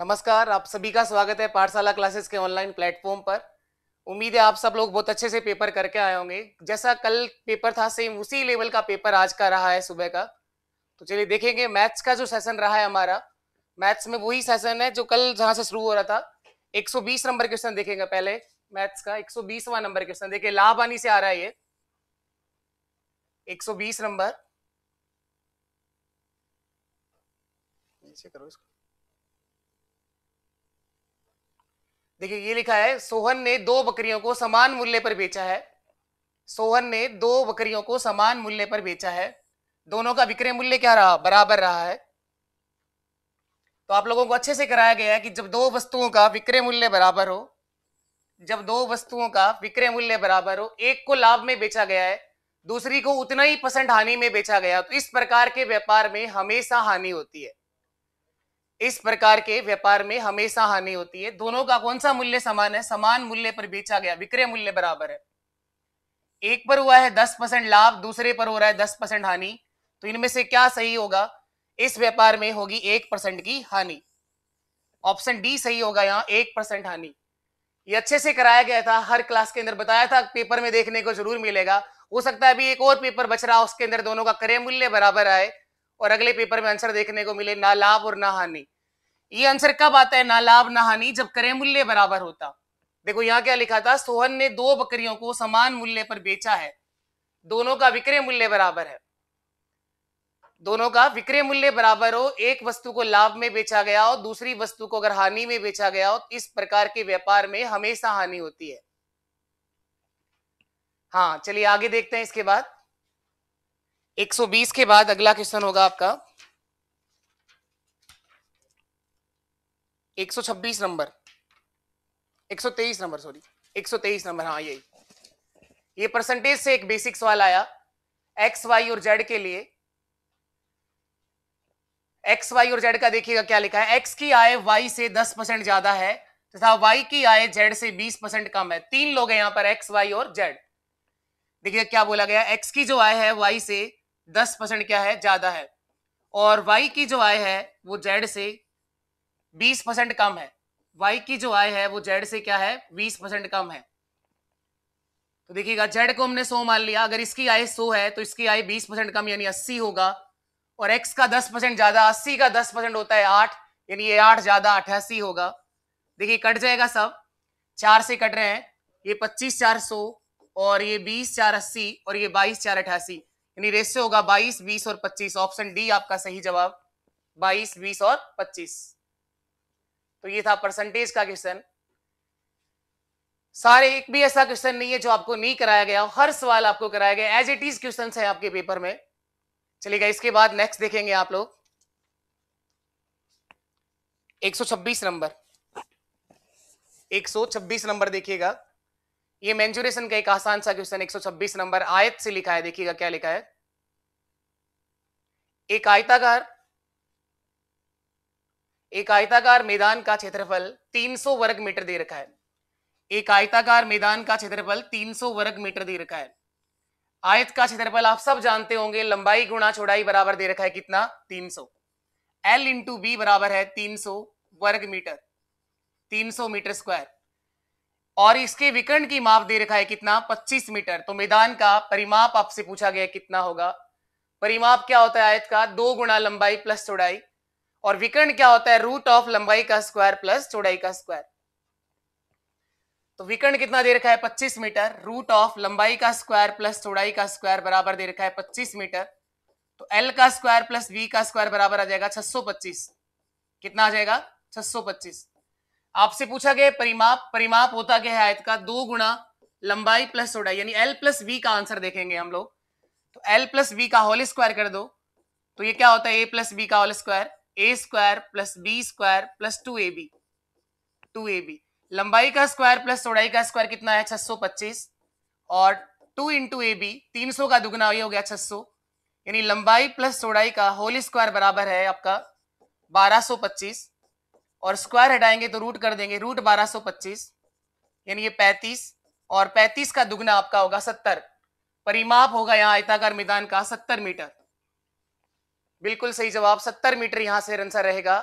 नमस्कार आप सभी का स्वागत है पाठशाला क्लासेस के ऑनलाइन प्लेटफॉर्म पर उम्मीद है आप सब लोग बहुत अच्छे से पेपर करके आए होंगे जैसा कल पेपर था सेम उसी लेवल का पेपर आज का रहा है सुबह का तो चलिए देखेंगे मैथ्स का जो सेशन रहा है हमारा मैथ्स में वही सेशन है जो कल जहाँ से शुरू हो रहा था एक नंबर क्वेश्चन देखेंगे पहले मैथ्स का एक नंबर क्वेश्चन देखिए लाभ से आ रहा है ये एक नंबर करो इसको देखिए ये लिखा है सोहन ने दो बकरियों को समान मूल्य पर बेचा है सोहन ने दो बकरियों को समान मूल्य पर बेचा है दोनों का विक्रय मूल्य क्या रहा बराबर रहा है तो आप लोगों को अच्छे से कराया गया है कि जब दो वस्तुओं का विक्रय मूल्य बराबर हो जब दो वस्तुओं का विक्रय मूल्य बराबर हो एक को लाभ में बेचा गया है दूसरी को उतना ही परसेंट हानि में बेचा गया तो इस प्रकार के व्यापार में हमेशा हानि होती है इस प्रकार के व्यापार में हमेशा हानि होती है दोनों का कौन सा मूल्य समान है समान मूल्य पर बेचा गया विक्रय मूल्य बराबर है एक पर हुआ है दस परसेंट लाभ दूसरे पर हो रहा है दस परसेंट हानि तो इनमें से क्या सही होगा इस व्यापार में होगी एक परसेंट की हानि ऑप्शन डी सही होगा यहाँ एक परसेंट हानि ये अच्छे से कराया गया था हर क्लास के अंदर बताया था पेपर में देखने को जरूर मिलेगा हो सकता है अभी एक और पेपर बच रहा उसके अंदर दोनों का क्रय मूल्य बराबर आए और अगले पेपर में आंसर देखने को मिले ना लाभ और ना हानि ये आंसर कब आता है ना लाभ ना हानि जब क्रय मूल्य बराबर होता देखो यहाँ क्या लिखा था सोहन ने दो बकरियों को समान मूल्य पर बेचा है दोनों का विक्रय मूल्य बराबर है दोनों का विक्रय मूल्य बराबर हो एक वस्तु को लाभ में बेचा गया हो दूसरी वस्तु को अगर हानि में बेचा गया हो इस प्रकार के व्यापार में हमेशा हानि होती है हाँ चलिए आगे देखते हैं इसके बाद 120 के बाद अगला क्वेश्चन होगा आपका 126 नंबर 123 नंबर सॉरी 123 नंबर हाँ यही ये परसेंटेज से एक बेसिक सवाल आया एक्स वाई और जेड के लिए एक्स वाई और जेड का देखिएगा क्या लिखा है एक्स की आय वाई से 10 परसेंट ज्यादा है तथा वाई की आय जेड से 20 परसेंट कम है तीन लोग हैं यहां पर एक्स वाई और जेड देखिए क्या बोला गया एक्स की जो आय है वाई से दस परसेंट क्या है ज्यादा है और वाई की जो आय है वो जेड से बीस परसेंट कम है वाई की जो आय है वो जेड से क्या है बीस परसेंट कम है तो देखिएगा जेड को हमने सो मान लिया अगर इसकी आय सो है तो इसकी आय बीस परसेंट कम यानी अस्सी होगा और एक्स का दस परसेंट ज्यादा अस्सी का दस परसेंट होता है आठ यानी ये आठ ज्यादा अठासी होगा देखिए कट जाएगा सब चार से कट रहे हैं ये पच्चीस चार सौ और ये बीस चार अस्सी और ये बाईस चार अठासी यानी रेशियो होगा 22 20 और 25 ऑप्शन डी आपका सही जवाब 22 20 और 25 तो ये था परसेंटेज का क्वेश्चन सारे एक भी ऐसा क्वेश्चन नहीं है जो आपको नहीं कराया गया हर सवाल आपको कराया गया एज इट इज क्वेश्चन है आपके पेपर में चलेगा इसके बाद नेक्स्ट देखेंगे आप लोग 126 नंबर 126 नंबर देखिएगा ये मेंजुरेशन का एक आसान सा क्वेश्चन 126 नंबर आयत से लिखा है देखिएगा क्या लिखा है एक आयताकार एक आयताकार मैदान का क्षेत्रफल 300 वर्ग मीटर दे रखा है एक आयताकार मैदान का क्षेत्रफल 300 वर्ग मीटर दे रखा है आयत का क्षेत्रफल आप सब जानते होंगे लंबाई गुणा चौड़ाई बराबर दे रखा है कितना 300 सौ एल इंटू बी बराबर है 300 वर्ग मीटर 300 मीटर स्क्वायर और इसके विकर्ण की माप दे रखा है कितना 25 मीटर तो मैदान का परिमाप आपसे पूछा गया कितना होगा परिमाप क्या होता है आयत का दो गुणा लंबाई प्लस चौड़ाई और विकर्ण क्या होता है रूट ऑफ लंबाई का स्क्वायर प्लस चौड़ाई का स्क्वायर तो विकर्ण कितना दे रखा है 25 मीटर रूट ऑफ लंबाई का स्क्वायर प्लस चौड़ाई का स्क्वायर बराबर दे रखा है 25 मीटर तो एल का स्क्वायर प्लस वी का स्क्वायर बराबर आ जाएगा 625 कितना आ जाएगा 625 आपसे पूछा गया परिमाप परिमाप होता क्या है आयत का दो गुना लंबाई प्लस चौड़ाई यानी एल प्लस वी का आंसर देखेंगे हम लोग तो एल प्लस वी का होल स्क्वायर कर दो तो ये क्या होता है ए प्लस बी का whole square A square plus B square plus two A B two A B लंबाई का स्क्वायर प्लस चौड़ाई का स्क्वायर कितना है 625 और टू इंटू ए बी तीन सौ का दुगना हो गया छह सौ यानी लंबाई प्लस चौड़ाई का होल स्क्वायर बराबर है आपका बारह सौ पच्चीस और स्क्वायर हटाएंगे तो रूट कर देंगे रूट बारह सौ पच्चीस यानी ये पैंतीस और पैंतीस का दुगना आपका होगा सत्तर परिमाप होगा यहाँ आयताकार मैदान का सत्तर मीटर बिल्कुल सही जवाब सत्तर मीटर यहाँ से आंसर रहेगा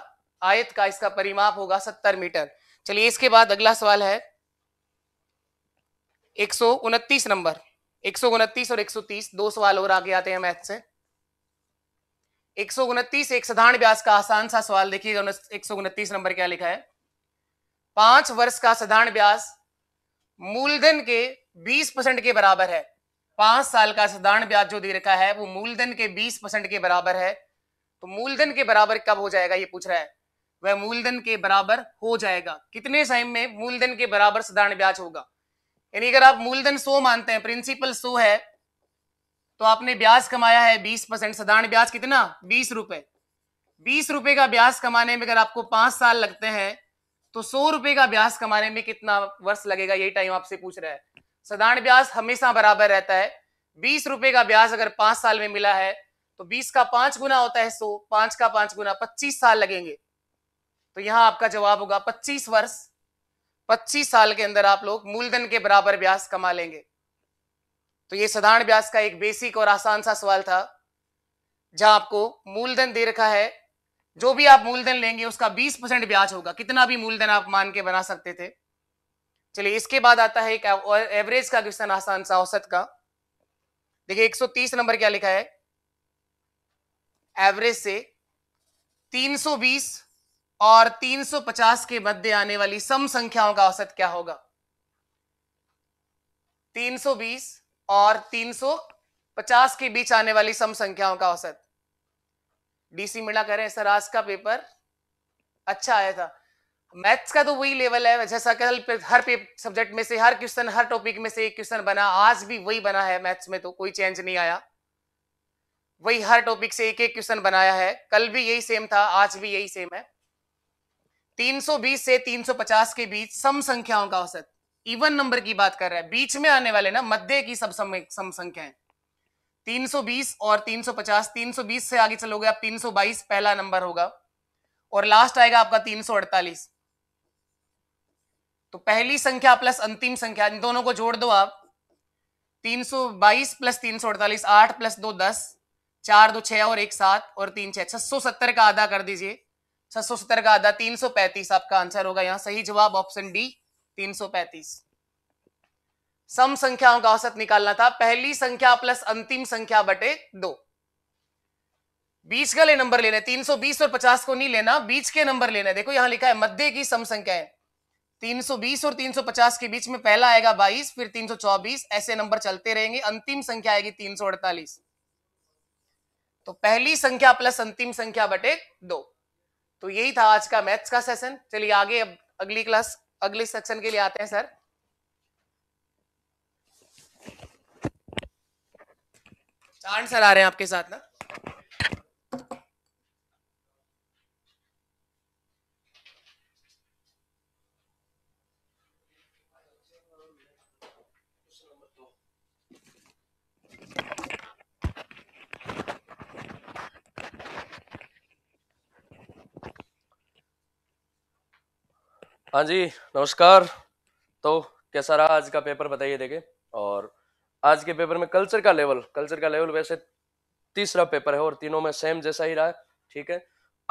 आयत का इसका परिमाप होगा सत्तर मीटर चलिए इसके बाद अगला सवाल है एक नंबर एक और 130 दो सवाल और आगे आते हैं मैथ से एक सौ उनतीस एक साधारण व्यास का आसान सा सवाल देखिएगा एक सौ उनतीस नंबर क्या लिखा है पांच वर्ष का साधारण ब्याज मूलधन के बीस परसेंट के बराबर है पांच साल का साधारण ब्याज जो दे रखा है वो मूलधन के बीस परसेंट के बराबर है तो मूलधन के बराबर कब हो जाएगा ये पूछ रहा है वह मूलधन के बराबर हो जाएगा कितने समय में मूलधन के बराबर साधारण ब्याज होगा यानी अगर आप मूलधन सो मानते हैं प्रिंसिपल सो है तो आपने ब्याज कमाया है बीस परसेंट साधारण ब्याज कितना बीस रुपए बीस रुपए का ब्याज कमाने में अगर आपको पांच साल लगते हैं तो सौ रुपए का ब्याज कमाने में कितना वर्ष लगेगा यही टाइम आपसे पूछ रहा है साधारण ब्याज हमेशा बराबर रहता है बीस रुपए का ब्याज अगर पांच साल में मिला है तो बीस का पांच गुना होता है सो पांच का पांच गुना पच्चीस साल लगेंगे तो यहां आपका जवाब होगा पच्चीस वर्ष पच्चीस साल के अंदर आप लोग मूलधन के बराबर ब्याज कमा लेंगे तो ये साधारण ब्याज का एक बेसिक और आसान सा सवाल था जहां आपको मूलधन दे रखा है जो भी आप मूलधन लेंगे उसका 20 परसेंट ब्याज होगा कितना भी मूलधन आप मान के बना सकते थे चलिए इसके बाद आता है एक एवरेज का क्वेश्चन आसान सा औसत का देखिए 130 नंबर क्या लिखा है एवरेज से 320 और 350 के मध्य आने वाली सम संख्याओं का औसत क्या होगा 320 और 350 के बीच आने वाली सम संख्याओं का औसत डीसी मिला कह रहे हैं सर आज का पेपर अच्छा आया था मैथ्स का तो वही लेवल है जैसा कल हर सब्जेक्ट में से हर क्वेश्चन हर टॉपिक में से एक क्वेश्चन बना आज भी वही बना है मैथ्स में तो कोई चेंज नहीं आया वही हर टॉपिक से एक एक क्वेश्चन बनाया है कल भी यही सेम था आज भी यही सेम है 320 से 350 के बीच सम संख्याओं का औसत इवन नंबर की बात कर रहा है बीच में आने वाले ना मध्य की सब सम संख्या है 320 और 350 320 से आगे चलोगे आप 322 पहला नंबर होगा और लास्ट आएगा आपका 348 तो पहली संख्या प्लस अंतिम संख्या इन दोनों को जोड़ दो आप 322 प्लस 348 8 प्लस दो दस चार दो छह और एक सात और तीन छः सत्तर का आधा कर दीजिए सत्तर का आधा तीन सौ पैंतीस आपका आंसर होगा यहाँ सही जवाब ऑप्शन डी तीन सौ सम संख्याओं का औसत निकालना था पहली संख्या प्लस अंतिम संख्या बटे दो बीच का ले नंबर लेना तीन सौ बीस और पचास को नहीं लेना बीच के नंबर है देखो यहां लिखा है मध्य की सम संख्या है तीन सौ बीस और तीन सौ पचास के बीच में पहला आएगा बाईस फिर तीन सौ चौबीस ऐसे नंबर चलते रहेंगे अंतिम संख्या आएगी तीन सौ अड़तालीस तो पहली संख्या प्लस अंतिम संख्या बटे दो तो यही था आज का मैथ्स का सेशन चलिए आगे अब अगली क्लास अगले सेक्शन के लिए आते हैं सर चांद सर आ रहे हैं आपके साथ ना हाँ जी नमस्कार तो कैसा रहा आज का पेपर बताइए देखे और आज के पेपर में कल्चर का लेवल कल्चर का लेवल वैसे तीसरा पेपर है और तीनों में सेम जैसा ही रहा है ठीक है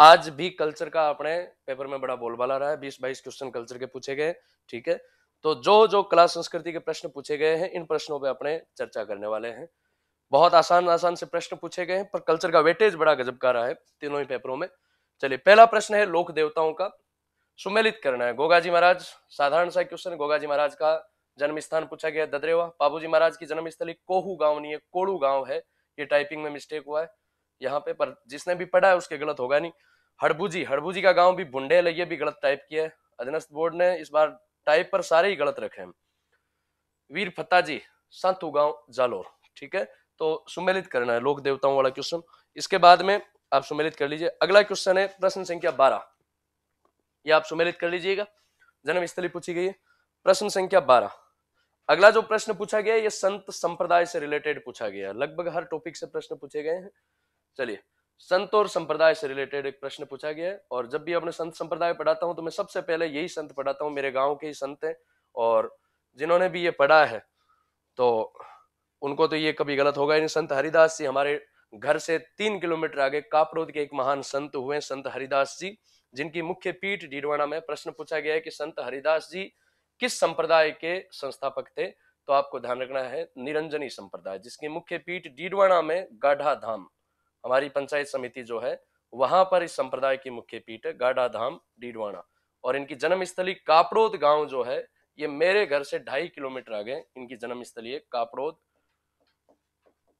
आज भी कल्चर का अपने पेपर में बड़ा बोलबाला रहा है बीस बाईस क्वेश्चन कल्चर के पूछे गए ठीक है तो जो जो कला संस्कृति के प्रश्न पूछे गए हैं इन प्रश्नों पर अपने चर्चा करने वाले हैं बहुत आसान आसान से प्रश्न पूछे गए हैं पर कल्चर का वेटेज बड़ा गजब का रहा है तीनों ही पेपरों में चलिए पहला प्रश्न है लोक देवताओं का सुमेलित करना है गोगाजी महाराज साधारण सा क्वेश्चन गोगाजी महाराज का जन्म स्थान पूछा गया ददरेवा बाबूजी महाराज की जन्मस्थली कोहू गांव नहीं है कोड़ू गांव है ये टाइपिंग में मिस्टेक हुआ है यहाँ पे पर जिसने भी पढ़ा है उसके गलत होगा नहीं हड़बूजी हड़बूजी का गांव भी बुंडेल है ये भी गलत टाइप किया है अधीनस्थ बोर्ड ने इस बार टाइप पर सारे ही गलत रखे हैं वीर फताजी संतु गांव जालोर ठीक है तो सुमेलित करना है लोक देवताओं वाला क्वेश्चन इसके बाद में आप सुमेलित कर लीजिए अगला क्वेश्चन है प्रश्न संख्या बारह ये आप सुमेलित कर लीजिएगा जन्म स्थली पूछी गई है प्रश्न संख्या बारह अगला जो प्रश्न पूछा गया है ये संत संप्रदाय से रिलेटेड पूछा गया है लगभग हर टॉपिक से प्रश्न पूछे गए हैं चलिए संत और संप्रदाय से रिलेटेड एक प्रश्न पूछा गया है और जब भी अपने संत संप्रदाय पढ़ाता हूं तो मैं सबसे पहले यही संत पढ़ाता हूँ मेरे गाँव के ही संत हैं और जिन्होंने भी ये पढ़ा है तो उनको तो ये कभी गलत होगा ही नहीं संत हरिदास जी हमारे घर से तीन किलोमीटर आगे कापरोद के एक महान संत हुए संत हरिदास जी जिनकी मुख्य पीठ डीडवाना में प्रश्न पूछा गया है कि संत हरिदास जी किस संप्रदाय के संस्थापक थे तो आपको ध्यान रखना है निरंजनी संप्रदाय जिसकी मुख्य पीठ डीडवाना में गाढ़ा धाम हमारी पंचायत समिति जो है वहां पर इस संप्रदाय की मुख्य पीठ है गाढ़ा धाम डीडवाना और इनकी जन्मस्थली कापड़ोद गांव जो है ये मेरे घर से ढाई किलोमीटर आगे इनकी स्थली है कापड़ोद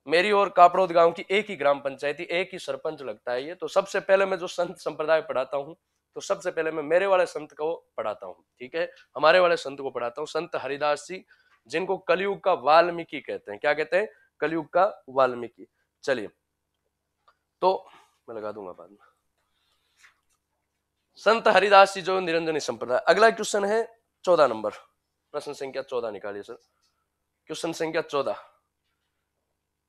मेरी और कापड़ोद गांव की एक ही ग्राम पंचायती एक ही सरपंच लगता है ये तो सबसे पहले मैं जो संत संप्रदाय पढ़ाता हूँ तो सबसे पहले मैं मेरे वाले संत को पढ़ाता हूँ ठीक है हमारे वाले संत को पढ़ाता हूँ संत हरिदास जी जिनको कलयुग का वाल्मीकि कहते हैं क्या कहते हैं कलयुग का वाल्मीकि चलिए तो मैं लगा दूंगा बाद में संत हरिदास जी जो निरंजनी संप्रदाय अगला क्वेश्चन है चौदह नंबर प्रश्न संख्या चौदह निकालिए सर क्वेश्चन संख्या चौदह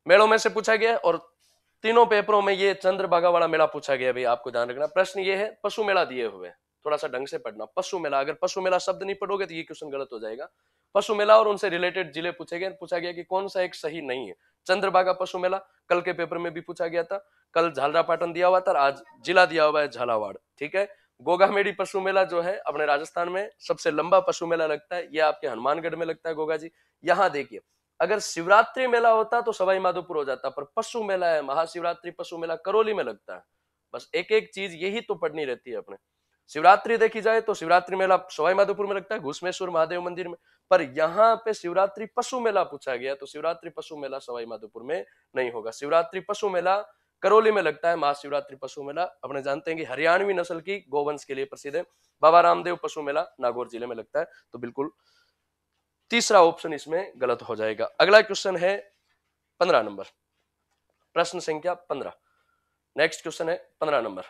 मेलों में से पूछा गया और तीनों पेपरों में ये चंद्रभागा वाला मेला पूछा गया भाई आपको ध्यान रखना प्रश्न ये है पशु मेला दिए हुए थोड़ा सा ढंग से पढ़ना पशु मेला अगर पशु मेला शब्द नहीं पढ़ोगे तो ये क्वेश्चन गलत हो जाएगा पशु मेला और उनसे रिलेटेड जिले पूछे गए पूछा गया कि कौन सा एक सही नहीं है चंद्रभागा पशु मेला कल के पेपर में भी पूछा गया था कल झालरापाटन दिया हुआ था आज जिला दिया हुआ है झालावाड़ ठीक है गोगामेड़ी पशु मेला जो है अपने राजस्थान में सबसे लंबा पशु मेला लगता है यह आपके हनुमानगढ़ में लगता है गोगा जी यहाँ देखिए अगर शिवरात्रि मेला होता तो सवाई माधोपुर हो जाता पर पशु मेला है महाशिवरात्रि पशु मेला करौली में लगता है बस एक एक चीज यही तो पढ़नी रहती है अपने शिवरात्रि देखी जाए तो शिवरात्रि मेला सवाई माधोपुर में लगता है घुसमेश्वर महादेव मंदिर में पर यहाँ पे शिवरात्रि पशु मेला पूछा गया तो शिवरात्रि पशु मेला सवाई माधोपुर में नहीं होगा शिवरात्रि पशु मेला करौली में लगता है महाशिवरात्रि पशु मेला अपने जानते हैं कि हरियाणवी नस्ल की गोवंश के लिए प्रसिद्ध है बाबा रामदेव पशु मेला नागौर जिले में लगता है तो बिल्कुल तीसरा ऑप्शन इसमें गलत हो जाएगा अगला क्वेश्चन है पंद्रह नंबर प्रश्न संख्या पंद्रह नेक्स्ट क्वेश्चन है पंद्रह नंबर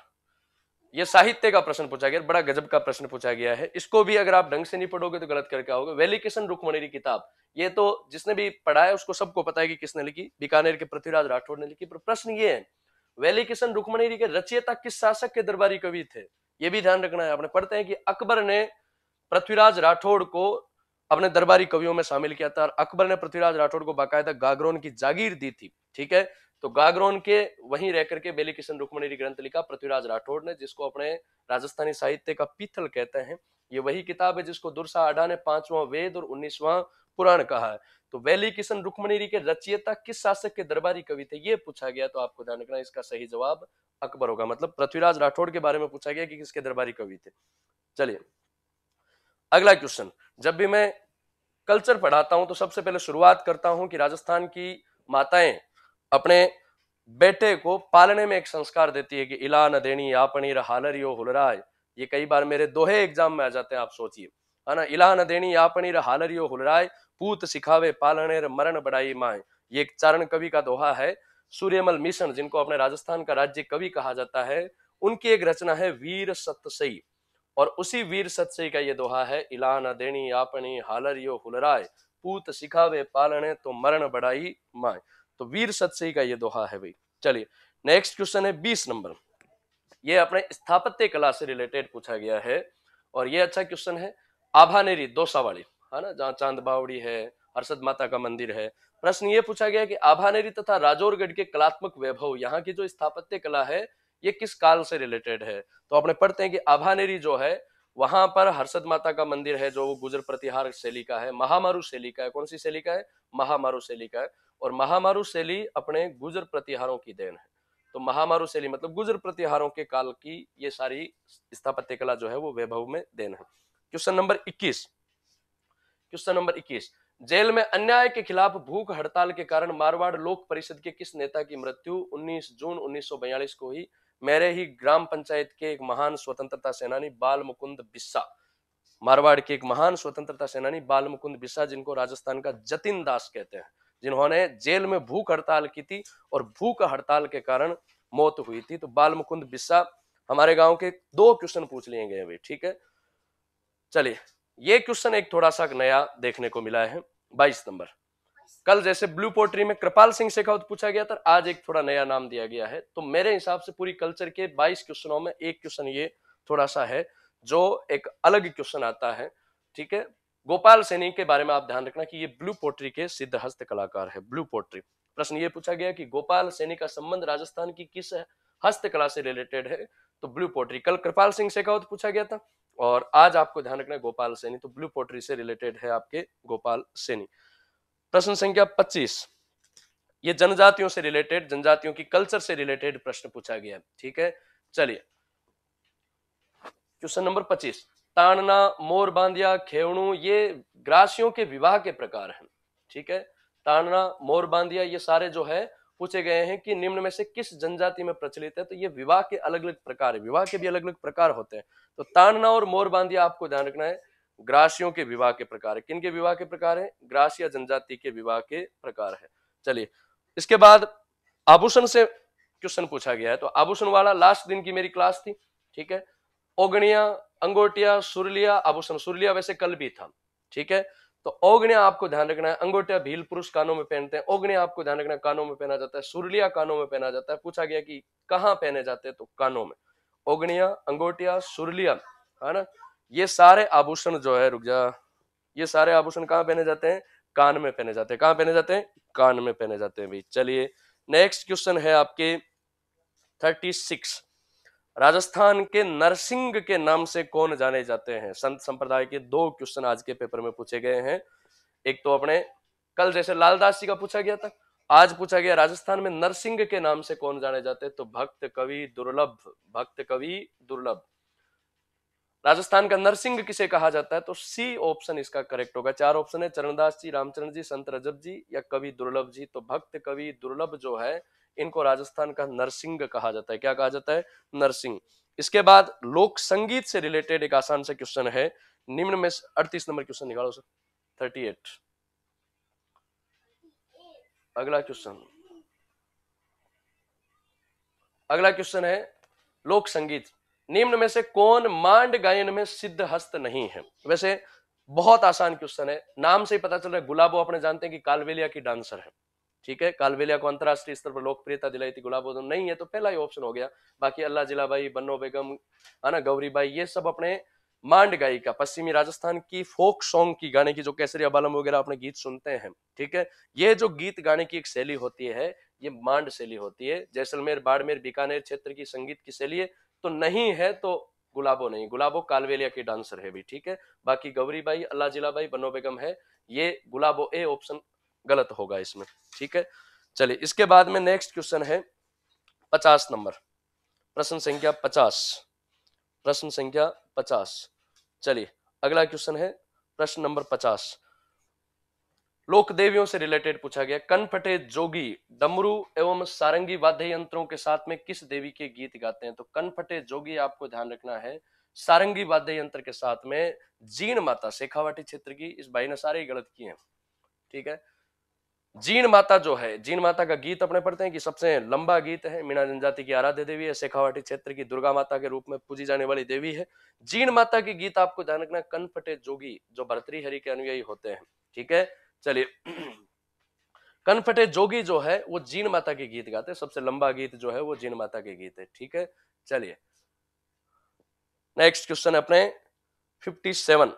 यह साहित्य का प्रश्न पूछा गया बड़ा गजब का प्रश्न पूछा गया है इसको भी अगर आप ढंग से नहीं पढ़ोगे तो गलत करके आओगे वैली किशन रुकमणी की किताब ये तो जिसने भी पढ़ा है उसको सबको पता है कि किसने लिखी बीकानेर के पृथ्वीराज राठौड़ ने लिखी पर प्रश्न ये है वैली किशन रुकमणी के रचयिता किस शासक के दरबारी कवि थे ये भी ध्यान रखना है आपने पढ़ते हैं कि अकबर ने पृथ्वीराज राठौड़ को अपने दरबारी कवियों में शामिल किया था और अकबर ने पृथ्वीराज राठौड़ को बाकायदा गागरोन की जागीर दी थी ठीक है तो गागरोन के वहीं रह करके बेली किशन रुक्मणी ग्रंथ लिखा पृथ्वीराज राठौड़ ने जिसको अपने राजस्थानी साहित्य का पीथल कहते हैं ये वही किताब है जिसको दुर्सा अडा ने पांचवा वेद और उन्नीसवा पुराण कहा है तो वैली किशन रुक्मणीरी के रचियता किस शासक के दरबारी कवि थे ये पूछा गया तो आपको ध्यान रखना इसका सही जवाब अकबर होगा मतलब पृथ्वीराज राठौड़ के बारे में पूछा गया कि किसके दरबारी कवि थे चलिए अगला क्वेश्चन जब भी मैं कल्चर पढ़ाता हूं तो सबसे पहले शुरुआत करता हूं कि राजस्थान की माताएं अपने बेटे को पालने में एक संस्कार देती है कि इला न देनी यापणी हालरियो हुलराय ये कई बार मेरे दोहे एग्जाम में आ जाते हैं आप सोचिए है ना इला न देनी आपनी हालरियो हुलराय पूत सिखावे पालने मरण बड़ाई माए ये एक चारण कवि का दोहा है सूर्यमल मिशन जिनको अपने राजस्थान का राज्य कवि कहा जाता है उनकी एक रचना है वीर सत्य सही और उसी वीर सत्से का ये दोहा है इला न देनी आपनी हालर यो हुलराय पूत सिखावे पालने तो मरण बढ़ाई माए तो वीर सत्से का ये दोहा है भाई चलिए नेक्स्ट क्वेश्चन है बीस नंबर ये अपने स्थापत्य कला से रिलेटेड पूछा गया है और ये अच्छा क्वेश्चन है आभानेरी वाली है हाँ ना जहाँ चांद बावड़ी है हर्षद माता का मंदिर है प्रश्न ये पूछा गया कि आभानेरी तथा राजौरगढ़ के कलात्मक वैभव यहाँ की जो स्थापत्य कला है ये किस काल से रिलेटेड है तो अपने पढ़ते हैं कि आभानेरी जो है वहां पर हर्षद माता का मंदिर है जो वो गुजर प्रतिहार शैली का है महामारू शैली का है कौन सी शैली का है महामारू शैली का है और महामारू शैली अपने गुजर प्रतिहारों की देन है तो महामारू शैली मतलब गुजर प्रतिहारों के काल की ये सारी स्थापत्य कला जो है वो वैभव में देन है क्वेश्चन नंबर इक्कीस क्वेश्चन नंबर इक्कीस जेल में अन्याय के खिलाफ भूख हड़ताल के कारण मारवाड़ लोक परिषद के किस नेता की मृत्यु 19 जून 1942 को ही मेरे ही ग्राम पंचायत के एक महान स्वतंत्रता सेनानी बाल मुकुंद बिस्सा मारवाड़ के एक महान स्वतंत्रता सेनानी बाल मुकुंद बिस्सा जिनको राजस्थान का जतिन दास कहते हैं जिन्होंने जेल में भूख हड़ताल की थी और भूख हड़ताल के कारण मौत हुई थी तो बाल मुकुंद बिस्सा हमारे गांव के दो क्वेश्चन पूछ लिए गए अभी ठीक है चलिए ये क्वेश्चन एक थोड़ा सा नया देखने को मिला है बाईस नंबर कल जैसे ब्लू पोट्री में कृपाल सिंह शेखावत पूछा गया था आज एक थोड़ा नया नाम दिया गया है तो मेरे हिसाब से पूरी कल्चर के 22 क्वेश्चनों में एक क्वेश्चन ये थोड़ा सा है जो एक अलग क्वेश्चन आता है ठीक है गोपाल सैनी के बारे में आप ध्यान रखना कि ये ब्लू पोट्री के सिद्ध हस्त कलाकार है ब्लू पोट्री प्रश्न ये पूछा गया कि गोपाल सैनी का संबंध राजस्थान की किस हस्तकला से रिलेटेड है तो ब्लू पोट्री कल कृपाल सिंह शेखावत पूछा गया था और आज आपको ध्यान रखना है गोपाल सैनी तो ब्लू पोट्री से रिलेटेड है आपके गोपाल सैनी प्रश्न संख्या 25 ये जनजातियों से रिलेटेड जनजातियों की कल्चर से रिलेटेड प्रश्न पूछा गया ठीक है चलिए क्वेश्चन नंबर 25 ताड़ना मोर बांधिया खेवणु ये ग्रासियों के विवाह के प्रकार हैं ठीक है ताड़ना मोर बांधिया ये सारे जो है पूछे गए हैं कि निम्न में से किस जनजाति में प्रचलित है तो ये विवाह के अलग अलग प्रकार है विवाह के भी अलग अलग प्रकार होते हैं तो तानना और मोर बांधिया आपको ध्यान रखना है ग्रासियों के विवाह के प्रकार है किन के विवाह के प्रकार है ग्रासिया जनजाति के विवाह के प्रकार है चलिए इसके बाद आभूषण से क्वेश्चन पूछा गया है तो आभूषण वाला लास्ट दिन की मेरी क्लास थी ठीक है ओगणिया अंगोटिया सुरलिया आभूषण सुरलिया वैसे कल भी था ठीक है तो ओगणिया आपको ध्यान रखना है अंगोटिया भील पुरुष कानों में पहनते हैं ओगणिया आपको ध्यान रखना है कानों में पहना जाता है सुरलिया कानों में पहना जाता है पूछा गया कि कहाँ पहने जाते हैं तो कानों में ओगणिया अंगोटिया सुरलिया है ना ये सारे आभूषण जो है रुक जा ये सारे आभूषण कहाँ पहने जाते हैं कान में पहने जाते हैं कहाँ पहने जाते हैं कान में पहने जाते हैं भाई चलिए नेक्स्ट क्वेश्चन है आपके थर्टी सिक्स राजस्थान के नरसिंह के नाम से कौन जाने जाते हैं संत संप्रदाय के दो क्वेश्चन आज के पेपर में पूछे गए हैं एक तो अपने कल जैसे लालदास जी का पूछा गया था आज पूछा गया राजस्थान में नरसिंह के नाम से कौन जाने जाते हैं तो भक्त कवि दुर्लभ भक्त कवि दुर्लभ राजस्थान का नरसिंह किसे कहा जाता है तो सी ऑप्शन इसका करेक्ट होगा चार ऑप्शन है चरणदास जी रामचरण जी संत रजब जी या कवि दुर्लभ जी तो भक्त कवि दुर्लभ जो है इनको राजस्थान का नरसिंह कहा जाता है क्या कहा जाता है नरसिंह इसके बाद लोक संगीत से रिलेटेड एक आसान सा क्वेश्चन है निम्न में अड़तीस नंबर क्वेश्चन निकालो सर थर्टी एट अगला क्वेश्चन अगला क्वेश्चन है लोक संगीत निम्न में से कौन मांड गायन में सिद्ध हस्त नहीं है वैसे बहुत आसान क्वेश्चन है नाम से ही पता चल रहा है गुलाबो अपने जानते हैं कि कालवेलिया की डांसर है ठीक है कालवेलिया को अंतरराष्ट्रीय स्तर पर लोकप्रियता दिलाई थी गुलाबो तो नहीं है तो पहला ही ऑप्शन हो गया बाकी अल्लाह जिला भाई बन्नो बेगम है ना गौरी भाई ये सब अपने मांड गायिका पश्चिमी राजस्थान की फोक सॉन्ग की गाने की जो कैसरी अबालम वगैरह अपने गीत सुनते हैं ठीक है ये जो गीत गाने की एक शैली होती है ये मांड शैली होती है जैसलमेर बाड़मेर बीकानेर क्षेत्र की संगीत की शैली है तो नहीं है तो गुलाबो नहीं गुलाबो कालवेलिया के डांसर है भी ठीक है बाकी गौरी बाई अल्लाह जिला बाई बनो बेगम है ये गुलाबो ए ऑप्शन गलत होगा इसमें ठीक है चलिए इसके बाद में नेक्स्ट क्वेश्चन है पचास नंबर प्रश्न संख्या पचास प्रश्न संख्या पचास चलिए अगला क्वेश्चन है प्रश्न नंबर पचास लोक देवियों से रिलेटेड पूछा गया कनफटे जोगी डमरू एवं सारंगी वाद्य यंत्रों के साथ में किस देवी के गीत गाते हैं तो कनफटे जोगी आपको ध्यान रखना है सारंगी वाद्य यंत्र के साथ में जीण माता शेखावाटी क्षेत्र की इस भाई ने सारे ही गलत किए हैं ठीक है जीण माता जो है जीन माता का गीत अपने पढ़ते हैं कि सबसे लंबा गीत है मीना जनजाति की आराध्य देवी है शेखावाटी क्षेत्र की दुर्गा माता के रूप में पूजी जाने वाली देवी है जीण माता के गीत आपको ध्यान रखना कनफटे जोगी जो भरतरी हरि के अनुयायी होते हैं ठीक है चलिए कनफटे जोगी जो है वो जीन माता के गीत गाते सबसे लंबा गीत जो है वो जीन माता के गीत है ठीक है चलिए नेक्स्ट क्वेश्चन अपने 57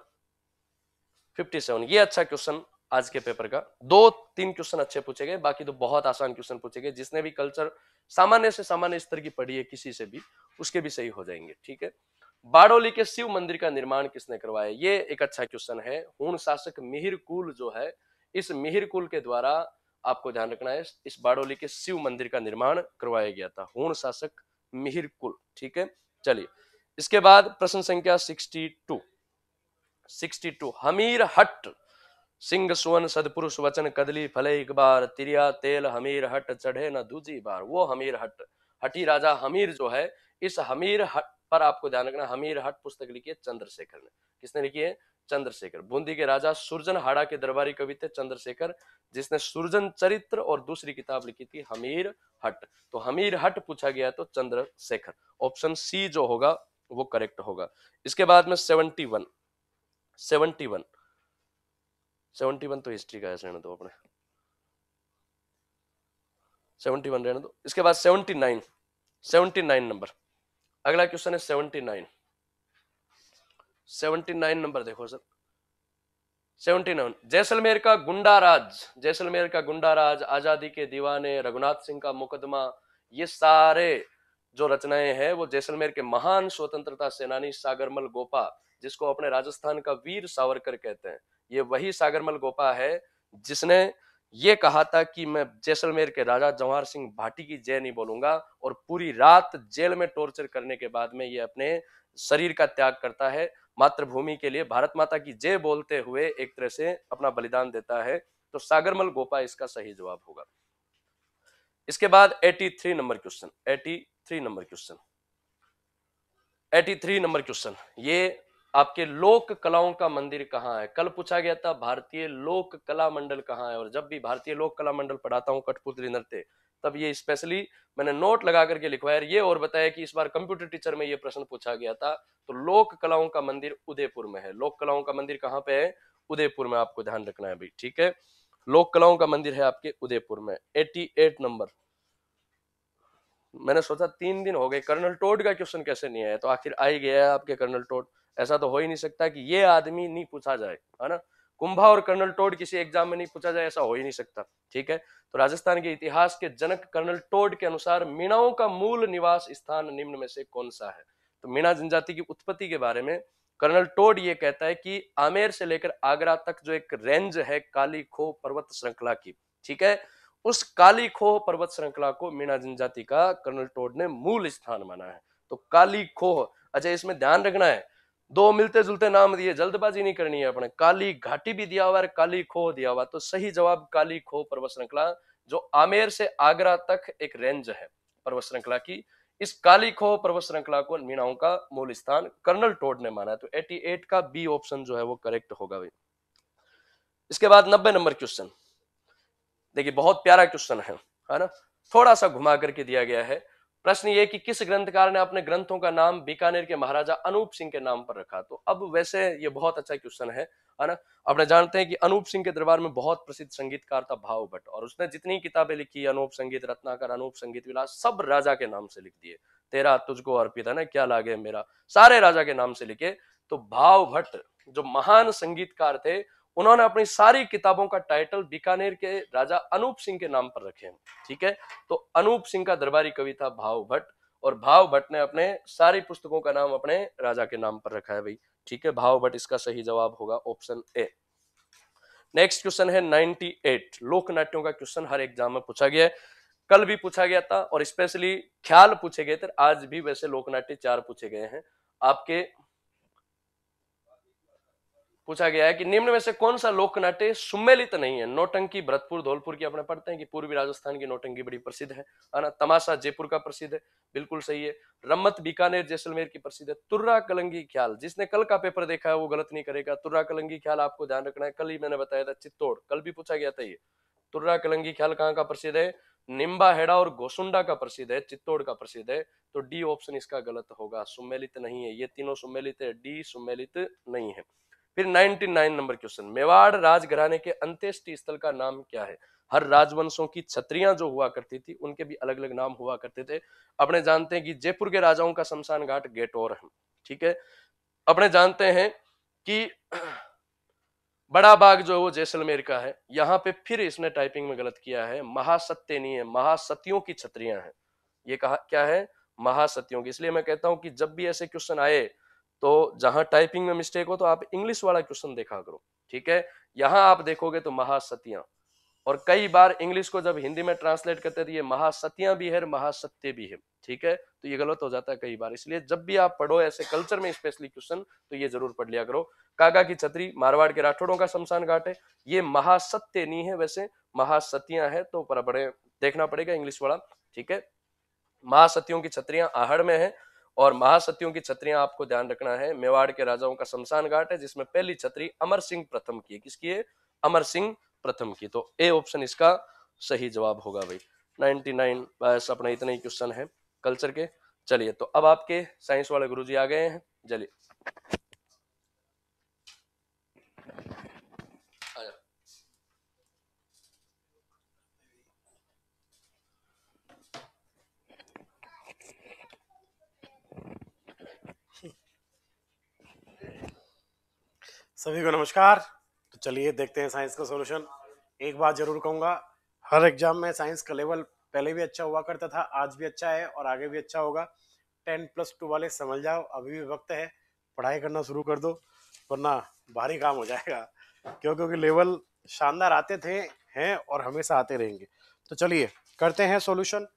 57 ये अच्छा क्वेश्चन आज के पेपर का दो तीन क्वेश्चन अच्छे पूछे गए बाकी तो बहुत आसान क्वेश्चन पूछे गए जिसने भी कल्चर सामान्य से सामान्य स्तर की पढ़ी है किसी से भी उसके भी सही हो जाएंगे ठीक है बाड़ोली के शिव मंदिर का निर्माण किसने करवाया ये एक अच्छा क्वेश्चन है हूण शासक मिहिर कुल जो है इस मिहिर कुल के द्वारा आपको ध्यान रखना है इस बाड़ोली के शिव मंदिर का निर्माण करवाया गया था हूण शासक मिहिर कुल ठीक है चलिए इसके बाद प्रश्न संख्या 62 62 हमीर हट सिंह सुवन सदपुरुष वचन कदली फले एक बार तिरिया तेल हमीर हट चढ़े न दूजी बार वो हमीर हट हटी राजा हमीर जो है इस हमीर हट पर आपको ध्यान रखना हमीर हट पुस्तक लिखी है चंद्रशेखर ने किसने लिखी है चंद्रशेखर बूंदी के राजा सुरजन हाड़ा के दरबारी कवि थे चंद्रशेखर जिसने सुरजन चरित्र और दूसरी किताब लिखी थी हमीर हट तो हमीर हट पूछा गया तो चंद्रशेखर ऑप्शन सी जो होगा वो करेक्ट होगा इसके बाद में seventy one seventy one seventy one तो हिस्ट्री का है दो अपने सेवनटी वन रहने दो इसके बाद seventy nine seventy nine number अगला क्वेश्चन है seventy nine seventy nine number देखो सर सेवेंटी नाइन जैसलमेर का गुंडा राज जैसलमेर का गुंडा राज आजादी के दीवाने रघुनाथ सिंह का मुकदमा ये सारे जो रचनाएं हैं वो जैसलमेर के महान स्वतंत्रता सेनानी सागरमल गोपा जिसको अपने राजस्थान का वीर सावरकर कहते हैं ये वही सागरमल गोपा है जिसने ये कहा था कि मैं जैसलमेर के राजा जवाहर सिंह भाटी की जय नहीं बोलूंगा और पूरी रात जेल में टॉर्चर करने के बाद में ये अपने शरीर का त्याग करता है मातृभूमि के लिए भारत माता की जय बोलते हुए एक तरह से अपना बलिदान देता है तो सागरमल गोपा इसका सही जवाब होगा इसके बाद 83 number question 83 number question 83 number question ये आपके लोक कलाओं का मंदिर कहाँ है कल पूछा गया था भारतीय लोक कला मंडल कहाँ है और जब भी भारतीय लोक कला मंडल पढ़ाता हूँ कठपुतली नृत्य तब ये स्पेशली मैंने नोट लगा करके लिखवाया ये और बताया कि इस बार कंप्यूटर टीचर में ये प्रश्न पूछा गया था तो लोक कलाओं का मंदिर उदयपुर में है लोक कलाओं का मंदिर कहाँ पे है उदयपुर में आपको ध्यान रखना है भाई ठीक है लोक कलाओं का मंदिर है आपके उदयपुर में 88 नंबर मैंने सोचा तीन दिन हो गए कर्नल टोड का क्वेश्चन कैसे नहीं आया तो आखिर आ ही गया है आपके कर्नल टोड ऐसा तो हो ही नहीं सकता कि ये आदमी नहीं पूछा जाए है ना कुंभा और कर्नल टोड किसी एग्जाम में नहीं पूछा जाए ऐसा हो ही नहीं सकता ठीक है तो राजस्थान के इतिहास के जनक कर्नल टोड के अनुसार मीणाओं का मूल निवास स्थान निम्न में से कौन सा है तो मीणा जनजाति की उत्पत्ति के बारे में कर्नल टोड ये कहता है कि आमेर से लेकर आगरा तक जो एक रेंज है काली खो पर्वत श्रृंखला की ठीक है उस काली खोह पर्वत श्रृंखला को मीणा जनजाति का कर्नल टोड ने मूल स्थान माना है तो काली खोह अच्छा इसमें ध्यान रखना है दो मिलते जुलते नाम दिए जल्दबाजी नहीं करनी है अपने काली घाटी भी दिया हुआ है काली खो दिया हुआ तो सही जवाब काली खो पर्वत श्रृंखला जो आमेर से आगरा तक एक रेंज है पर्वत श्रृंखला की इस काली खो पर्वत श्रृंखला को मीनाओं का मूल स्थान कर्नल टोड ने माना है तो 88 का बी ऑप्शन जो है वो करेक्ट होगा भाई इसके बाद 90 नंबर क्वेश्चन देखिए बहुत प्यारा क्वेश्चन है है ना थोड़ा सा घुमा करके दिया गया है प्रश्न ये कि किस ग्रंथकार ने अपने ग्रंथों का नाम बीकानेर के महाराजा अनूप सिंह के नाम पर रखा तो अब वैसे ये बहुत अच्छा क्वेश्चन है है ना अपने जानते हैं कि अनूप सिंह के दरबार में बहुत प्रसिद्ध संगीतकार था भाव भट्ट और उसने जितनी किताबें लिखी अनूप संगीत रत्नाकर अनूप संगीत विलास सब राजा के नाम से लिख दिए तेरा तुझको अर्पित है ना क्या लागे मेरा सारे राजा के नाम से लिखे तो भाव भट्ट जो महान संगीतकार थे उन्होंने अपनी सारी किताबों का टाइटल बीकानेर के राजा अनूप सिंह के नाम पर रखे हैं ठीक है तो अनूप सिंह का दरबारी कवि था भाव भट्ट और भाव भट्ट ने अपने सारी पुस्तकों का नाम अपने राजा के नाम पर रखा है भाई ठीक है भाव भट्ट इसका सही जवाब होगा ऑप्शन ए नेक्स्ट क्वेश्चन है 98 लोक नाट्यों का क्वेश्चन हर एग्जाम में पूछा गया है कल भी पूछा गया था और स्पेशली ख्याल पूछे गए थे आज भी वैसे लोक नाट्य चार पूछे गए हैं आपके पूछा गया है कि निम्न में से कौन सा लोक नाट्य सुमेलित नहीं है नोटंकी भरतपुर धौलपुर की अपने पढ़ते हैं कि पूर्वी राजस्थान की नोटंकी बड़ी प्रसिद्ध है है ना तमाशा जयपुर का प्रसिद्ध है बिल्कुल सही है रम्मत बीकानेर जैसलमेर की प्रसिद्ध है तुर्रा कलंगी ख्याल जिसने कल का पेपर देखा है वो गलत नहीं करेगा तुर्रा कलंगी ख्याल आपको ध्यान रखना है कल ही मैंने बताया था चित्तौड़ कल भी पूछा गया था ये तुर्रा कलंगी ख्याल कहाँ का प्रसिद्ध है निम्बा हेड़ा और गोसुंडा का प्रसिद्ध है चित्तौड़ का प्रसिद्ध है तो डी ऑप्शन इसका गलत होगा सुमेलित नहीं है ये तीनों सुमेलित है डी सुमेलित नहीं है फिर 99 नंबर क्वेश्चन मेवाड़ राजघराने के अंत्येष्टि स्थल का नाम क्या है हर राजवंशों की छतरियां जो हुआ करती थी उनके भी अलग अलग नाम हुआ करते थे अपने जानते हैं कि जयपुर के राजाओं का शमशान घाट गेटोर है ठीक है अपने जानते हैं कि बड़ा बाग जो है वो जैसलमेर का है यहाँ पे फिर इसने टाइपिंग में गलत किया है महासत्य नहीं है महासतियों की छत्रियां हैं ये कहा क्या है महासतियों की इसलिए मैं कहता हूं कि जब भी ऐसे क्वेश्चन आए तो जहां टाइपिंग में मिस्टेक हो तो आप इंग्लिश वाला क्वेश्चन देखा करो ठीक है यहां आप देखोगे तो महासतियां और कई बार इंग्लिश को जब हिंदी में ट्रांसलेट करते हैं तो ये महासतियां भी है महासत्य भी है ठीक है तो ये गलत हो जाता है कई बार इसलिए जब भी आप पढ़ो ऐसे कल्चर में स्पेशली क्वेश्चन तो ये जरूर पढ़ लिया करो काका की छतरी मारवाड़ के राठौड़ों का शमशान घाट है ये महासत्य नहीं है वैसे महासतियां है तो बड़े देखना पड़ेगा इंग्लिश वाला ठीक है महासतियों की छत्रियां आहड़ में है और महासतियों की छत्रियां आपको ध्यान रखना है मेवाड़ के राजाओं का शमशान घाट है जिसमें पहली छत्री अमर सिंह प्रथम की है किसकी है अमर सिंह प्रथम की तो ए ऑप्शन इसका सही जवाब होगा भाई नाइनटी बस अपना इतना ही क्वेश्चन है कल्चर के चलिए तो अब आपके साइंस वाले गुरुजी आ गए हैं चलिए सभी को नमस्कार तो चलिए देखते हैं साइंस का सोल्यूशन एक बात जरूर कहूंगा हर एग्जाम में साइंस का लेवल पहले भी अच्छा हुआ करता था आज भी अच्छा है और आगे भी अच्छा होगा टेन प्लस टू वाले समझ जाओ अभी भी वक्त है पढ़ाई करना शुरू कर दो वरना भारी काम हो जाएगा क्यों क्योंकि लेवल शानदार आते थे हैं और हमेशा आते रहेंगे तो चलिए करते हैं सोल्यूशन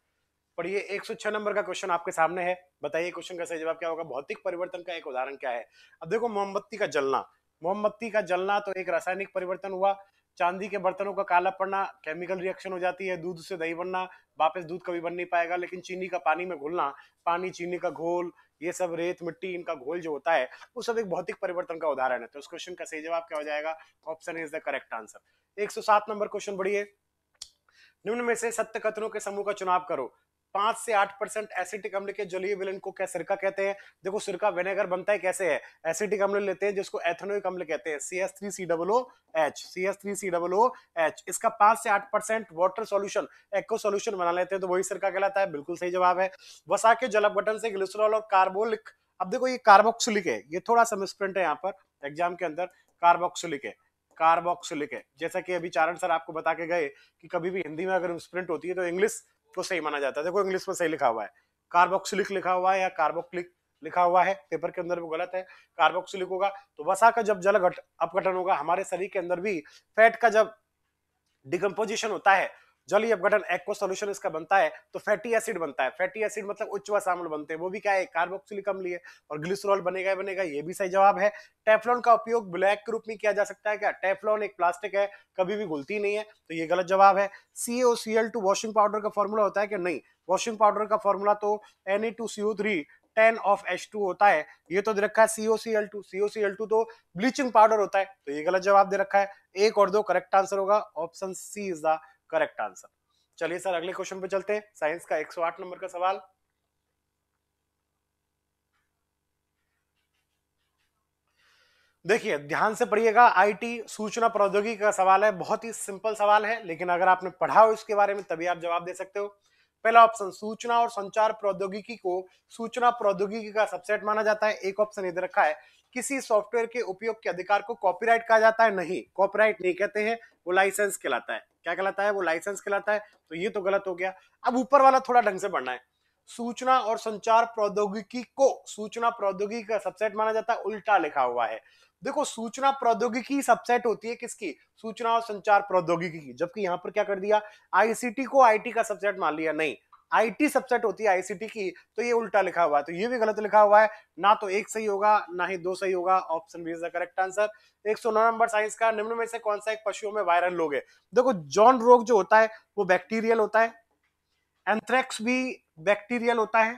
पढ़िए एक सौ छह नंबर का क्वेश्चन आपके सामने है बताइए क्वेश्चन का सही जवाब क्या होगा भौतिक परिवर्तन का एक उदाहरण क्या है अब देखो मोमबत्ती का जलना मोमबत्ती का जलना तो एक रासायनिक परिवर्तन हुआ चांदी के बर्तनों का काला पड़ना केमिकल रिएक्शन हो जाती है दूध से दही बनना वापस दूध कभी बन नहीं पाएगा लेकिन चीनी का पानी में घुलना पानी चीनी का घोल ये सब रेत मिट्टी इनका घोल जो होता है वो सब एक भौतिक परिवर्तन का उदाहरण है तो इस क्वेश्चन का सही जवाब क्या हो जाएगा option is the correct answer एक नंबर क्वेश्चन बढ़िए निम्न में से सत्य कथनों के समूह का चुनाव करो पांच से आठ परसेंट एसिडिक अम्ल के जलीय विलन को क्या सिरका कहते हैं देखो सिरका विनेगर बनता है कैसे है एसिडिक अम्ल लेते हैं जिसको एथेनोइक अम्ल कहते हैं C S three C double O H C S three C double O H इसका पांच से आठ परसेंट वाटर सोल्यूशन एक्ो सोल्यूशन बना लेते हैं तो वही सिरका कहलाता है बिल्कुल सही जवाब है वसा के जल जलपगठन से ग्लिसरॉल और कार्बोलिक अब देखो ये कार्बोक्सिलिक है ये थोड़ा सा मिसप्रिंट है यहाँ पर एग्जाम के अंदर कार्बोक्सिलिक है कार्बोक्सिलिक है जैसा कि अभी चारण सर आपको बता के गए कि कभी भी हिंदी में अगर मिसप्रिंट होती है तो इंग्लिश को तो सही माना जाता है देखो इंग्लिश में सही लिखा हुआ है कार्बोक्सिलिक लिखा हुआ है या कार्बोक्लिक लिखा हुआ है पेपर के अंदर वो गलत है कार्बोक्सिलिक होगा तो वसा का जब जल अपघटन होगा हमारे शरीर के अंदर भी फैट का जब डिकम्पोजिशन होता है जलीय अपघटन एक को सोल्यूशन इसका बनता है तो फैटी एसिड बनता है फैटी एसिड मतलब उच्च वसामल बनते हैं वो भी क्या है कार्बोक्सिलिक अम्ल है और ग्लिसरॉल बनेगा बनेगा ये भी सही जवाब है टेफलॉन का उपयोग ब्लैक के रूप में किया जा सकता है क्या टेफलॉन एक प्लास्टिक है कभी भी घुलती नहीं है तो ये गलत जवाब है CO C L two washing powder का फॉर्मूला होता है क्या नहीं वॉशिंग पाउडर का फॉर्मूला तो N A two CO three ten of H two होता है ये तो दे रखा है CO C L two CO C L two तो ब्लीचिंग पाउडर होता है तो ये गलत जवाब दे रखा है एक और दो करेक्ट आंसर होगा option C is the correct answer चलिए सर अगले क्वेश्चन पे चलते हैं साइंस का 108 नंबर का सवाल देखिए ध्यान से पढ़िएगा आईटी सूचना प्रौद्योगिकी का सवाल है बहुत ही सिंपल सवाल है लेकिन अगर आपने पढ़ा हो इसके बारे में तभी आप जवाब दे सकते हो पहला ऑप्शन सूचना और संचार प्रौद्योगिकी को सूचना प्रौद्योगिकी का सबसेट माना जाता है एक ऑप्शन इधर रखा है किसी सॉफ्टवेयर के उपयोग के अधिकार को कॉपीराइट कहा जाता है नहीं कॉपीराइट नहीं कहते हैं वो लाइसेंस कहलाता है क्या कहलाता है वो लाइसेंस कहलाता है तो ये तो गलत हो गया अब ऊपर वाला थोड़ा ढंग से बढ़ना है सूचना और संचार प्रौद्योगिकी को सूचना प्रौद्योगिकी का सबसेट माना जाता है उल्टा लिखा हुआ है देखो सूचना प्रौद्योगिकी सबसेट होती है किसकी सूचना और संचार प्रौद्योगिकी की जबकि यहां पर क्या कर दिया आईसीटी को आईटी का सबसेट मान लिया नहीं आईटी सबसेट होती है आईसीटी की तो ये उल्टा लिखा हुआ है तो ये भी गलत लिखा हुआ है ना तो एक सही होगा ना ही दो सही होगा option B is the correct answer एक सौ नौ नंबर साइंस का निम्न में से कौन सा एक पशुओं में वायरल रोग है देखो जॉन रोग जो होता है वो बैक्टीरियल होता है एंथ्रेक्स भी बैक्टीरियल होता है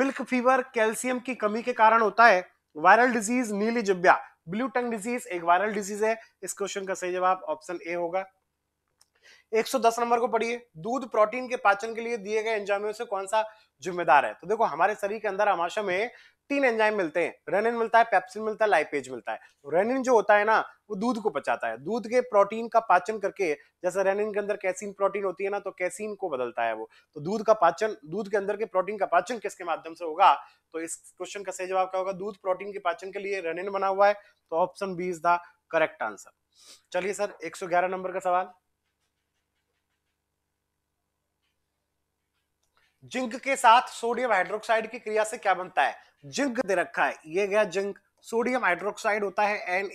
मिल्क फीवर कैल्सियम की कमी के कारण होता है वायरल डिजीज नीली जिब्या ब्लू टंग डिजीज एक वायरल डिजीज है इस क्वेश्चन का सही जवाब ऑप्शन ए होगा 110 नंबर को पढ़िए दूध प्रोटीन के पाचन के लिए दिए गए एंजाइमों से कौन सा जिम्मेदार है तो देखो हमारे शरीर के अंदर हमाशा में तीन एंजाइम मिलते हैं रेनिन मिलता है पेप्सिन मिलता है लाइपेज मिलता है तो रेनिन जो होता है ना वो दूध को पचाता है दूध के प्रोटीन का पाचन करके जैसे रेनिन के अंदर कैसीन प्रोटीन होती है ना तो कैसीन को बदलता है वो तो दूध का पाचन दूध के अंदर के प्रोटीन का पाचन किसके माध्यम से होगा तो इस क्वेश्चन का सही जवाब क्या होगा दूध प्रोटीन के पाचन के लिए रेनिन बना हुआ है तो option B is the correct answer चलिए सर 111 नंबर का सवाल जिंक के साथ सोडियम हाइड्रोक्साइड की क्रिया से क्या बनता है जिंक दे रखा है ये गया जिंक सोडियम हाइड्रोक्साइड होता है एन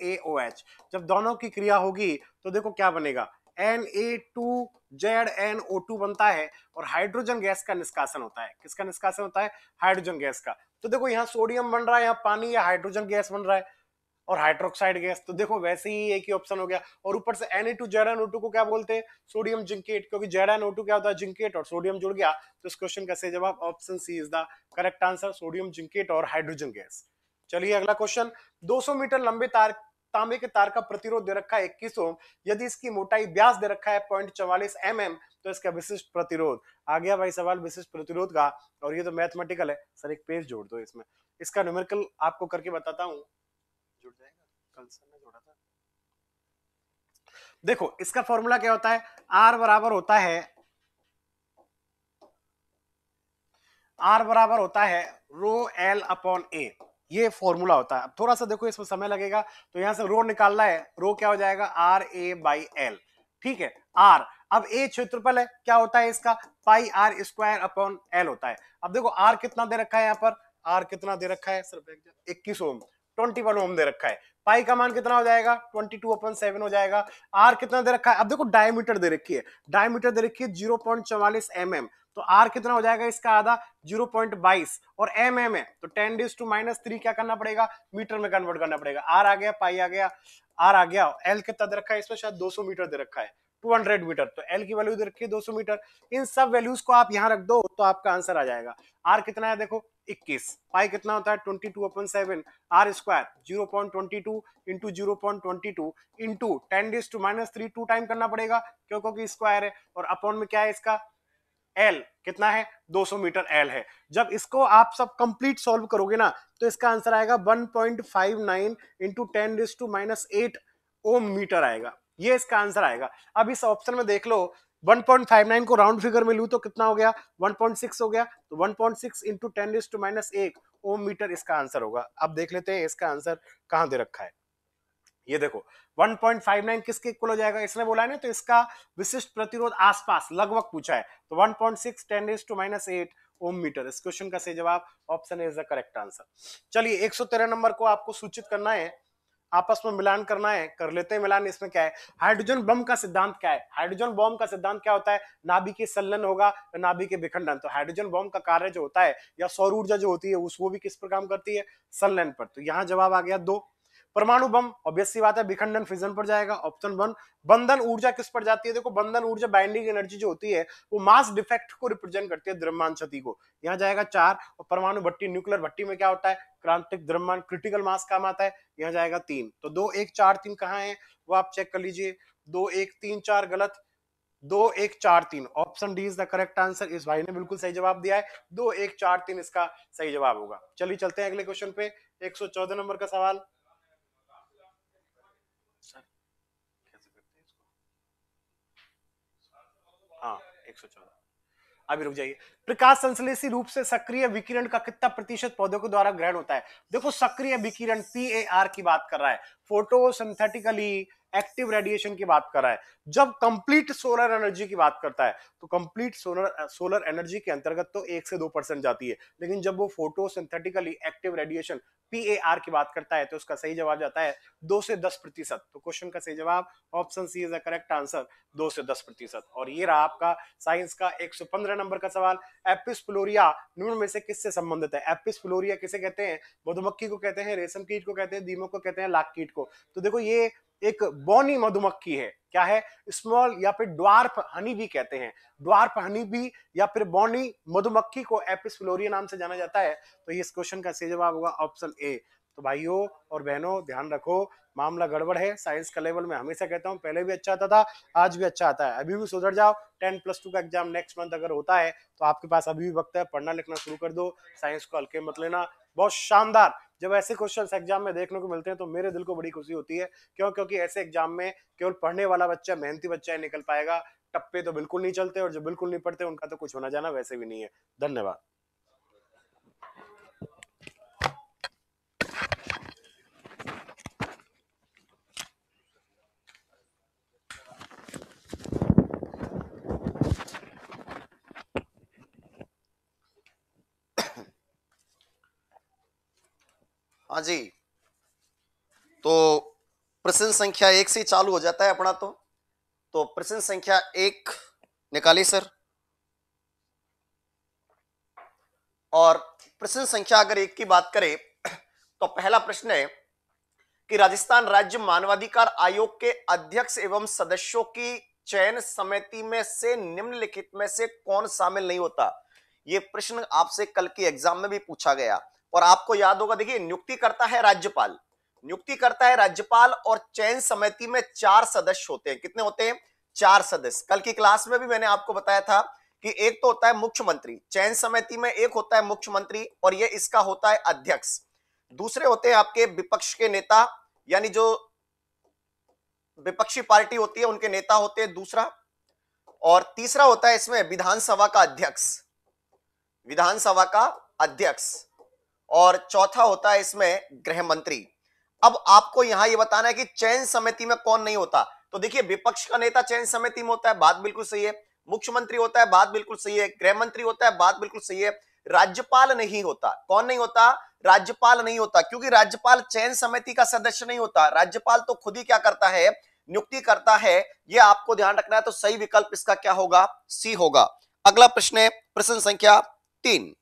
जब दोनों की क्रिया होगी तो देखो क्या बनेगा N N A two Z O two बनता है और हाइड्रोजन गैस का निष्कासन होता है किसका निष्कासन होता है हाइड्रोजन गैस का तो देखो यहाँ सोडियम बन रहा है यहाँ पानी या हाइड्रोजन गैस बन रहा है और हाइड्रोक्साइड गैस तो देखो वैसे ही एक ही ऑप्शन हो गया और ऊपर से N A two Z N O two को क्या बोलते हैं सोडियम जिंकेट क्योंकि जेड एन ओ टू क्या होता है जिंकेट और सोडियम जुड़ गया तो इस क्वेश्चन का सही जवाब option C is the correct answer sodium zincate और हाइड्रोजन गैस चलिए अगला क्वेश्चन 200 मीटर लंबे तार तांबे के तार का प्रतिरोध दे रखा है इक्कीस ओम यदि इसकी मोटाई ब्यास दे रखा है पॉइंट चवालीस एम एम तो इसका विशिष्ट प्रतिरोध आ गया भाई सवाल विशिष्ट प्रतिरोध का और ये तो मैथमेटिकल है सर एक पेज जोड़ दो इसमें इसका न्यूमेरिकल आपको करके बताता हूँ जुड़ जाएगा कल सर ने जोड़ा था देखो इसका फॉर्मूला क्या होता है आर बराबर होता है आर बराबर होता है रो एल अपॉन ए ये फॉर्मूला होता है अब थोड़ा सा देखो इसमें समय लगेगा तो यहां से रो निकालना है रो क्या हो जाएगा आर ए बाई एल ठीक है आर अब ए क्षेत्रफल है क्या होता है इसका pi R square upon L होता है अब देखो आर कितना दे रखा है यहां पर आर कितना दे रखा है सर इक्कीस ओम ट्वेंटी वन ओम दे रखा है पाई का मान कितना हो जाएगा ट्वेंटी टू अपन सेवन हो जाएगा आर कितना दे रखा है अब देखो डायमीटर दे रखी है डायमीटर दे रखी है जीरो पॉइंट चौवालीस एम एम तो आर कितना हो जाएगा इसका आधा जीरो पॉइंट बाईस और एम एम है तो ten is to minus three क्या करना पड़ेगा मीटर में कन्वर्ट करना पड़ेगा आर आ गया पाई आ गया आर आ गया एल कितना दे रखा है इसमें शायद दो सौ मीटर दे रखा है 200 मीटर तो L की वैल्यू दे रखी है 200 मीटर इन सब वैल्यूज को आप यहां रख दो तो आपका आंसर आ जाएगा R कितना है देखो इक्कीस पाई कितना होता है twenty two upon seven R square zero point twenty two into zero point twenty two into ten is to minus three two time करना पड़ेगा क्यों क्योंकि स्क्वायर है और अपॉन में क्या है इसका एल कितना है 200 मीटर एल है जब इसको आप सब कंप्लीट सॉल्व करोगे ना तो इसका आंसर आएगा 1.59 point five nine into ten is to minus eight ohm metre आएगा ये इसका आंसर आएगा अब इस ऑप्शन में देख लो 1.59 को राउंड फिगर में लू तो कितना हो गया 1.6 हो गया तो 1.6 point six into ten is to minus एक ओम मीटर इसका आंसर होगा अब देख लेते हैं इसका आंसर कहां दे रखा है ये देखो 1.59 किसके इक्वल हो जाएगा इसने बोला है ना तो इसका विशिष्ट प्रतिरोध आसपास लगभग पूछा है तो 1.6 point six ten is to minus eight ohm metre इस क्वेश्चन का सही जवाब option is the correct answer चलिए 113 नंबर को आपको सूचित करना है आपस में मिलान करना है कर लेते हैं मिलान इसमें क्या है हाइड्रोजन बम का सिद्धांत क्या है हाइड्रोजन बॉम्ब का सिद्धांत क्या होता है के सलन होगा या तो के विखंडन तो हाइड्रोजन बॉम्ब का कार्य जो होता है या सौर ऊर्जा जो होती है उस वो भी किस पर काम करती है संलयन पर तो यहाँ जवाब आ गया दो परमाणु बम ऑब्वियसली बात है विखंडन फिजन पर जाएगा ऑप्शन वन बंधन ऊर्जा किस पर जाती है देखो बंधन ऊर्जा बाइंडिंग एनर्जी जो होती है वो मास डिफेक्ट को रिप्रेजेंट करती है द्रव्यमान क्षति को यहाँ जाएगा चार और परमाणु भट्टी न्यूक्लियर भट्टी में क्या होता है क्रांतिक द्रव्यमान क्रिटिकल मास काम आता है यहाँ जाएगा तीन तो दो एक चार तीन कहाँ है वो आप चेक कर लीजिए दो एक तीन चार गलत दो एक चार तीन option D is the correct answer इस भाई ने बिल्कुल सही जवाब दिया है दो एक चार तीन इसका सही जवाब होगा चलिए चलते हैं अगले क्वेश्चन पे एक नंबर का सवाल 114 अभी रुक जाइए प्रकाश संश्लेषी रूप से सक्रिय विकिरण का कितना प्रतिशत पौधों के द्वारा ग्रहण होता है देखो सक्रिय विकिरण पी की बात कर रहा है फोटोसिंथेटिकली एक्टिव रेडिएशन की बात कर रहा है जब कंप्लीट सोलर एनर्जी की बात करता है तो कंप्लीट सोलर सोलर एनर्जी के अंतर्गत तो एक से दो परसेंट जाती है लेकिन जब वो photosynthetically active radiation P A R की बात करता है तो उसका सही जवाब जाता है दो से दस प्रतिशत तो क्वेश्चन का सही जवाब option C is the correct answer दो से दस प्रतिशत और ये रहा आपका साइंस का एक सौ पंद्रह नंबर का सवाल एपिस फ्लोरिया निम्न में से किससे संबंधित है एपिस फ्लोरिया किसे कहते हैं मधुमक्खी को कहते हैं रेशम कीट को कहते हैं दीमक को कहते हैं लाख कीट को तो देखो ये एक बोनी मधुमक्खी है क्या है स्मॉल या फिर ड्वार्फ हनी भी कहते हैं ड्वार्फ हनी भी या फिर बोनी मधुमक्खी को एपिस फ्लोरिया नाम से जाना जाता है तो इस क्वेश्चन का सही जवाब होगा ऑप्शन ए तो भाइयों और बहनों ध्यान रखो मामला गड़बड़ है साइंस का लेवल में हमेशा कहता हूँ पहले भी अच्छा आता था आज भी अच्छा आता है अभी भी सुधर जाओ टेन प्लस टू का एग्जाम नेक्स्ट मंथ अगर होता है तो आपके पास अभी भी वक्त है पढ़ना लिखना शुरू कर दो साइंस को हल्के मत लेना बहुत शानदार जब ऐसे क्वेश्चन एग्जाम में देखने को मिलते हैं तो मेरे दिल को बड़ी खुशी होती है क्यों क्योंकि ऐसे एग्जाम में केवल पढ़ने वाला बच्चा मेहनती बच्चा ही निकल पाएगा टप्पे तो बिल्कुल नहीं चलते और जो बिल्कुल नहीं पढ़ते उनका तो कुछ होना जाना वैसे भी नहीं है धन्यवाद हाँ जी तो प्रश्न संख्या एक से चालू हो जाता है अपना तो तो प्रश्न संख्या एक निकाली सर और प्रश्न संख्या अगर एक की बात करें तो पहला प्रश्न है कि राजस्थान राज्य मानवाधिकार आयोग के अध्यक्ष एवं सदस्यों की चयन समिति में से निम्नलिखित में से कौन शामिल नहीं होता यह प्रश्न आपसे कल के एग्जाम में भी पूछा गया और आपको याद होगा देखिए नियुक्ति करता है राज्यपाल नियुक्ति करता है राज्यपाल और चयन समिति में चार सदस्य होते हैं कितने होते हैं चार सदस्य कल की क्लास में भी मैंने आपको बताया था कि एक तो होता है मुख्यमंत्री चयन समिति में एक होता है मुख्यमंत्री और ये इसका होता है अध्यक्ष दूसरे होते हैं आपके विपक्ष के नेता यानी जो विपक्षी पार्टी होती है उनके नेता होते हैं दूसरा और तीसरा होता है इसमें विधानसभा का अध्यक्ष विधानसभा का अध्यक्ष और चौथा होता है इसमें गृह मंत्री अब आपको यहां ये बताना है कि चयन समिति में कौन नहीं होता तो देखिए विपक्ष का नेता चयन समिति में होता है बात बिल्कुल सही है मुख्यमंत्री होता है बात बिल्कुल सही है गृह मंत्री होता है बात बिल्कुल सही है राज्यपाल नहीं होता कौन नहीं होता राज्यपाल नहीं होता क्योंकि राज्यपाल चयन समिति का सदस्य नहीं होता राज्यपाल तो खुद ही क्या करता है नियुक्ति करता है यह आपको ध्यान रखना है तो सही विकल्प इसका क्या होगा सी होगा अगला प्रश्न है प्रश्न संख्या तीन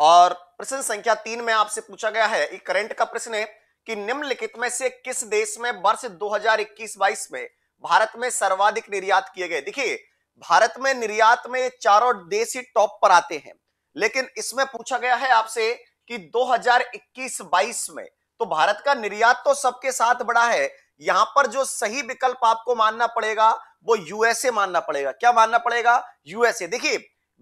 और प्रश्न संख्या तीन में आपसे पूछा गया है एक करंट का प्रश्न है कि निम्नलिखित में से किस देश में वर्ष 2021 हजार में भारत में सर्वाधिक निर्यात किए गए देखिए भारत में निर्यात में चारों देश ही टॉप पर आते हैं लेकिन इसमें पूछा गया है आपसे कि 2021-22 में तो भारत का निर्यात तो सबके साथ बड़ा है यहां पर जो सही विकल्प आपको मानना पड़ेगा वो यूएसए मानना पड़ेगा क्या मानना पड़ेगा यूएसए देखिए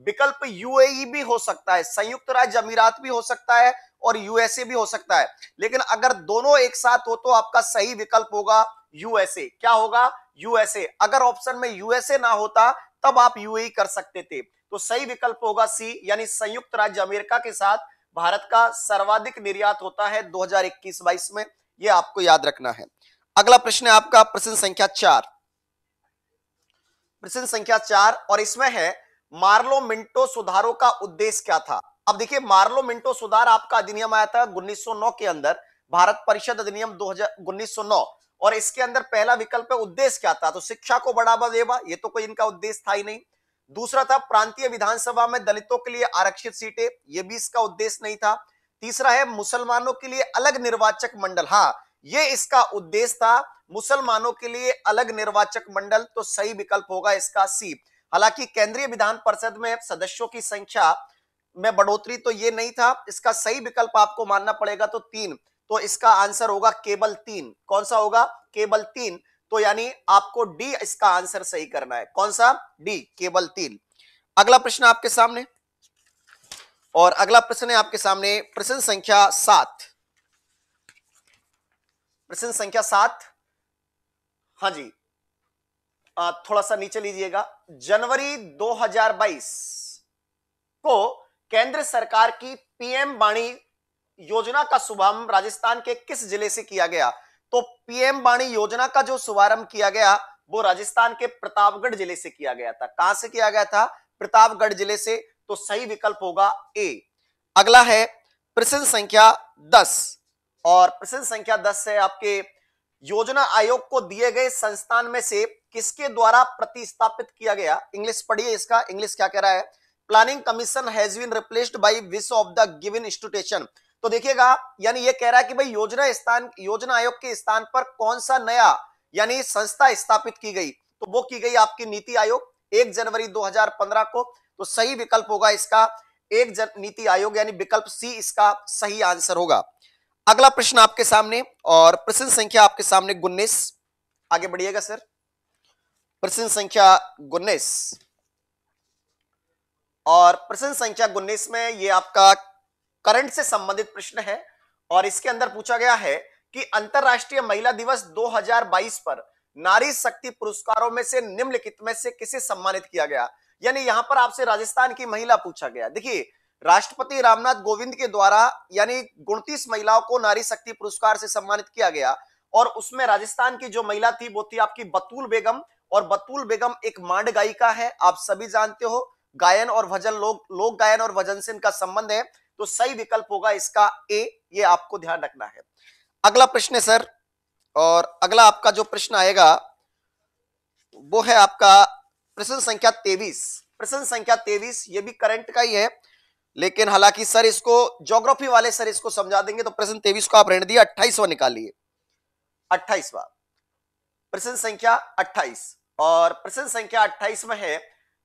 विकल्प यूएई भी हो सकता है संयुक्त राज्य अमीरात भी हो सकता है और यूएसए भी हो सकता है लेकिन अगर दोनों एक साथ हो तो आपका सही विकल्प होगा यूएसए क्या होगा यूएसए अगर ऑप्शन में यूएसए ना होता तब आप यूएई कर सकते थे तो सही विकल्प होगा सी यानी संयुक्त राज्य अमेरिका के साथ भारत का सर्वाधिक निर्यात होता है 2021-22 में यह आपको याद रखना है अगला प्रश्न है आपका प्रश्न संख्या चार प्रश्न संख्या चार और इसमें है मार्लो मिंटो सुधारों का उद्देश्य क्या था अब देखिए मार्लो मिंटो सुधार आपका अधिनियम आया था 1909 के अंदर भारत परिषद अधिनियम दो हजार और इसके अंदर पहला विकल्प है उद्देश्य क्या था तो शिक्षा को बढ़ावा देवा ये तो कोई इनका उद्देश्य था ही नहीं दूसरा था प्रांतीय विधानसभा में दलितों के लिए आरक्षित सीटें ये भी इसका उद्देश्य नहीं था तीसरा है मुसलमानों के लिए अलग निर्वाचक मंडल हाँ ये इसका उद्देश्य था मुसलमानों के लिए अलग निर्वाचक मंडल तो सही विकल्प होगा इसका सी हालांकि केंद्रीय विधान परिषद में सदस्यों की संख्या में बढ़ोतरी तो ये नहीं था इसका सही विकल्प आपको मानना पड़ेगा तो तीन तो इसका आंसर होगा केवल तीन कौन सा होगा केवल तीन तो यानी आपको डी इसका आंसर सही करना है कौन सा डी केवल तीन अगला प्रश्न आपके सामने और अगला प्रश्न है आपके सामने प्रश्न संख्या सात प्रश्न संख्या सात हाँ जी थोड़ा सा नीचे लीजिएगा जनवरी 2022 को केंद्र सरकार की पीएम बाणी योजना का शुभारंभ राजस्थान के किस जिले से किया गया तो पीएम बाणी योजना का जो शुभारंभ किया गया वो राजस्थान के प्रतापगढ़ जिले से किया गया था कहां से किया गया था प्रतापगढ़ जिले से तो सही विकल्प होगा ए अगला है प्रश्न संख्या दस और प्रश्न संख्या दस है आपके योजना आयोग को दिए गए संस्थान में से किसके द्वारा प्रतिस्थापित किया गया इंग्लिश पढ़िए इसका इंग्लिश क्या कह रहा है planning commission has been replaced by which of the given institution तो देखिएगा यानी ये कह रहा है कि भाई योजना स्थान योजना आयोग के स्थान पर कौन सा नया यानी संस्था स्थापित की गई तो वो की गई आपकी नीति आयोग एक जनवरी 2015 को तो सही विकल्प होगा इसका एक नीति आयोग यानी विकल्प सी इसका सही आंसर होगा अगला प्रश्न आपके सामने और प्रश्न संख्या आपके सामने उन्नीस आगे बढ़िएगा सर प्रश्न संख्या उन्नीस और प्रश्न संख्या उन्नीस में ये आपका करंट से संबंधित प्रश्न है और इसके अंदर पूछा गया है कि अंतरराष्ट्रीय महिला दिवस 2022 पर नारी शक्ति पुरस्कारों में से निम्नलिखित में से किसे सम्मानित किया गया यानी यहां पर आपसे राजस्थान की महिला पूछा गया देखिए राष्ट्रपति रामनाथ कोविंद के द्वारा यानी उनतीस महिलाओं को नारी शक्ति पुरस्कार से सम्मानित किया गया और उसमें राजस्थान की जो महिला थी वो थी आपकी बतूल बेगम और बतूल बेगम एक मांड गायिका है आप सभी जानते हो गायन और भजन लोग लोक गायन और भजन से इनका संबंध है तो सही विकल्प होगा इसका ए ये आपको ध्यान रखना है अगला प्रश्न है सर और अगला आपका जो प्रश्न आएगा वो है आपका प्रश्न संख्या तेवीस प्रश्न संख्या तेवीस ये भी करंट का ही है लेकिन हालांकि सर इसको ज्योग्राफी वाले सर इसको समझा देंगे तो प्रश्न तेवीस को आप रहने दिए अट्ठाईसवा निकालिए अट्ठाईसवा प्रश्न संख्या अट्ठाईस और प्रश्न संख्या अट्ठाईस में है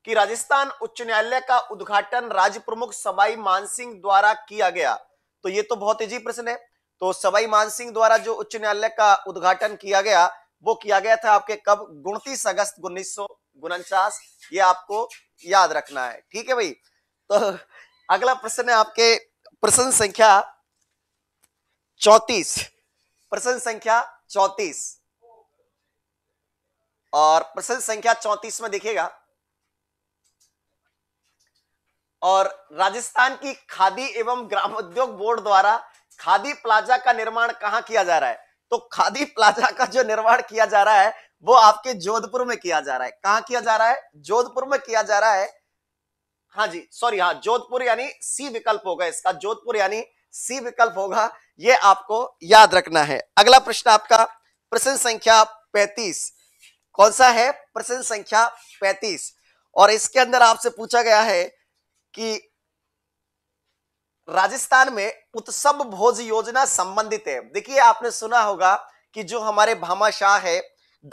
कि राजस्थान उच्च न्यायालय का उद्घाटन राज्य प्रमुख सवाई मानसिंह द्वारा किया गया तो ये तो बहुत इजी प्रश्न है तो सवाई मानसिंह द्वारा जो उच्च न्यायालय का उद्घाटन किया गया वो किया गया था आपके कब उनतीस अगस्त उन्नीस ये आपको याद रखना है ठीक है भाई तो अगला प्रश्न है आपके प्रश्न संख्या चौतीस प्रश्न संख्या चौतीस और प्रश्न संख्या चौतीस में देखिएगा और राजस्थान की खादी एवं ग्रामोद्योग बोर्ड द्वारा खादी प्लाजा का निर्माण कहां किया जा रहा है तो खादी प्लाजा का जो निर्माण किया जा रहा है वो आपके जोधपुर में किया जा रहा है कहां किया जा रहा है जोधपुर में किया जा रहा है हाँ जी सॉरी हाँ जोधपुर यानी सी विकल्प होगा इसका जोधपुर यानी सी विकल्प होगा ये आपको याद रखना है अगला प्रश्न आपका प्रश्न संख्या पैंतीस कौन सा है प्रश्न संख्या पैंतीस और इसके अंदर आपसे पूछा गया है कि राजस्थान में उत्सव भोज योजना संबंधित है देखिए आपने सुना होगा कि जो हमारे भामा शाह है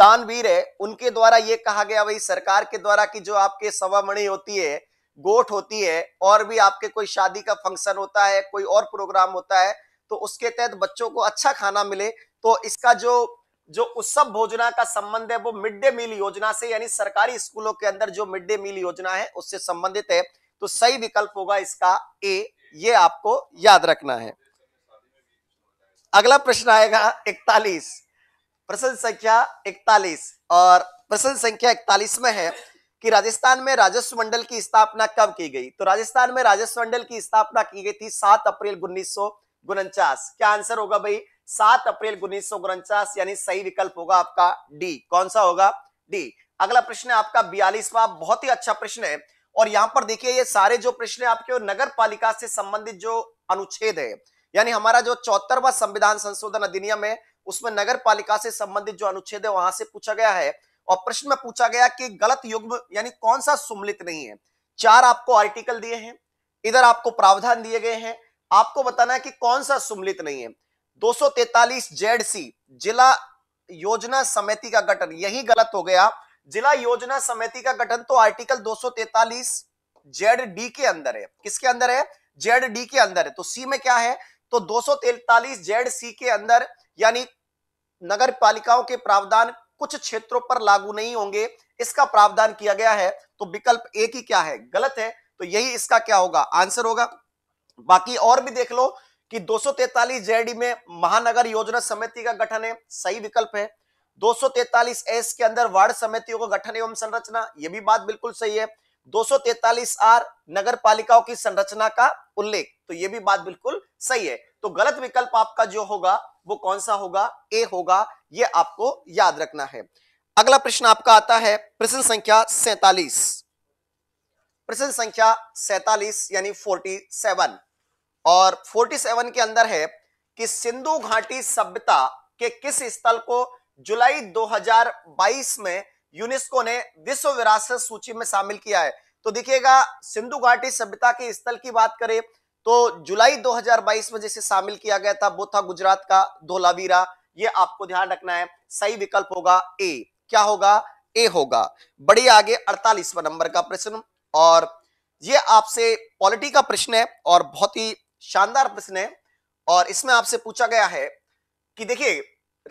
दानवीर है उनके द्वारा ये कहा गया भाई सरकार के द्वारा कि जो आपके सवामणि होती है गोट होती है और भी आपके कोई शादी का फंक्शन होता है कोई और प्रोग्राम होता है तो उसके तहत बच्चों को अच्छा खाना मिले तो इसका जो जो उत्सव भोजना का संबंध है वो मिड डे मील योजना से यानी सरकारी स्कूलों के अंदर जो मिड डे मील योजना है उससे संबंधित है तो सही विकल्प होगा इसका ए ये आपको याद रखना है अगला प्रश्न आएगा इकतालीस प्रश्न संख्या इकतालीस और प्रश्न संख्या इकतालीस में है कि राजस्थान में राजस्व मंडल की स्थापना कब की गई तो राजस्थान में राजस्व मंडल की स्थापना की गई थी सात अप्रैल उन्नीस क्या आंसर होगा भाई सात अप्रैल उन्नीस यानी सही विकल्प होगा आपका डी कौन सा होगा डी अगला प्रश्न है आपका बयालीसवा बहुत ही अच्छा प्रश्न है और यहां पर देखिए ये सारे जो प्रश्न है आपके नगर पालिका से संबंधित जो अनुच्छेद है यानी हमारा जो चौहत्तरवा संविधान संशोधन अधिनियम है उसमें नगर पालिका से संबंधित जो अनुच्छेद है वहां से पूछा गया है और प्रश्न में पूछा गया कि गलत युग्म यानी कौन सा सुमलित नहीं है चार आपको आर्टिकल दिए हैं इधर आपको प्रावधान दिए गए हैं आपको बताना है कि कौन सा सुमलित नहीं है दो जेड सी जिला योजना समिति का गठन यही गलत हो गया जिला योजना समिति का गठन तो आर्टिकल 243 जेड डी के अंदर है किसके अंदर है जेड डी के अंदर है तो सी में क्या है तो 243 जेड सी के अंदर यानी नगर पालिकाओं के प्रावधान कुछ क्षेत्रों पर लागू नहीं होंगे इसका प्रावधान किया गया है तो विकल्प एक ही क्या है गलत है तो यही इसका क्या होगा आंसर होगा बाकी और भी देख लो कि 243 जेडी में महानगर योजना समिति का गठन है सही विकल्प है 243 एस के अंदर वार्ड समितियों का गठन एवं संरचना यह भी बात बिल्कुल सही है 243 आर नगर पालिकाओं की संरचना का उल्लेख तो यह भी बात बिल्कुल सही है तो गलत विकल्प आपका जो होगा वो कौन सा होगा ए होगा ये आपको याद रखना है अगला प्रश्न आपका आता है प्रश्न संख्या सैतालीस प्रश्न संख्या सैतालीस यानी फोर्टी सेवन और फोर्टी सेवन के अंदर है कि सिंधु घाटी सभ्यता के किस स्थल को जुलाई 2022 में यूनेस्को ने विश्व विरासत सूची में शामिल किया है तो देखिएगा सिंधु घाटी सभ्यता के स्थल की बात करें तो जुलाई 2022 में जिसे शामिल किया गया था वो था गुजरात का धोलावीरा ये आपको ध्यान रखना है सही विकल्प होगा ए क्या होगा ए होगा बड़ी आगे अड़तालीसवा नंबर का प्रश्न और ये आपसे पॉलिटी का प्रश्न है और बहुत ही शानदार प्रश्न है और इसमें आपसे पूछा गया है कि देखिए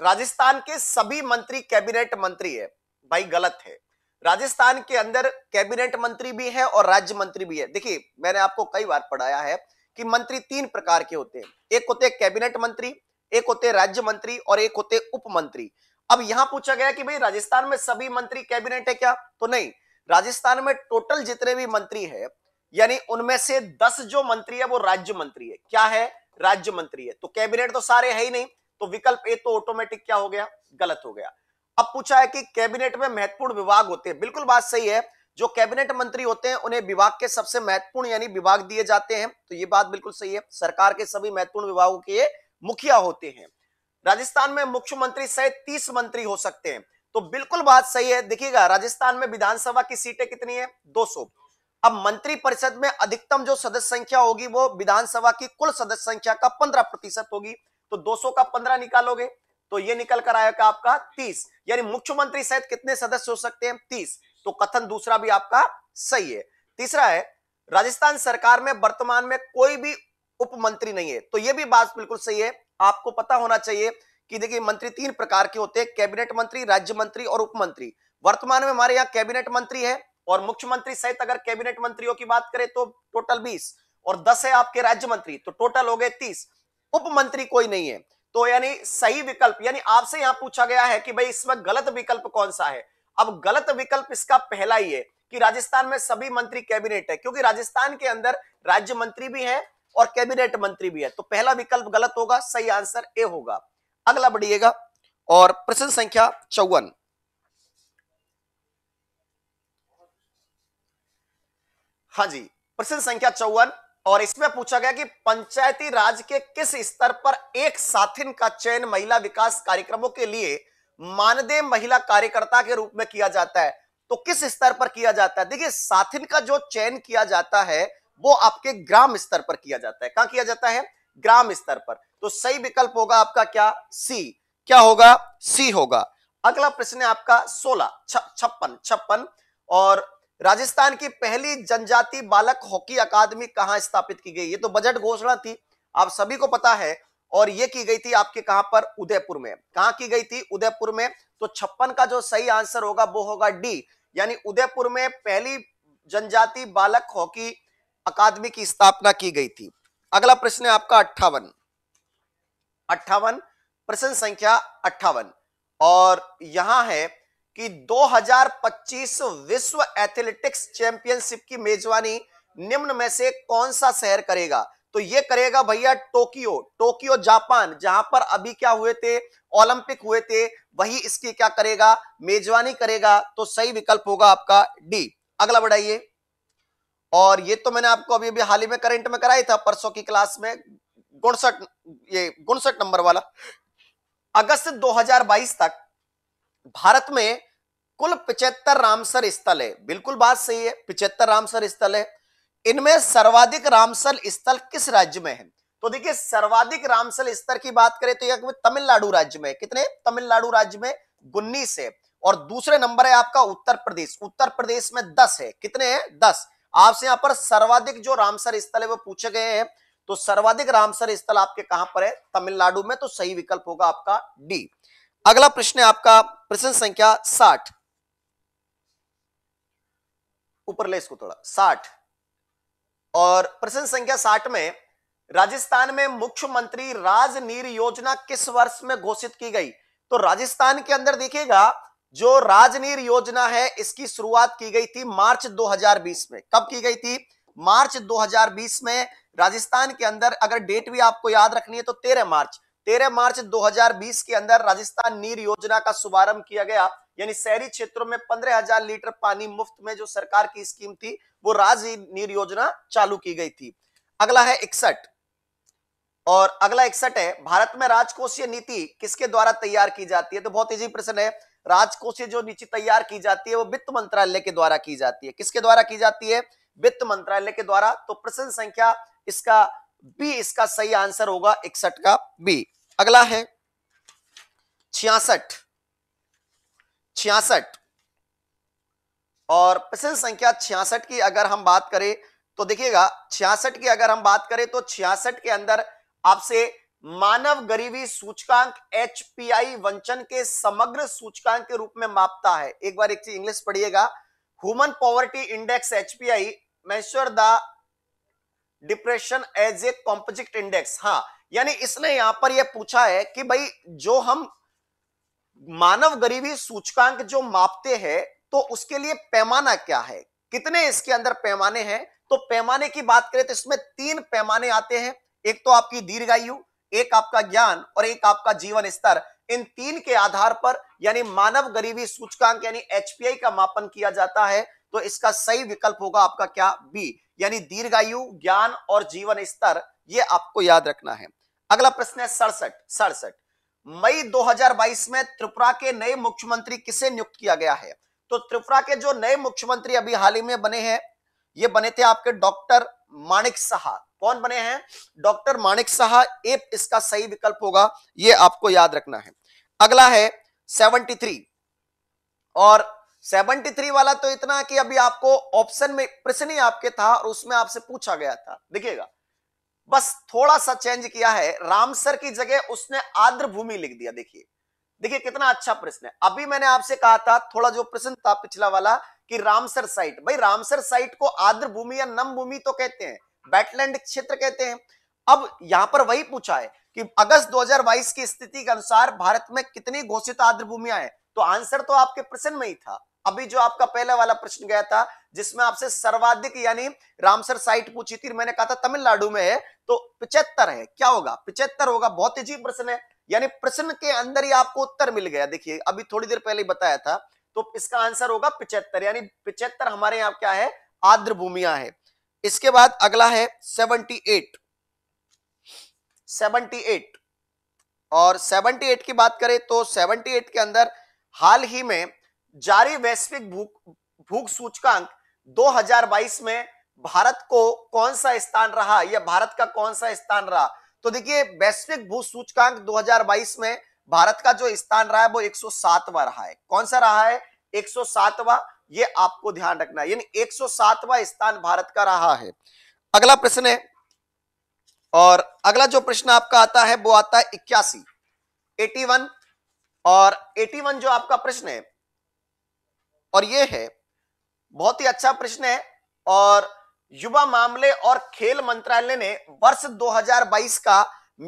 राजस्थान के सभी मंत्री कैबिनेट मंत्री है भाई गलत है राजस्थान के अंदर कैबिनेट मंत्री भी है और राज्य मंत्री भी है देखिए मैंने आपको कई बार पढ़ाया है कि मंत्री तीन प्रकार के होते हैं एक होते कैबिनेट मंत्री एक होते राज्य मंत्री और एक होते उप मंत्री अब यहां पूछा गया कि भाई राजस्थान में सभी मंत्री कैबिनेट है क्या तो नहीं राजस्थान में टोटल जितने भी मंत्री है यानी उनमें से दस जो मंत्री है वो राज्य मंत्री है क्या है राज्य मंत्री है तो कैबिनेट तो सारे है ही नहीं तो विकल्प ए तो ऑटोमेटिक क्या हो गया गलत हो गया अब पूछा है कि कैबिनेट में महत्वपूर्ण विभाग होते हैं बिल्कुल बात सही है जो कैबिनेट मंत्री होते हैं उन्हें विभाग के सबसे महत्वपूर्ण यानी विभाग दिए जाते हैं तो ये बात बिल्कुल सही है सरकार के सभी महत्वपूर्ण विभागों के मुखिया होते हैं राजस्थान में मुख्यमंत्री सहित तीस मंत्री हो सकते हैं तो बिल्कुल बात सही है देखिएगा राजस्थान में विधानसभा की सीटें कितनी है 200 अब मंत्री परिषद में अधिकतम जो सदस्य संख्या होगी वो विधानसभा की कुल सदस्य संख्या का 15 प्रतिशत होगी तो 200 का 15 निकालोगे तो ये निकल कर आएगा आपका 30 यानी मुख्यमंत्री सहित कितने सदस्य हो सकते हैं तीस तो कथन दूसरा भी आपका सही है तीसरा है राजस्थान सरकार में वर्तमान में कोई भी उपमंत्री नहीं है तो यह भी बात बिल्कुल सही है आपको पता होना चाहिए कि देखिए मंत्री तीन प्रकार के होते हैं कैबिनेट मंत्री राज्य मंत्री और उपमंत्री वर्तमान में हमारे यहाँ कैबिनेट मंत्री है और मुख्यमंत्री सहित अगर कैबिनेट मंत्रियों की बात करें तो टोटल बीस और दस है आपके राज्य मंत्री तो टोटल हो गए तीस उप मंत्री कोई नहीं है तो यानी सही विकल्प यानी आपसे यहां पूछा गया है कि भाई इसमें गलत विकल्प कौन सा है अब गलत विकल्प इसका पहला ही है कि राजस्थान में सभी मंत्री कैबिनेट है क्योंकि राजस्थान के अंदर राज्य मंत्री भी है और कैबिनेट मंत्री भी है तो पहला विकल्प गलत होगा सही आंसर ए होगा अगला बढ़िएगा और प्रश्न संख्या चौवन हाँ जी प्रश्न संख्या चौवन और इसमें पूछा गया कि पंचायती राज के किस स्तर पर एक साथिन का चयन महिला विकास कार्यक्रमों के लिए मानदेय महिला कार्यकर्ता के रूप में किया जाता है तो किस स्तर पर किया जाता है देखिए साथिन का जो चयन किया जाता है वो आपके ग्राम स्तर पर किया जाता है कहा किया जाता है ग्राम स्तर पर तो सही विकल्प होगा आपका क्या सी क्या होगा सी होगा अगला प्रश्न है आपका सोलह छप्पन छप्पन और राजस्थान की पहली जनजाति बालक हॉकी अकादमी कहां स्थापित की गई ये तो बजट घोषणा थी आप सभी को पता है और ये की गई थी आपके कहां पर उदयपुर में कहा की गई थी उदयपुर में तो छप्पन का जो सही आंसर होगा वो होगा डी यानी उदयपुर में पहली जनजाति बालक हॉकी अकादमी की स्थापना की गई थी अगला प्रश्न है आपका अट्ठावन अट्ठावन प्रश्न संख्या अट्ठावन और यहां है कि 2025 विश्व एथलेटिक्स चैंपियनशिप की मेजबानी निम्न में से कौन सा शहर करेगा तो ये करेगा भैया टोकियो टोकियो जापान जहां पर अभी क्या हुए थे ओलंपिक हुए थे वही इसकी क्या करेगा मेजबानी करेगा तो सही विकल्प होगा आपका डी अगला बढ़ाइए और ये तो मैंने आपको अभी अभी हाल ही में करंट में कराया था परसों की क्लास में गुणसठ ये गुणसठ नंबर वाला अगस्त 2022 तक भारत में कुल पिचहत्तर रामसर स्थल है बिल्कुल बात सही है पिचहत्तर रामसर स्थल है इनमें सर्वाधिक रामसल स्थल किस राज्य में है तो देखिए सर्वाधिक रामसल स्थल की बात करें तो यह तमिलनाडु राज्य में कितने तमिलनाडु राज्य में उन्नीस है और दूसरे नंबर है आपका उत्तर प्रदेश उत्तर प्रदेश में दस है कितने हैं दस आपसे यहां पर सर्वाधिक जो रामसर स्थल है वो पूछे गए हैं तो सर्वाधिक रामसर स्थल आपके कहां पर है तमिलनाडु में तो सही विकल्प होगा आपका डी अगला प्रश्न है आपका प्रश्न संख्या साठ ऊपर ले इसको थोड़ा साठ और प्रश्न संख्या साठ में राजस्थान में मुख्यमंत्री राजनीर योजना किस वर्ष में घोषित की गई तो राजस्थान के अंदर देखिएगा जो राजनीर योजना है इसकी शुरुआत की गई थी मार्च 2020 में कब की गई थी मार्च 2020 में राजस्थान के अंदर अगर डेट भी आपको याद रखनी है तो 13 मार्च 13 मार्च 2020 के अंदर राजस्थान नीर योजना का शुभारंभ किया गया यानी शहरी क्षेत्रों में पंद्रह हजार लीटर पानी मुफ्त में जो सरकार की स्कीम थी वो नीर योजना चालू की गई थी अगला है इकसठ और अगला इकसठ है भारत में राजकोषीय नीति किसके द्वारा तैयार की जाती है तो बहुत ईजी प्रश्न है राजकोषीय जो नीति तैयार की जाती है वो वित्त मंत्रालय के द्वारा की जाती है किसके द्वारा की जाती है वित्त मंत्रालय के द्वारा तो प्रश्न संख्या इसका बी इसका सही आंसर होगा इकसठ का बी अगला है छियासठ छियासठ और प्रश्न संख्या छियासठ की अगर हम बात करें तो देखिएगा छियासठ की अगर हम बात करें तो छियासठ के अंदर आपसे मानव गरीबी सूचकांक एच वंचन के समग्र सूचकांक के रूप में मापता है एक बार एक चीज इंग्लिश पढ़िएगा human poverty index H P I measure the depression as a composite index हाँ यानी इसने यहां पर यह पूछा है कि भाई जो हम मानव गरीबी सूचकांक जो मापते हैं तो उसके लिए पैमाना क्या है कितने इसके अंदर पैमाने हैं तो पैमाने की बात करें तो इसमें तीन पैमाने आते हैं एक तो आपकी दीर्घायु एक आपका ज्ञान और एक आपका जीवन स्तर इन तीन के आधार पर यानी मानव गरीबी सूचकांक यानी एचपीआई का मापन किया जाता है तो इसका सही विकल्प होगा आपका क्या बी यानी दीर्घायु ज्ञान और जीवन स्तर ये आपको याद रखना है अगला प्रश्न है सड़सठ सड़सठ मई 2022 में त्रिपुरा के नए मुख्यमंत्री किसे नियुक्त किया गया है तो त्रिपुरा के जो नए मुख्यमंत्री अभी हाल ही में बने हैं ये बने थे आपके डॉक्टर माणिक साहा कौन बने हैं डॉक्टर माणिक साहा एप इसका सही विकल्प होगा ये आपको याद रखना है अगला है 73 और 73 वाला तो इतना कि अभी आपको ऑप्शन में प्रश्न ही आपके था और उसमें आपसे पूछा गया था देखिएगा बस थोड़ा सा चेंज किया है रामसर की जगह उसने आर्द्र भूमि लिख दिया देखिए देखिए कितना अच्छा प्रश्न है अभी मैंने आपसे कहा था थोड़ा जो प्रश्न था पिछला वाला कि रामसर साइट भाई रामसर साइट को आर्द्र भूमि या नम भूमि तो कहते हैं बैटलैंड क्षेत्र कहते हैं अब यहां पर वही पूछा है कि अगस्त 2022 की स्थिति के अनुसार भारत में कितनी घोषित आर्द्र भूमिया है तो आंसर तो आपके प्रश्न में ही था अभी जो आपका पहले वाला प्रश्न गया था जिसमें आपसे सर्वाधिक यानी रामसर साइट पूछी थी मैंने कहा था तमिलनाडु में है तो पिछहत्तर है क्या होगा पिछहत्तर होगा बहुत अजीब प्रश्न है यानी प्रश्न के अंदर ही आपको उत्तर मिल गया देखिए अभी थोड़ी देर पहले ही बताया था तो इसका आंसर होगा पिछहत्तर यानी पिछहत्तर हमारे यहाँ क्या है आर्द्र भूमिया है इसके बाद अगला है सेवनटी एट सेवनटी एट और सेवनटी एट की बात करें तो सेवनटी एट के अंदर हाल ही में जारी वैश्विक भूख भूख सूचकांक 2022 में भारत को कौन सा स्थान रहा या भारत का कौन सा स्थान रहा तो देखिए वैश्विक भू सूचकांक 2022 में भारत का जो स्थान रहा है वो 107वां रहा है कौन सा रहा है 107वां ये आपको ध्यान रखना है यानी 107वां स्थान भारत का रहा है अगला प्रश्न है और अगला जो प्रश्न आपका आता है वो आता है इक्यासी एटी वन और एटी वन जो आपका प्रश्न है और ये है बहुत ही अच्छा प्रश्न है और युवा मामले और खेल मंत्रालय ने वर्ष 2022 का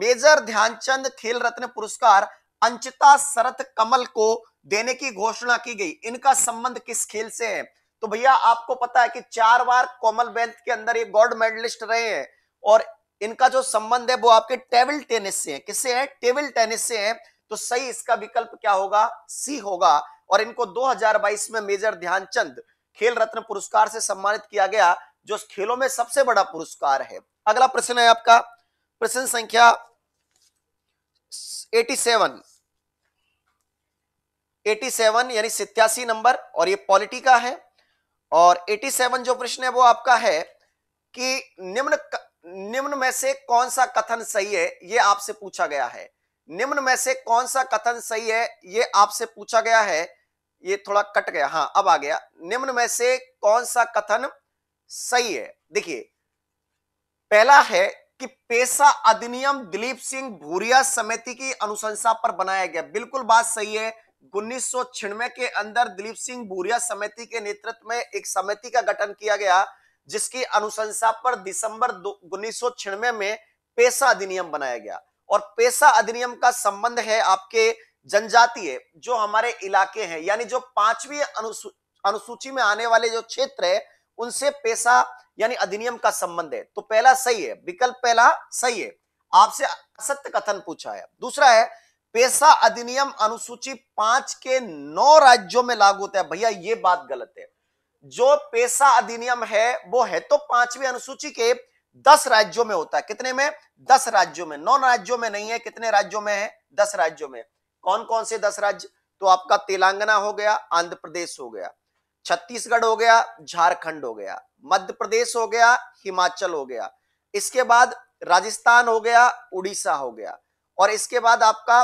मेजर ध्यानचंद खेल रत्न पुरस्कार अंचिता शरत कमल को देने की घोषणा की गई इनका संबंध किस खेल से है तो भैया आपको पता है कि चार बार कॉमनवेल्थ के अंदर ये गोल्ड मेडलिस्ट रहे हैं और इनका जो संबंध है वो आपके टेबल टेनिस से है किससे है टेबल टेनिस से है तो सही इसका विकल्प क्या होगा सी होगा और इनको 2022 में मेजर ध्यानचंद खेल रत्न पुरस्कार से सम्मानित किया गया जो खेलों में सबसे बड़ा पुरस्कार है अगला प्रश्न है आपका प्रश्न संख्या 87 87 यानी सितयासी नंबर और ये पॉलिटी का है और 87 जो प्रश्न है वो आपका है कि निम्न निम्न में से कौन सा कथन सही है ये आपसे पूछा गया है निम्न में से कौन सा कथन सही है ये आपसे पूछा गया है ये थोड़ा कट गया हाँ अब आ गया निम्न में से कौन सा कथन सही है देखिए पहला है कि पेशा अधिनियम दिलीप सिंह भूरिया समिति की अनुशंसा पर बनाया गया बिल्कुल बात सही है उन्नीस सौ के अंदर दिलीप सिंह भूरिया समिति के नेतृत्व में एक समिति का गठन किया गया जिसकी अनुशंसा पर दिसंबर उन्नीस में पेशा अधिनियम बनाया गया और पेशा अधिनियम का संबंध है आपके जनजातीय जो हमारे इलाके हैं यानी जो पांचवी अनुसू, अनुसूची में आने वाले जो क्षेत्र है उनसे पेशा यानी अधिनियम का संबंध है तो पहला सही है विकल्प पहला सही है आपसे असत्य कथन पूछा है दूसरा है पेशा अधिनियम अनुसूची पांच के नौ राज्यों में लागू होता है भैया ये बात गलत है जो पेशा अधिनियम है वो है तो पांचवी अनुसूची के दस राज्यों में होता है कितने में दस राज्यों में नौ राज्यों में नहीं है कितने राज्यों में है दस राज्यों में कौन कौन से दस राज्य तो आपका तेलंगाना हो गया आंध्र प्रदेश हो गया छत्तीसगढ़ हो गया झारखंड हो गया मध्य प्रदेश हो गया हिमाचल हो गया इसके बाद राजस्थान हो गया उड़ीसा हो गया और इसके बाद आपका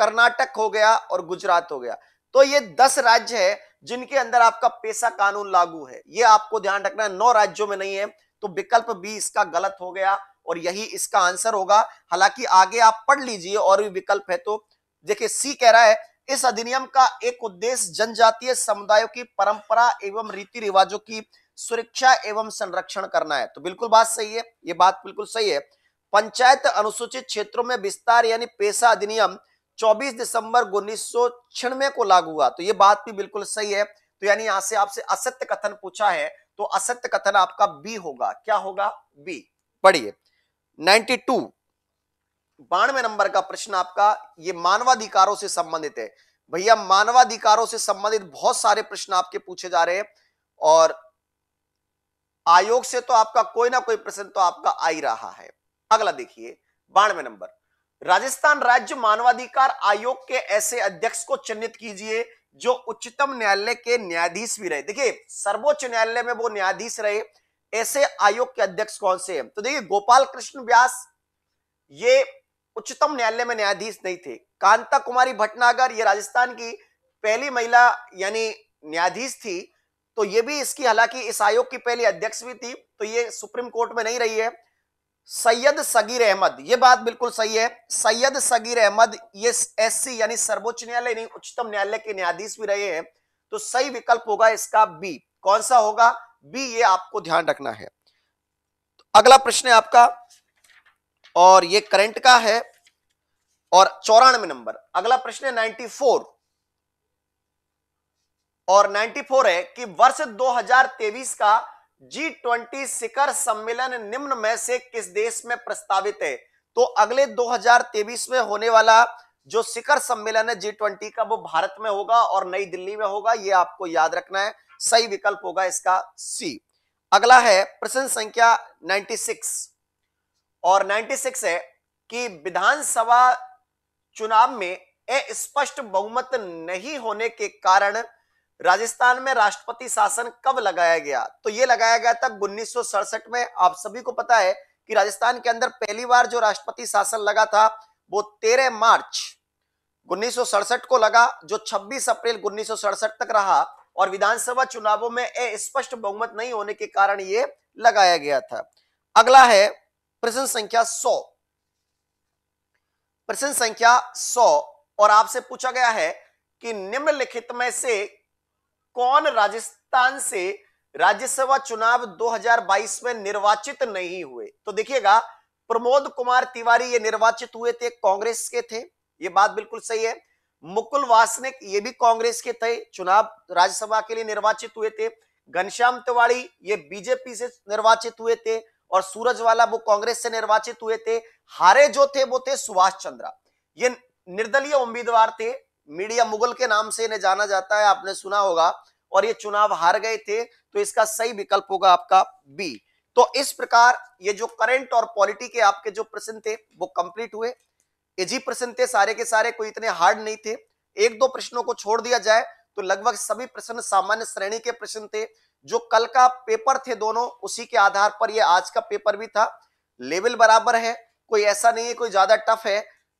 कर्नाटक हो गया और गुजरात हो गया तो ये दस राज्य है जिनके अंदर आपका पेशा कानून लागू है ये आपको ध्यान रखना है नौ राज्यों में नहीं है तो विकल्प बी इसका गलत हो गया और यही इसका आंसर होगा हालांकि आगे आप पढ़ लीजिए और भी विकल्प है तो देखिए सी कह रहा है इस अधिनियम का एक उद्देश्य जनजातीय समुदायों की परंपरा एवं रीति रिवाजों की सुरक्षा एवं संरक्षण करना है तो बिल्कुल बात सही है ये बात बिल्कुल सही है पंचायत अनुसूचित क्षेत्रों में विस्तार यानी पेशा अधिनियम 24 दिसंबर उन्नीस को लागू हुआ तो ये बात भी बिल्कुल सही है तो यानी यहां से आपसे असत्य कथन पूछा है तो असत्य कथन आपका बी होगा क्या होगा बी पढ़िए 92 टू बानवे नंबर का प्रश्न आपका ये मानवाधिकारों से संबंधित है भैया मानवाधिकारों से संबंधित बहुत सारे प्रश्न आपके पूछे जा रहे हैं और आयोग से तो आपका कोई ना कोई प्रश्न तो आपका आ ही रहा है अगला देखिए बानवे नंबर राजस्थान राज्य मानवाधिकार आयोग के ऐसे अध्यक्ष को चिन्हित कीजिए जो उच्चतम न्यायालय के न्यायाधीश भी रहे देखिए सर्वोच्च न्यायालय में वो न्यायाधीश रहे ऐसे आयोग के अध्यक्ष कौन से हैं तो देखिए गोपाल कृष्ण व्यास ये उच्चतम न्यायालय में न्यायाधीश नहीं थे कांता कुमारी भटनागर ये राजस्थान की पहली महिला यानी न्यायाधीश थी तो ये भी इसकी हालांकि इस आयोग की पहली अध्यक्ष भी थी तो ये सुप्रीम कोर्ट में नहीं रही है सैयद सगीर अहमद ये बात बिल्कुल सही है सैयद सगीर अहमद ये एस यानी सर्वोच्च न्यायालय नहीं उच्चतम न्यायालय के न्यायाधीश भी रहे हैं तो सही विकल्प होगा इसका बी कौन सा होगा भी ये आपको ध्यान रखना है तो अगला प्रश्न है आपका और ये करंट का है और चौरानवे नंबर अगला प्रश्न है नाइन्टी फोर और 94 है कि वर्ष 2023 का जी ट्वेंटी शिखर सम्मेलन निम्न में से किस देश में प्रस्तावित है तो अगले 2023 में होने वाला जो शिखर सम्मेलन है जी ट्वेंटी का वो भारत में होगा और नई दिल्ली में होगा ये आपको याद रखना है सही विकल्प होगा इसका सी अगला है प्रश्न संख्या 96 और 96 है कि विधानसभा चुनाव में स्पष्ट बहुमत नहीं होने के कारण राजस्थान में राष्ट्रपति शासन कब लगाया गया तो यह लगाया गया था उन्नीस में आप सभी को पता है कि राजस्थान के अंदर पहली बार जो राष्ट्रपति शासन लगा था वो 13 मार्च उन्नीस को लगा जो 26 अप्रैल उन्नीस तक रहा और विधानसभा चुनावों में स्पष्ट बहुमत नहीं होने के कारण ये लगाया गया था अगला है प्रश्न संख्या सौ प्रश्न संख्या सौ और आपसे पूछा गया है कि निम्नलिखित में से कौन राजस्थान से राज्यसभा चुनाव 2022 में निर्वाचित नहीं हुए तो देखिएगा प्रमोद कुमार तिवारी ये निर्वाचित हुए थे कांग्रेस के थे ये बात बिल्कुल सही है मुकुल वासनिक ये भी कांग्रेस के थे चुनाव राज्यसभा के लिए निर्वाचित हुए थे घनश्याम तिवाड़ी ये बीजेपी से निर्वाचित हुए थे और सूरजवाला वो कांग्रेस से निर्वाचित हुए थे हारे जो थे वो थे सुभाष चंद्रा ये निर्दलीय उम्मीदवार थे मीडिया मुगल के नाम से इन्हें जाना जाता है आपने सुना होगा और ये चुनाव हार गए थे तो इसका सही विकल्प होगा आपका बी तो इस प्रकार ये जो करंट और पॉलिटी के आपके जो प्रश्न थे वो कंप्लीट हुए इजी प्रश्न थे सारे के सारे कोई इतने हार्ड नहीं थे एक दो प्रश्नों को छोड़ दिया जाए तो लगभग सभी प्रश्न सामान्य श्रेणी के प्रश्न थे जो कल का पेपर थे दोनों उसी के आधार पर ये आज का पेपर भी था लेवल बराबर है कोई ऐसा नहीं है कोई ज्यादा टफ है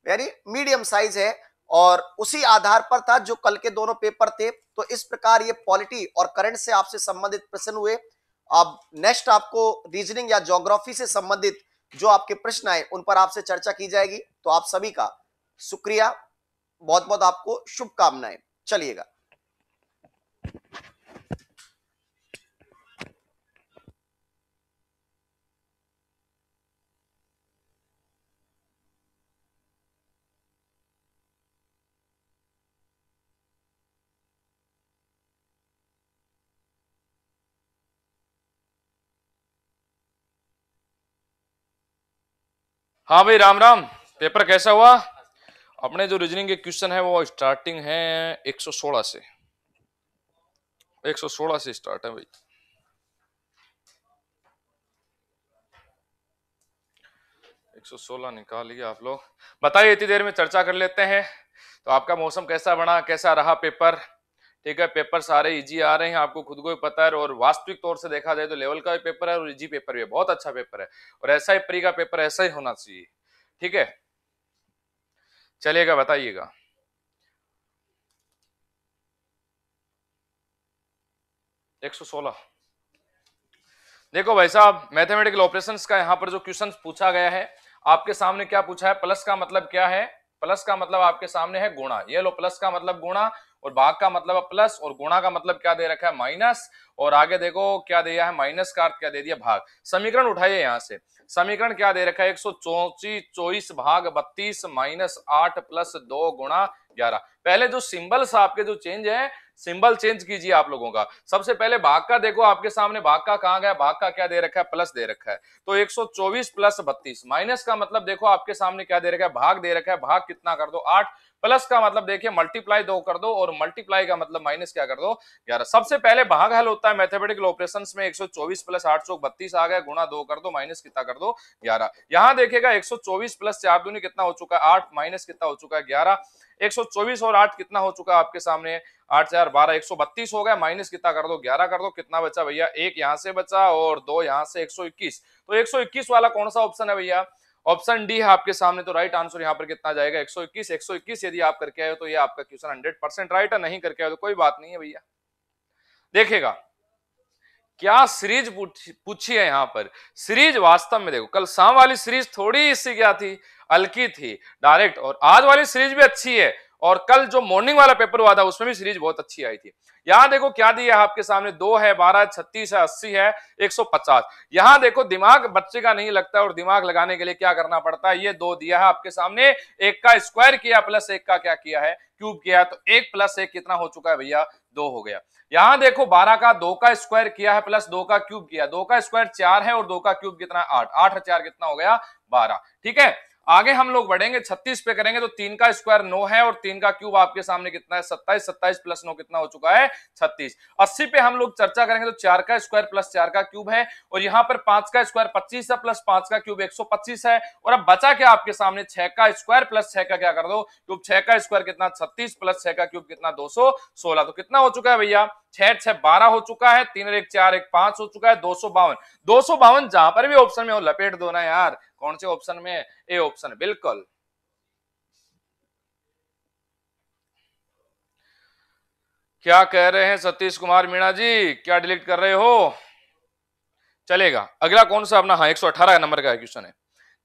यानी मीडियम साइज है और उसी आधार पर था जो कल के दोनों पेपर थे तो इस प्रकार ये पॉलिटी और करंट से आपसे संबंधित प्रश्न हुए अब नेक्स्ट आपको रीजनिंग या जोग्राफी से संबंधित जो आपके प्रश्न आए उन पर आपसे चर्चा की जाएगी तो आप सभी का शुक्रिया बहुत बहुत आपको शुभकामनाएं चलिएगा हाँ भाई राम राम पेपर कैसा हुआ अपने जो रीजनिंग के क्वेश्चन है वो स्टार्टिंग है 116 से 116 से स्टार्ट है भाई सौ सोलह निकाल लिया आप लोग बताइए इतनी देर में चर्चा कर लेते हैं तो आपका मौसम कैसा बना कैसा रहा पेपर ठीक है पेपर सारे इजी आ रहे हैं आपको खुद को भी पता है और वास्तविक तौर से देखा जाए तो लेवल का भी पेपर है और इजी पेपर भी है बहुत अच्छा पेपर है और ऐसा ही प्री का पेपर ऐसा ही होना चाहिए ठीक है चलिएगा बताइएगा एक सौ सोलह देखो भाई साहब मैथमेटिकल ऑपरेशंस का यहाँ पर जो क्वेश्चन पूछा गया है आपके सामने क्या पूछा है प्लस का मतलब क्या है प्लस का मतलब आपके सामने है गुणा ये लो प्लस का मतलब गुणा और भाग का मतलब है प्लस और गुणा का मतलब क्या दे रखा है माइनस और आगे देखो क्या दिया है माइनस का अर्थ क्या दे दिया भाग समीकरण उठाइए यहाँ से समीकरण क्या दे रखा है एक सौ चौबीस भाग बत्तीस माइनस आठ प्लस दो गुणा ग्यारह पहले जो सिंबल्स आपके जो चेंज है सिंबल चेंज कीजिए आप लोगों का सबसे पहले भाग का देखो आपके सामने भाग का कहा गया भाग का क्या दे रखा है प्लस दे रखा है तो 124 प्लस 32 माइनस का मतलब देखो आपके सामने क्या दे रखा है भाग दे रखा है भाग कितना कर दो आठ प्लस का मतलब देखिए मल्टीप्लाई दो कर दो और मल्टीप्लाई का मतलब माइनस क्या कर दो यार सबसे पहले भाग हल होता है मैथमेटिकल ऑपरेशन में एक प्लस आठ आ गया गुणा दो कर दो माइनस कितना कर दो ग्यारह यहाँ देखेगा एक प्लस चार दूनी कितना हो चुका है आठ माइनस कितना हो चुका है ग्यारह 124 और 8 कितना हो चुका है आपके सामने आठ चार बारह एक सौ बत्तीस हो गया माइनस कितना कर दो ग्यारह कर दो कितना बचा भैया एक यहाँ से बचा और दो यहाँ से एक सौ इक्कीस तो एक सौ इक्कीस वाला कौन सा ऑप्शन है भैया ऑप्शन डी है आपके सामने तो राइट आंसर यहाँ पर कितना जाएगा 121 121 यदि आप करके आए हो तो ये आपका क्वेश्चन हंड्रेड परसेंट राइट है नहीं करके आए तो कोई बात नहीं है भैया देखेगा क्या सीरीज पूछी है यहाँ पर सीरीज वास्तव में देखो कल शाम वाली सीरीज थोड़ी इससे क्या थी हल्की थी डायरेक्ट और आज वाली सीरीज भी अच्छी है और कल जो मॉर्निंग वाला पेपर हुआ था उसमें भी सीरीज बहुत अच्छी आई थी यहाँ देखो क्या दिया आपके सामने दो है बारह छत्तीस है अस्सी है एक सौ पचास यहाँ देखो दिमाग बच्चे का नहीं लगता और दिमाग लगाने के लिए क्या करना पड़ता है ये दो दिया है आपके सामने एक का स्क्वायर किया प्लस एक का क्या किया है क्यूब किया तो एक प्लस एक कितना हो चुका है भैया दो हो गया यहाँ देखो बारह का दो का स्क्वायर किया है प्लस दो का क्यूब किया दो का स्क्वायर चार है और दो का क्यूब कितना आठ आठ चार कितना हो गया बारह ठीक है आगे हम लोग बढ़ेंगे छत्तीस पे करेंगे तो तीन का स्क्वायर नो है और तीन का क्यूब आपके सामने कितना है सत्ताईस सत्ताईस प्लस नो कितना हो चुका है छत्तीस अस्सी पे हम लोग चर्चा करेंगे तो चार का स्क्वायर प्लस चार का क्यूब है और यहाँ पर पांच का स्क्वायर पच्चीस है प्लस पांच का क्यूब एक सौ पच्चीस है और अब बचा क्या आपके सामने छह का स्क्वायर प्लस छह का क्या कर दो क्यूब छह का स्क्वायर कितना छत्तीस प्लस छह का क्यूब कितना दो सौ सोलह तो कितना हो चुका है भैया छह छह बारह हो चुका है तीन एक चार एक पांच हो चुका है दो सौ बावन दो सौ बावन जहां पर भी ऑप्शन में हो लपेट दो ना यार कौन से ऑप्शन में ए ऑप्शन बिल्कुल क्या कह रहे हैं सतीश कुमार मीणा जी क्या डिलीट कर रहे हो चलेगा अगला कौन सा अपना हाँ एक नंबर का क्वेश्चन है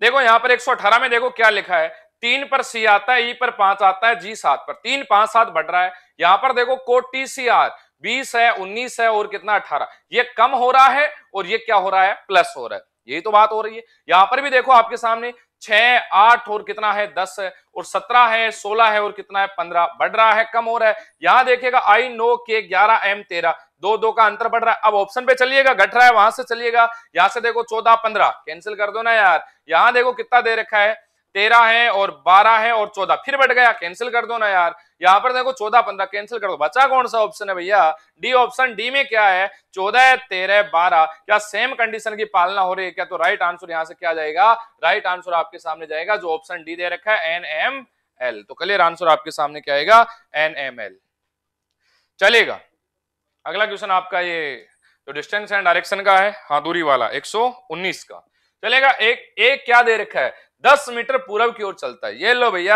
देखो यहां पर 118 में देखो क्या लिखा है तीन पर सी आता है ई पर पांच आता है जी सात पर तीन पांच सात बढ़ रहा है यहां पर देखो कोटी सी आर बीस है उन्नीस है और कितना अठारह ये कम हो रहा है और ये क्या हो रहा है प्लस हो रहा है यही तो बात हो रही है यहां पर भी देखो आपके सामने छह आठ और कितना है दस है और सत्रह है सोलह है और कितना है पंद्रह बढ़ रहा है कम हो रहा है यहां देखिएगा आई नो के ग्यारह एम तेरह दो दो का अंतर बढ़ रहा है अब ऑप्शन पे चलिएगा घट रहा है वहां से चलिएगा यहां से देखो चौदह पंद्रह कैंसिल कर दो ना यार यहां देखो कितना दे रखा है तेरह है और बारह है और चौदह फिर बैठ गया कैंसिल कर दो ना यार यहाँ पर देखो चौदह पंद्रह कैंसिल कर दो बचा कौन सा ऑप्शन है भैया डी ऑप्शन डी में क्या है चौदह तेरह बारह क्या सेम कंडीशन की पालना हो रही है क्या तो राइट आंसर यहाँ से क्या जाएगा राइट आंसर आपके सामने जाएगा जो ऑप्शन डी दे रखा है एन एम एल तो क्लियर आंसर आपके सामने क्या आएगा एन एम एल चलेगा अगला क्वेश्चन आपका ये जो डिस्टेंस एंड डायरेक्शन का है हाँ दूरी वाला 119 का चलेगा एक एक क्या दे रखा है दस मीटर पूर्व की ओर चलता है ये लो भैया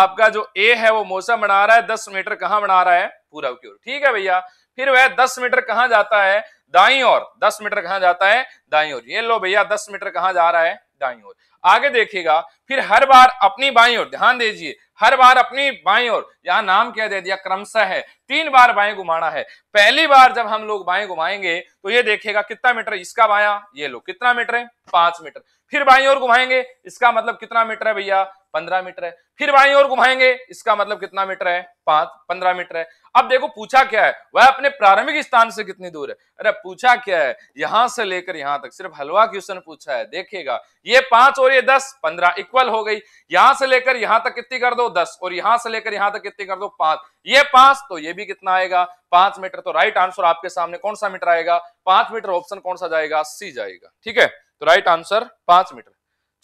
आपका जो ए है वो मौसम बना रहा है दस मीटर कहां बना रहा है पूर्व की ओर ठीक है भैया फिर वह दस मीटर कहां जाता है दाई और दस मीटर कहां जाता है दाई ओर ये लो भैया दस मीटर कहाँ जा रहा है दाई ओर आगे देखिएगा फिर हर बार अपनी बाई ओर ध्यान दीजिए हर बार अपनी बाई ओर यहाँ नाम क्या दे दिया क्रमशः है तीन बार बाएं घुमाना है पहली बार जब हम लोग बाएं घुमाएंगे तो ये देखेगा कितना मीटर इसका बाया ये लो कितना मीटर है पांच मीटर फिर बाई ओर घुमाएंगे इसका मतलब कितना मीटर है भैया पंद्रह मीटर है फिर बाई ओर घुमाएंगे इसका मतलब कितना मीटर है पांच पंद्रह मीटर है अब देखो पूछा क्या है वह अपने प्रारंभिक स्थान से कितनी दूर है अरे पूछा क्या है यहां से लेकर यहां तक सिर्फ हलवा क्वेश्चन पूछा है देखिएगा ये पांच और ये दस पंद्रह इक्वल हो गई यहां से लेकर यहां तक कितनी कर दो दस और यहां से लेकर यहां तक कितनी कर दो पांच ये पांच तो ये भी कितना आएगा पांच मीटर तो राइट आंसर आपके सामने कौन सा मीटर आएगा पांच मीटर ऑप्शन कौन सा जाएगा सी जाएगा ठीक है तो राइट आंसर पांच मीटर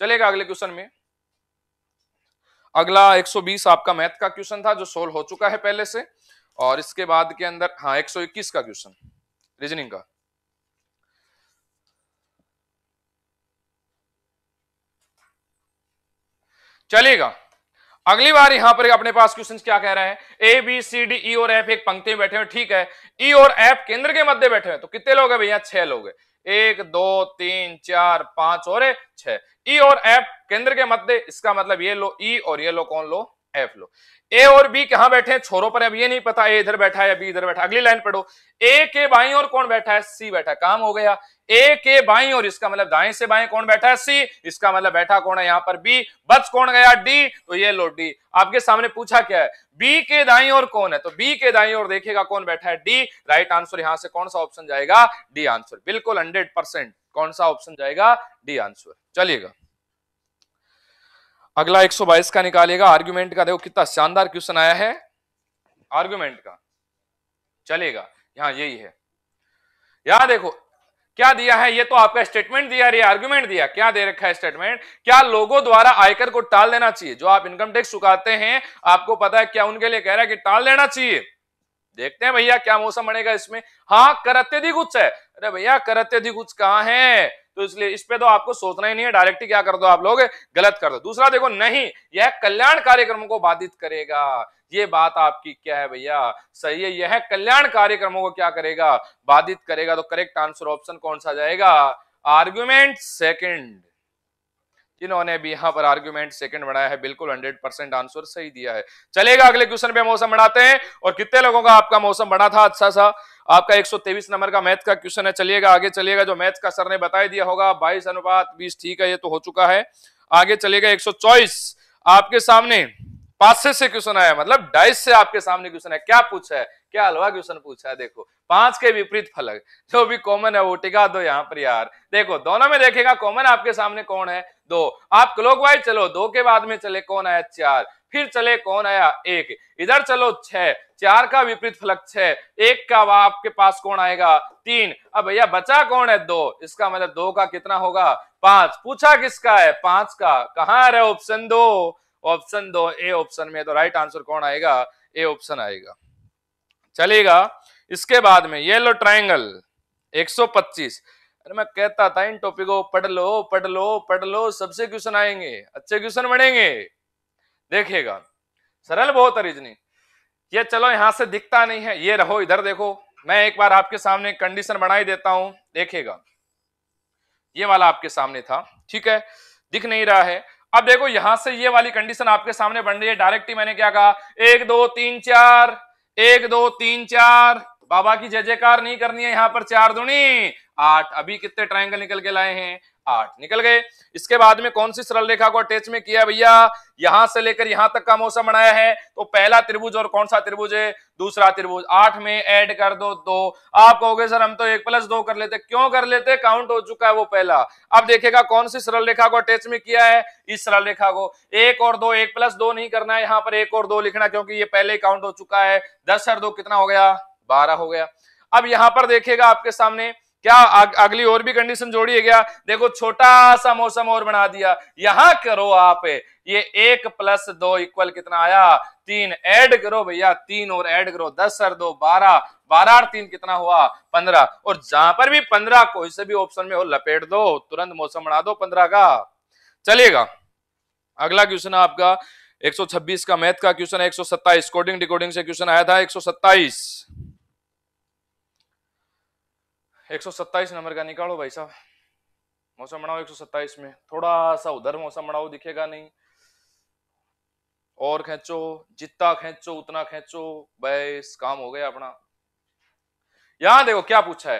चलेगा अगले क्वेश्चन में अगला 120 आपका मैथ का क्वेश्चन था जो सोल्व हो चुका है पहले से और इसके बाद के अंदर हाँ 121 का क्वेश्चन रीजनिंग का चलेगा अगली बार यहां पर अपने पास क्वेश्चन क्या कह रहे हैं A B C D E और एफ एक पंक्ति में बैठे हैं ठीक है ई e और एफ केंद्र के मध्य बैठे हैं तो कितने लोग हैं भैया छह लोग एक दो तीन चार पांच और छह ई e और एफ केंद्र के मध्य इसका मतलब ये लो ई e और ये लो कौन लो एफ लो ए और बी कहां बैठे हैं छोरों पर अब ये नहीं पता ए इधर बैठा है बी इधर बैठा अगली लाइन पढ़ो ए के बाई और कौन बैठा है सी बैठा काम हो गया ए के बाई और इसका मतलब दाएं से बाएं कौन बैठा है सी इसका मतलब बैठा कौन है यहां पर बी बच कौन गया डी तो ये लो डी आपके सामने पूछा क्या है बी के दाई और कौन है तो बी के दाई और देखेगा कौन बैठा है डी राइट आंसर यहां से कौन सा ऑप्शन जाएगा डी आंसर बिल्कुल हंड्रेड परसेंट कौन सा ऑप्शन जाएगा डी आंसर चलिएगा अगला 122 का निकालेगा आर्ग्यूमेंट का देखो कितना शानदार क्वेश्चन आया है आर्ग्यूमेंट का चलेगा यहां यही है यहां देखो क्या दिया है ये तो आपका स्टेटमेंट दिया है आर्ग्यूमेंट दिया क्या दे रखा है स्टेटमेंट क्या लोगों द्वारा आयकर को टाल देना चाहिए जो आप इनकम टैक्स चुकाते हैं आपको पता है क्या उनके लिए कह रहा है कि टाल देना चाहिए देखते हैं भैया क्या मौसम बनेगा इसमें हाँ कर अत्यधिक उच्च है अरे भैया कर अत्यधिक उच्च कहाँ है तो इसलिए इस पे तो आपको सोचना ही नहीं है डायरेक्ट क्या कर दो आप लोग गलत कर दो दूसरा देखो नहीं यह कल्याण कार्यक्रमों को बाधित करेगा ये बात आपकी क्या है भैया सही है यह कल्याण कार्यक्रमों को क्या करेगा बाधित करेगा तो करेक्ट आंसर ऑप्शन कौन सा जाएगा आर्ग्यूमेंट सेकंड इन्होंने भी यहां पर आर्ग्यूमेंट सेकंड बनाया है बिल्कुल 100 परसेंट आंसर सही दिया है चलेगा अगले क्वेश्चन पे मौसम बढ़ाते हैं और कितने लोगों का आपका मौसम बढ़ा था अच्छा सा आपका 123 नंबर का मैथ का क्वेश्चन है चलिएगा आगे चलिएगा जो मैथ का सर ने बताया दिया होगा बाईस अनुपात बीस ठीक है ये तो हो चुका है आगे चलेगा एक आपके सामने पासे से क्वेश्चन आया मतलब डाइस से आपके सामने क्वेश्चन है क्या पूछा है क्या हलवा क्वेश्चन पूछा है देखो पांच के विपरीत फलक जो भी कॉमन है वो टिका दो यहाँ पर यार देखो दोनों में देखेगा कॉमन आपके सामने कौन है दो आप क्लोक वाइज चलो दो के बाद में चले कौन आया चार फिर चले कौन आया एक इधर चलो छह चार का विपरीत फलक छह एक का आपके पास कौन आएगा तीन अब भैया बचा कौन है दो इसका मतलब दो का कितना होगा पांच पूछा किसका है पांच का कहा है ऑप्शन दो ऑप्शन दो ए ऑप्शन में तो राइट आंसर कौन आएगा ए ऑप्शन आएगा चलेगा इसके बाद में येलो ट्राइंगल 125 अरे मैं कहता था इन टॉपिकों पढ़ लो पढ़ लो पढ़ लो सबसे क्वेश्चन आएंगे अच्छे क्वेश्चन बनेंगे देखेगा सरल बहुत अरिजनी ये चलो यहां से दिखता नहीं है ये रहो इधर देखो मैं एक बार आपके सामने कंडीशन बनाई देता हूं देखेगा ये वाला आपके सामने था ठीक है दिख नहीं रहा है अब देखो यहां से ये वाली कंडीशन आपके सामने बन रही है डायरेक्ट ही मैंने क्या कहा एक दो तीन चार एक दो तीन चार बाबा की जय जयकार नहीं करनी है यहां पर चार दुनी आठ अभी कितने ट्रायंगल निकल के लाए हैं आठ निकल गए इसके बाद में कौन सी सरल रेखा को अटैच में किया भैया यहां से लेकर यहां तक का मौसम बनाया है तो पहला त्रिभुज और कौन सा त्रिभुज है दूसरा त्रिभुज आठ में ऐड कर दो दो आप कहोगे सर हम तो एक प्लस दो कर लेते क्यों कर लेते काउंट हो चुका है वो पहला अब देखेगा कौन सी सरल रेखा को अटैच में किया है इस सरल रेखा को एक और दो एक प्लस दो नहीं करना है यहां पर एक और दो लिखना क्योंकि ये पहले काउंट हो चुका है दस और दो कितना हो गया बारह हो गया अब यहां पर देखेगा आपके सामने क्या अगली और भी कंडीशन जोड़ी है क्या देखो छोटा सा मौसम और बना दिया यहां करो आप ये एक प्लस दो इक्वल कितना आया तीन ऐड करो भैया तीन और ऐड करो दस और दो बारह बारह और तीन कितना हुआ पंद्रह और जहां पर भी पंद्रह कोई से भी ऑप्शन में हो लपेट दो तुरंत मौसम बना दो पंद्रह का चलेगा अगला क्वेश्चन है आपका 126 का मैथ का क्वेश्चन है 127 कोडिंग डिकोडिंग से क्वेश्चन आया था एक 127 नंबर का निकालो भाई साहब मौसम बनाओ 127 में थोड़ा सा उधर मौसम बनाओ दिखेगा नहीं और खेचो जितना खेचो उतना खेचो बस काम हो गया अपना यहां देखो क्या पूछा है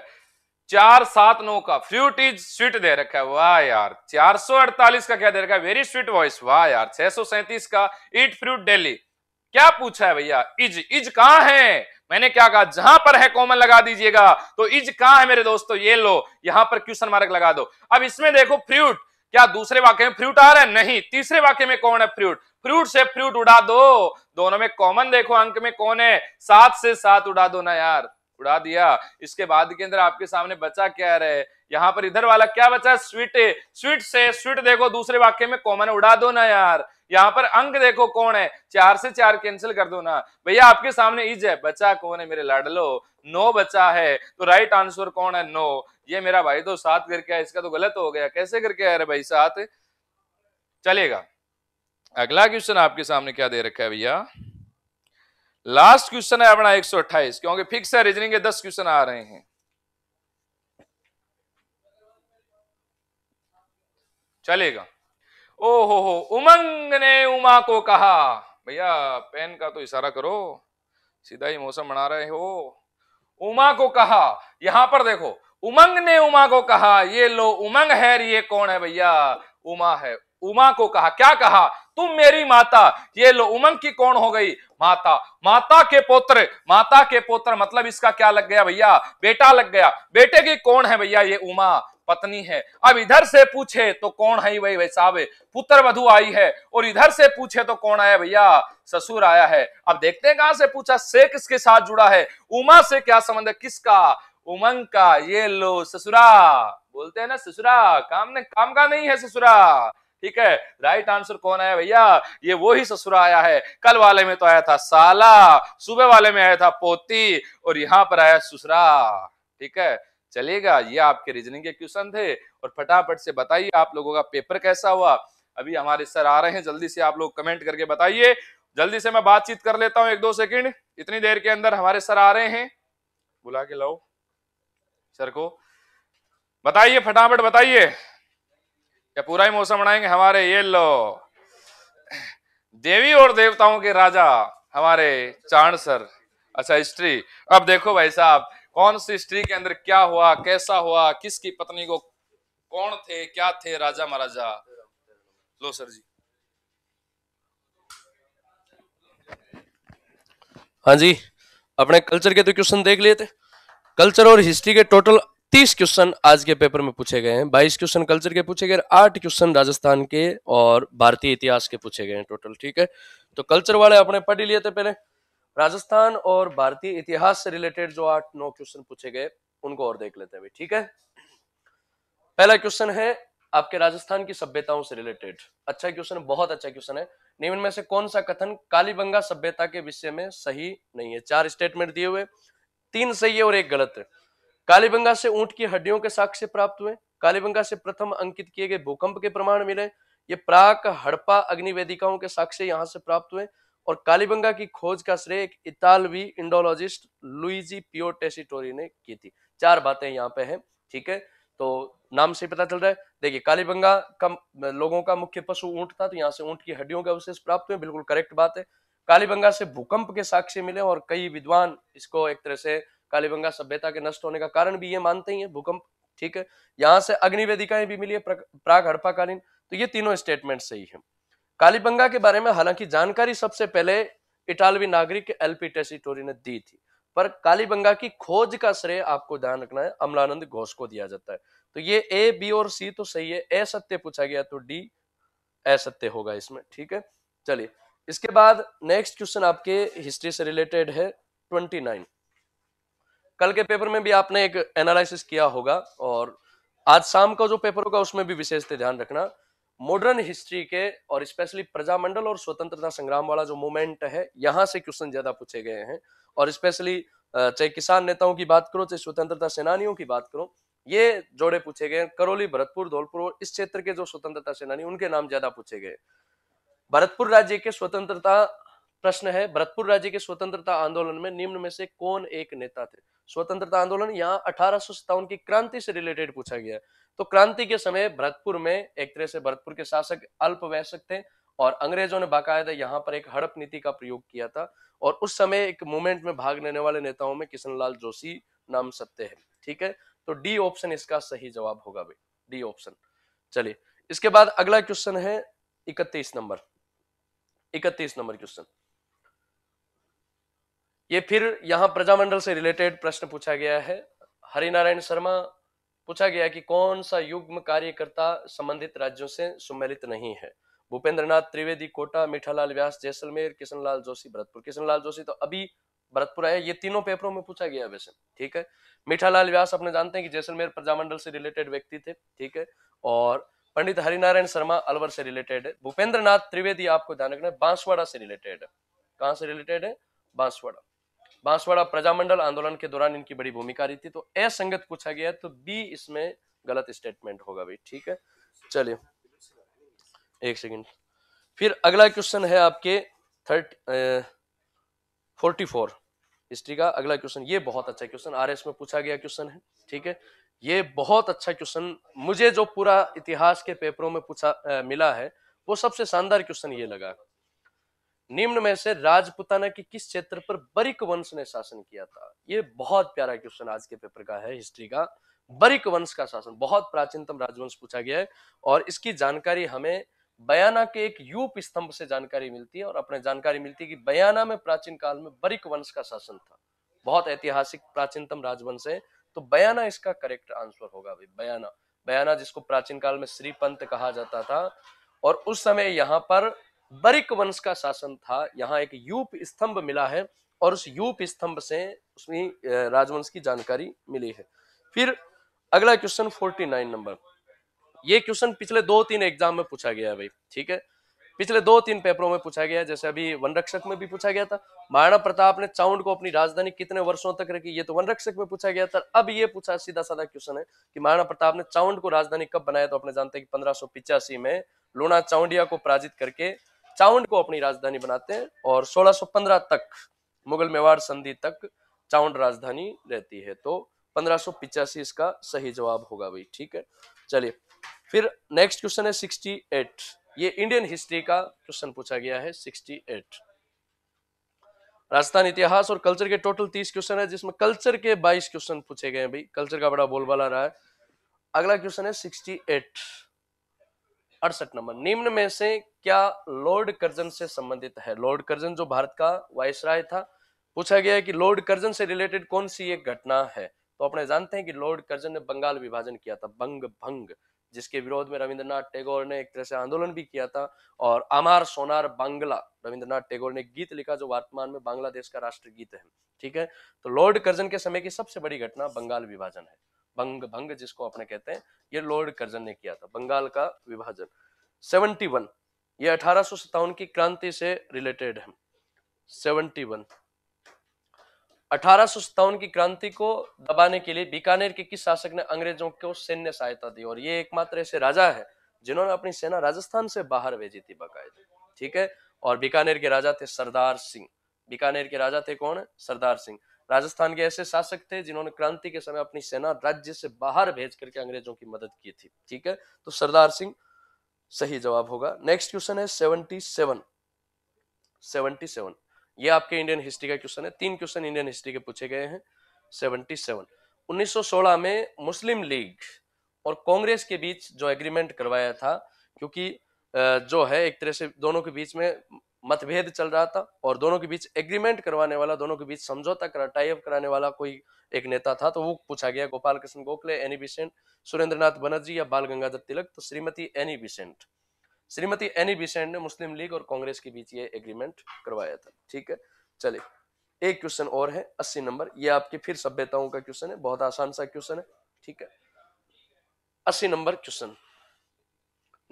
चार सात नौ का फ्रूट इज स्वीट दे रखा है वाह यार चार सौ अड़तालीस का क्या दे रखा है वेरी स्वीट वॉइस वाह यार छह सौ सैंतीस का ईट फ्रूट डेली क्या पूछा है भैया इज इज कहां है मैंने क्या कहा जहां पर है कॉमन लगा दीजिएगा तो इज कहां है मेरे दोस्तों ये लो यहां पर क्वेश्चन मार्क लगा दो अब इसमें देखो फ्रूट क्या दूसरे वाक्य में फ्रूट आ रहा है नहीं तीसरे वाक्य में कौन है फ्रूट फ्रूट से फ्रूट उड़ा दो दोनों में कॉमन देखो अंक में कौन है सात से सात उड़ा दो ना यार उड़ा दिया इसके बाद के अंदर आपके सामने बचा क्या रहे यहाँ पर इधर वाला क्या बचा स्वीट स्वीट से स्वीट देखो दूसरे वाक्य में कॉमन उड़ा दो ना यार यहाँ पर अंक देखो कौन है चार से चार कैंसिल कर दो ना भैया आपके सामने इज है बचा कौन है मेरे लाडलो नो बचा है तो राइट आंसर कौन है नो ये मेरा भाई तो सात करके आया इसका तो गलत हो गया कैसे करके आया भाई सात चलेगा अगला क्वेश्चन आपके सामने क्या दे रखा है भैया लास्ट क्वेश्चन है अपना 128 क्योंकि फिक्स है रीजनिंग के 10 क्वेश्चन आ रहे हैं चलेगा ओ हो हो उमंग ने उमा को कहा भैया पेन का तो इशारा करो सीधा ही मौसम बना रहे हो उमा को कहा यहां पर देखो उमंग ने उमा को कहा ये लो उमंग है ये कौन है भैया उमा है उमा को कहा क्या कहा तुम मेरी माता ये लो उमंग की कौन हो गई माता माता के पोत्र माता के पोत्र मतलब इसका क्या लग गया भैया बेटा लग गया बेटे की कौन है भैया ये उमा पत्नी है अब इधर से पूछे तो कौन है वही वैसाब पुत्र वधु आई है और इधर से पूछे तो कौन आया भैया ससुर आया है अब देखते हैं कहां से पूछा से किसके साथ जुड़ा है उमा से क्या संबंध है किसका उमंग का ये लो ससुरा बोलते हैं ना ससुरा काम ने काम का नहीं है ससुरा ठीक है राइट आंसर कौन आया भैया ये वो ही ससुर आया है कल वाले में तो आया था साला सुबह वाले में आया था पोती और यहां पर आया ससुरा ठीक है चलेगा ये आपके रीजनिंग के क्वेश्चन थे और फटाफट से बताइए आप लोगों का पेपर कैसा हुआ अभी हमारे सर आ रहे हैं जल्दी से आप लोग कमेंट करके बताइए जल्दी से मैं बातचीत कर लेता हूँ एक दो सेकंड इतनी देर के अंदर हमारे सर आ रहे हैं बुला के लाओ सर को बताइए फटाफट बताइए या पूरा ही मौसम बनाएंगे हमारे ये लो देवी और देवताओं के राजा हमारे चाण सर अच्छा हिस्ट्री अब देखो भाई साहब कौन सी हिस्ट्री के अंदर क्या हुआ कैसा हुआ किसकी पत्नी को कौन थे क्या थे राजा महाराजा लो सर जी हाँ जी अपने कल्चर के तो क्वेश्चन देख लिए थे कल्चर और हिस्ट्री के टोटल तीस क्वेश्चन आज के पेपर में पूछे गए हैं बाईस क्वेश्चन कल्चर के पूछे गए आठ क्वेश्चन राजस्थान के और भारतीय इतिहास के पूछे गए हैं टोटल ठीक है तो कल्चर वाले अपने पढ़ ही लिए थे पहले राजस्थान और भारतीय इतिहास से रिलेटेड जो आठ नौ क्वेश्चन पूछे गए उनको और देख लेते हैं ठीक है पहला क्वेश्चन है आपके राजस्थान की सभ्यताओं से रिलेटेड अच्छा क्वेश्चन बहुत अच्छा क्वेश्चन है निम्न में से कौन सा कथन कालीबंगा सभ्यता के विषय में सही नहीं है चार स्टेटमेंट दिए हुए तीन सही है और एक गलत है कालीबंगा से ऊंट की हड्डियों के साक्ष्य प्राप्त हुए कालीबंगा से प्रथम अंकित किए गए भूकंप के प्रमाण मिले ये प्राक हड़पा अग्निवेदिकाओं के साक्ष्य यहाँ से प्राप्त हुए और कालीबंगा की खोज का श्रेय एक इतालवी इंडोलॉजिस्ट लुइजी पियो टेसिटोरी ने की थी चार बातें यहाँ पे हैं ठीक है तो नाम से पता चल रहा है देखिए कालीबंगा का लोगों का मुख्य पशु ऊंट था तो यहाँ से ऊंट की हड्डियों के अवशेष प्राप्त हुए बिल्कुल करेक्ट बात है कालीबंगा से भूकंप के साक्ष्य मिले और कई विद्वान इसको एक तरह से कालीबंगा सभ्यता के नष्ट होने का कारण भी ये मानते ही है भूकंप ठीक है यहाँ से अग्निवेदिकाएं भी मिली है प्राग हड़पाकालीन तो ये तीनों स्टेटमेंट सही है कालीबंगा के बारे में हालांकि जानकारी सबसे पहले इटालवी नागरिक एलपी टेसिटोरी ने दी थी पर कालीबंगा की खोज का श्रेय आपको ध्यान रखना है अमलानंद घोष को दिया जाता है तो ये ए बी और सी तो सही है ए सत्य पूछा गया तो डी असत्य होगा इसमें ठीक है चलिए इसके बाद नेक्स्ट क्वेश्चन आपके हिस्ट्री से रिलेटेड है ट्वेंटी नाइन कल के पेपर में भी आपने एक एनालिसिस किया होगा और आज शाम का जो पेपर होगा उसमें भी विशेष ध्यान रखना मॉडर्न हिस्ट्री के और स्पेशली प्रजामंडल और स्वतंत्रता संग्राम वाला जो मूवमेंट है यहाँ से क्वेश्चन ज्यादा पूछे गए हैं और स्पेशली चाहे किसान नेताओं की बात करो चाहे स्वतंत्रता सेनानियों की बात करो ये जोड़े पूछे गए करौली भरतपुर धौलपुर और इस क्षेत्र के जो स्वतंत्रता सेनानी उनके नाम ज्यादा पूछे गए भरतपुर राज्य के स्वतंत्रता प्रश्न है भरतपुर राज्य के स्वतंत्रता आंदोलन में निम्न में से कौन एक नेता थे स्वतंत्रता आंदोलन यहाँ अठारह की क्रांति से रिलेटेड पूछा गया तो क्रांति के समय भरतपुर में एक तरह से भरतपुर के शासक अल्प थे और अंग्रेजों ने बाकायदा यहाँ पर एक हड़प नीति का प्रयोग किया था और उस समय एक मूवमेंट में भाग लेने वाले नेताओं में किशनलाल जोशी नाम सत्य है ठीक है तो डी ऑप्शन इसका सही जवाब होगा भाई डी ऑप्शन चलिए इसके बाद अगला क्वेश्चन है इकतीस नंबर इकतीस नंबर क्वेश्चन ये फिर यहाँ प्रजामंडल से रिलेटेड प्रश्न पूछा गया है हरिनारायण शर्मा पूछा गया कि कौन सा युग्म कार्यकर्ता संबंधित राज्यों से सम्मिलित नहीं है भूपेंद्र नाथ त्रिवेदी कोटा मिठालाल व्यास जैसलमेर किशनलाल जोशी भरतपुर किशनलाल जोशी तो अभी भरतपुर आया ये तीनों पेपरों में पूछा गया वैसे ठीक है मीठालाल व्यास अपने जानते हैं कि जैसलमेर प्रजामंडल से रिलेटेड व्यक्ति थे ठीक है और पंडित हरिनारायण शर्मा अलवर से रिलेटेड है भूपेंद्र नाथ त्रिवेदी आपको ध्यान रखना बांसवाड़ा से रिलेटेड है कहाँ से रिलेटेड है बांसवाड़ा बांसवाड़ा प्रजामंडल आंदोलन के दौरान इनकी बड़ी भूमिका रही थी तो असंगत पूछा गया तो बी इसमें गलत स्टेटमेंट होगा भाई ठीक है चलिए एक सेकेंड फिर अगला क्वेश्चन है आपके थर्ट फोर्टी फोर हिस्ट्री का अगला क्वेश्चन ये बहुत अच्छा क्वेश्चन आर में पूछा गया क्वेश्चन है ठीक है ये बहुत अच्छा क्वेश्चन मुझे जो पूरा इतिहास के पेपरों में पूछा आ, मिला है वो सबसे शानदार क्वेश्चन ये लगा निम्न में से राजपुताना के किस क्षेत्र पर बरिक वंश ने शासन किया था ये बहुत प्यारा क्वेश्चन आज के पेपर का है हिस्ट्री का बरिक वंश का शासन बहुत प्राचीनतम राजवंश पूछा गया है और इसकी जानकारी हमें बयाना के एक यूप स्तंभ से जानकारी मिलती है और अपने जानकारी मिलती है कि बयाना में प्राचीन काल में बरिक वंश का शासन था बहुत ऐतिहासिक प्राचीनतम राजवंश है तो बयाना इसका करेक्ट आंसर होगा भाई बयाना बयाना जिसको प्राचीन काल में श्रीपंत कहा जाता था और उस समय यहाँ पर बरिक वंश का शासन था यहाँ एक यूप स्तंभ मिला है और उस यूप स्तंभ से उसमें राजवंश की जानकारी मिली है फिर अगला क्वेश्चन फोर्टी नाइन नंबर ये क्वेश्चन पिछले दो तीन एग्जाम में पूछा गया है भाई ठीक है पिछले दो तीन पेपरों में पूछा गया जैसे अभी वन रक्षक में भी पूछा गया था महाराणा प्रताप ने चाउंड को अपनी राजधानी कितने वर्षों तक रखी ये तो वन रक्षक में पूछा गया था अब ये पूछा सीधा साधा क्वेश्चन है कि महाराणा प्रताप ने चाउंड को राजधानी कब बनाया तो अपने जानते हैं कि पंद्रह में लूणा चाउंडिया को पराजित करके चाउंड को अपनी राजधानी बनाते हैं और 1615 तक मुगल मेवाड़ संधि तक चाउंड राजधानी रहती है तो पंद्रह इसका सही जवाब होगा भाई ठीक है चलिए फिर नेक्स्ट क्वेश्चन है 68 ये इंडियन हिस्ट्री का क्वेश्चन पूछा गया है 68 राजस्थान इतिहास और कल्चर के टोटल 30 क्वेश्चन है जिसमें कल्चर के 22 क्वेश्चन पूछे गए हैं भाई कल्चर का बड़ा बोलबाला रहा है अगला क्वेश्चन है एट अड़सठ नंबर निम्न में से क्या लॉर्ड कर्जन से संबंधित है लॉर्ड कर्जन जो भारत का वाइस राय था पूछा गया है कि लॉर्ड कर्जन से रिलेटेड कौन सी एक घटना है तो अपने जानते हैं कि लॉर्ड कर्जन ने बंगाल विभाजन किया था बंग भंग जिसके विरोध में रविंद्रनाथ टैगोर ने एक तरह से आंदोलन भी किया था और अमार सोनार बांग्ला रविंद्रनाथ टैगोर ने गीत लिखा जो वर्तमान में बांग्लादेश का राष्ट्रीय गीत है ठीक है तो लॉर्ड कर्जन के समय की सबसे बड़ी घटना बंगाल विभाजन है भंग भंग जिसको अपने कहते हैं ये लॉर्ड कर्जन ने किया था बंगाल का विभाजन 71 ये अठारह की क्रांति से रिलेटेड है 71 अठारह की क्रांति को दबाने के लिए बीकानेर के किस शासक ने अंग्रेजों को सैन्य सहायता दी और ये एकमात्र ऐसे राजा है जिन्होंने अपनी सेना राजस्थान से बाहर भेजी थी बकायदे ठीक है और बीकानेर के राजा थे सरदार सिंह बीकानेर के राजा थे कौन सरदार सिंह राजस्थान के ऐसे शासक थे जिन्होंने क्रांति के समय अपनी सेना राज्य से बाहर भेज करके अंग्रेजों की मदद की थी ठीक है तो सरदार सिंह सही जवाब होगा नेक्स्ट क्वेश्चन है सेवनटी सेवन सेवनटी सेवन ये आपके इंडियन हिस्ट्री का क्वेश्चन है तीन क्वेश्चन इंडियन हिस्ट्री के पूछे गए हैं सेवनटी सेवन 1916 में मुस्लिम लीग और कांग्रेस के बीच जो एग्रीमेंट करवाया था क्योंकि जो है एक तरह से दोनों के बीच में मतभेद चल रहा था और दोनों के बीच एग्रीमेंट करवाने वाला दोनों के बीच समझौता करा टाइप कराने वाला कोई एक नेता था तो वो पूछा गया गोपाल कृष्ण गोखले एनी बिसेंट सुरेंद्रनाथ बनर्जी या बाल गंगाधर तिलक तो Shrimati Annie Besant Shrimati Annie Besant ने मुस्लिम लीग और कांग्रेस के बीच ये एग्रीमेंट करवाया था ठीक है चलिए एक क्वेश्चन और है अस्सी नंबर ये आपके फिर सभ्यताओं का क्वेश्चन है बहुत आसान सा क्वेश्चन है ठीक है अस्सी नंबर क्वेश्चन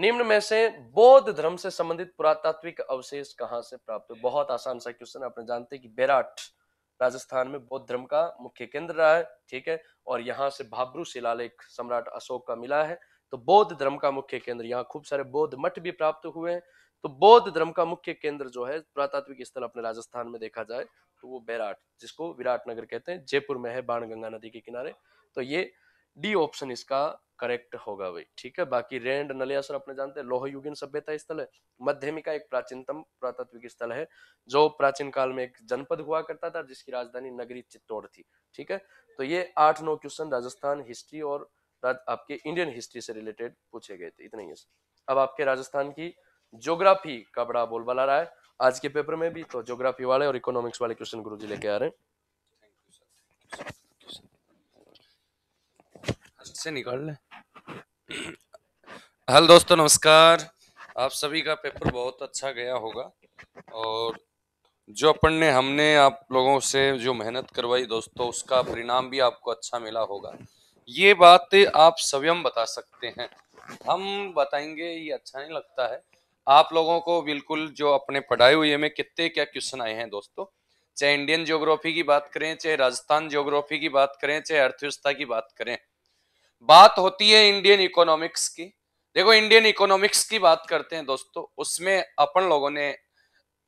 निम्न में से बौद्ध धर्म से संबंधित पुरातात्विक अवशेष कहाँ से प्राप्त हुए बहुत आसान सा क्वेश्चन आपने जानते हैं कि बेराट राजस्थान में बौद्ध धर्म का मुख्य केंद्र रहा है ठीक है और यहाँ से भाब्रू शिलालेख सम्राट अशोक का मिला है तो बौद्ध धर्म का मुख्य केंद्र यहाँ खूब सारे बौद्ध मठ भी प्राप्त हुए हैं तो बौद्ध धर्म का मुख्य केंद्र जो है पुरातात्विक स्थल अपने राजस्थान में देखा जाए तो वो बैराट जिसको विराट नगर कहते हैं जयपुर में है बाण गंगा नदी के किनारे तो ये डी ऑप्शन इसका करेक्ट होगा भाई ठीक है बाकी रेंड नलियासर अपने जानते हैं लोहयुगीन सभ्यता स्थल है मध्यमिका एक प्राचीनतम पुरातत्विक स्थल है जो प्राचीन काल में एक जनपद हुआ करता था जिसकी राजधानी नगरी चित्तौड़ थी ठीक है तो ये आठ नौ क्वेश्चन राजस्थान हिस्ट्री और आपके इंडियन हिस्ट्री से रिलेटेड पूछे गए थे इतने ही अब आपके राजस्थान की ज्योग्राफी का बड़ा बोलबाला रहा है आज के पेपर में भी तो ज्योग्राफी वाले और इकोनॉमिक्स वाले क्वेश्चन गुरु जी लेके आ रहे हैं से निकाल लें हेलो दोस्तों नमस्कार आप सभी का पेपर बहुत अच्छा गया होगा और जो अपन ने हमने आप लोगों से जो मेहनत करवाई दोस्तों उसका परिणाम भी आपको अच्छा मिला होगा ये बात आप स्वयं बता सकते हैं हम बताएंगे ये अच्छा नहीं लगता है आप लोगों को बिल्कुल जो अपने पढ़ाए हुए में कितने क्या क्वेश्चन आए हैं दोस्तों चाहे इंडियन ज्योग्राफी की बात करें चाहे राजस्थान ज्योग्राफी की बात करें चाहे अर्थव्यवस्था की बात करें बात होती है इंडियन इकोनॉमिक्स की देखो इंडियन इकोनॉमिक्स की बात करते हैं दोस्तों उसमें अपन लोगों ने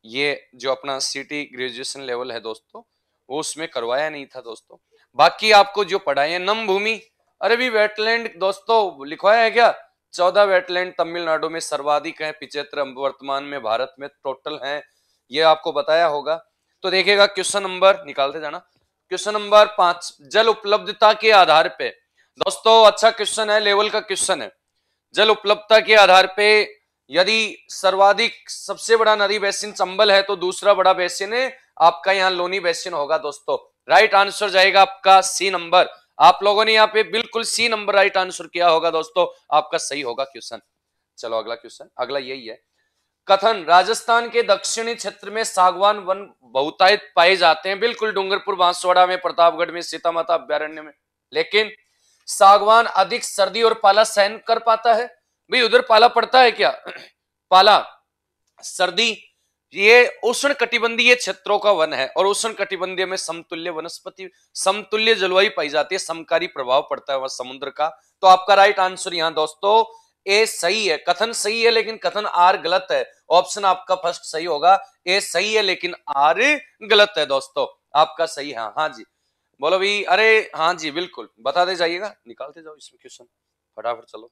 ये जो अपना सिटी ग्रेजुएशन लेवल है दोस्तों वो उसमें करवाया नहीं था दोस्तों बाकी आपको जो पढ़ाई है नम भूमि अरे भी वेटलैंड दोस्तों लिखवाया है क्या चौदह वेटलैंड तमिलनाडु में सर्वाधिक है पिछहत्तर वर्तमान में भारत में टोटल है ये आपको बताया होगा तो देखेगा क्वेश्चन नंबर निकालते जाना क्वेश्चन नंबर पांच जल उपलब्धता के आधार पर दोस्तों अच्छा क्वेश्चन है लेवल का क्वेश्चन है जल उपलब्धता के आधार पे यदि सर्वाधिक सबसे बड़ा नदी बेसिन चंबल है तो दूसरा बड़ा बेसिन है आपका यहाँ लोनी बेसिन होगा दोस्तों राइट आंसर जाएगा आपका सी नंबर आप लोगों ने यहाँ पे बिल्कुल सी नंबर राइट आंसर किया होगा दोस्तों आपका सही होगा क्वेश्चन चलो अगला क्वेश्चन अगला यही है कथन राजस्थान के दक्षिणी क्षेत्र में सागवान वन बहुतायत पाए जाते हैं बिल्कुल डूंगरपुर बांसवाड़ा में प्रतापगढ़ में सीतामाता अभ्यारण्य में लेकिन सागवान अधिक सर्दी और पाला सहन कर पाता है भाई उधर पाला पड़ता है क्या पाला सर्दी ये उष्ण कटिबंधीय क्षेत्रों का वन है और उष्ण कटिबंधीय में समतुल्य वनस्पति समतुल्य जलवायु पाई जाती है समकारी प्रभाव पड़ता है वह समुद्र का तो आपका राइट आंसर यहाँ दोस्तों ए सही है कथन सही है लेकिन कथन आर गलत है ऑप्शन आपका फर्स्ट सही होगा ए सही है लेकिन आर गलत है दोस्तों आपका सही है हाँ, हाँ जी बोलो भाई अरे हाँ जी बिल्कुल बता दे जाइएगा निकालते जाओ इसमें क्वेश्चन फटाफट चलो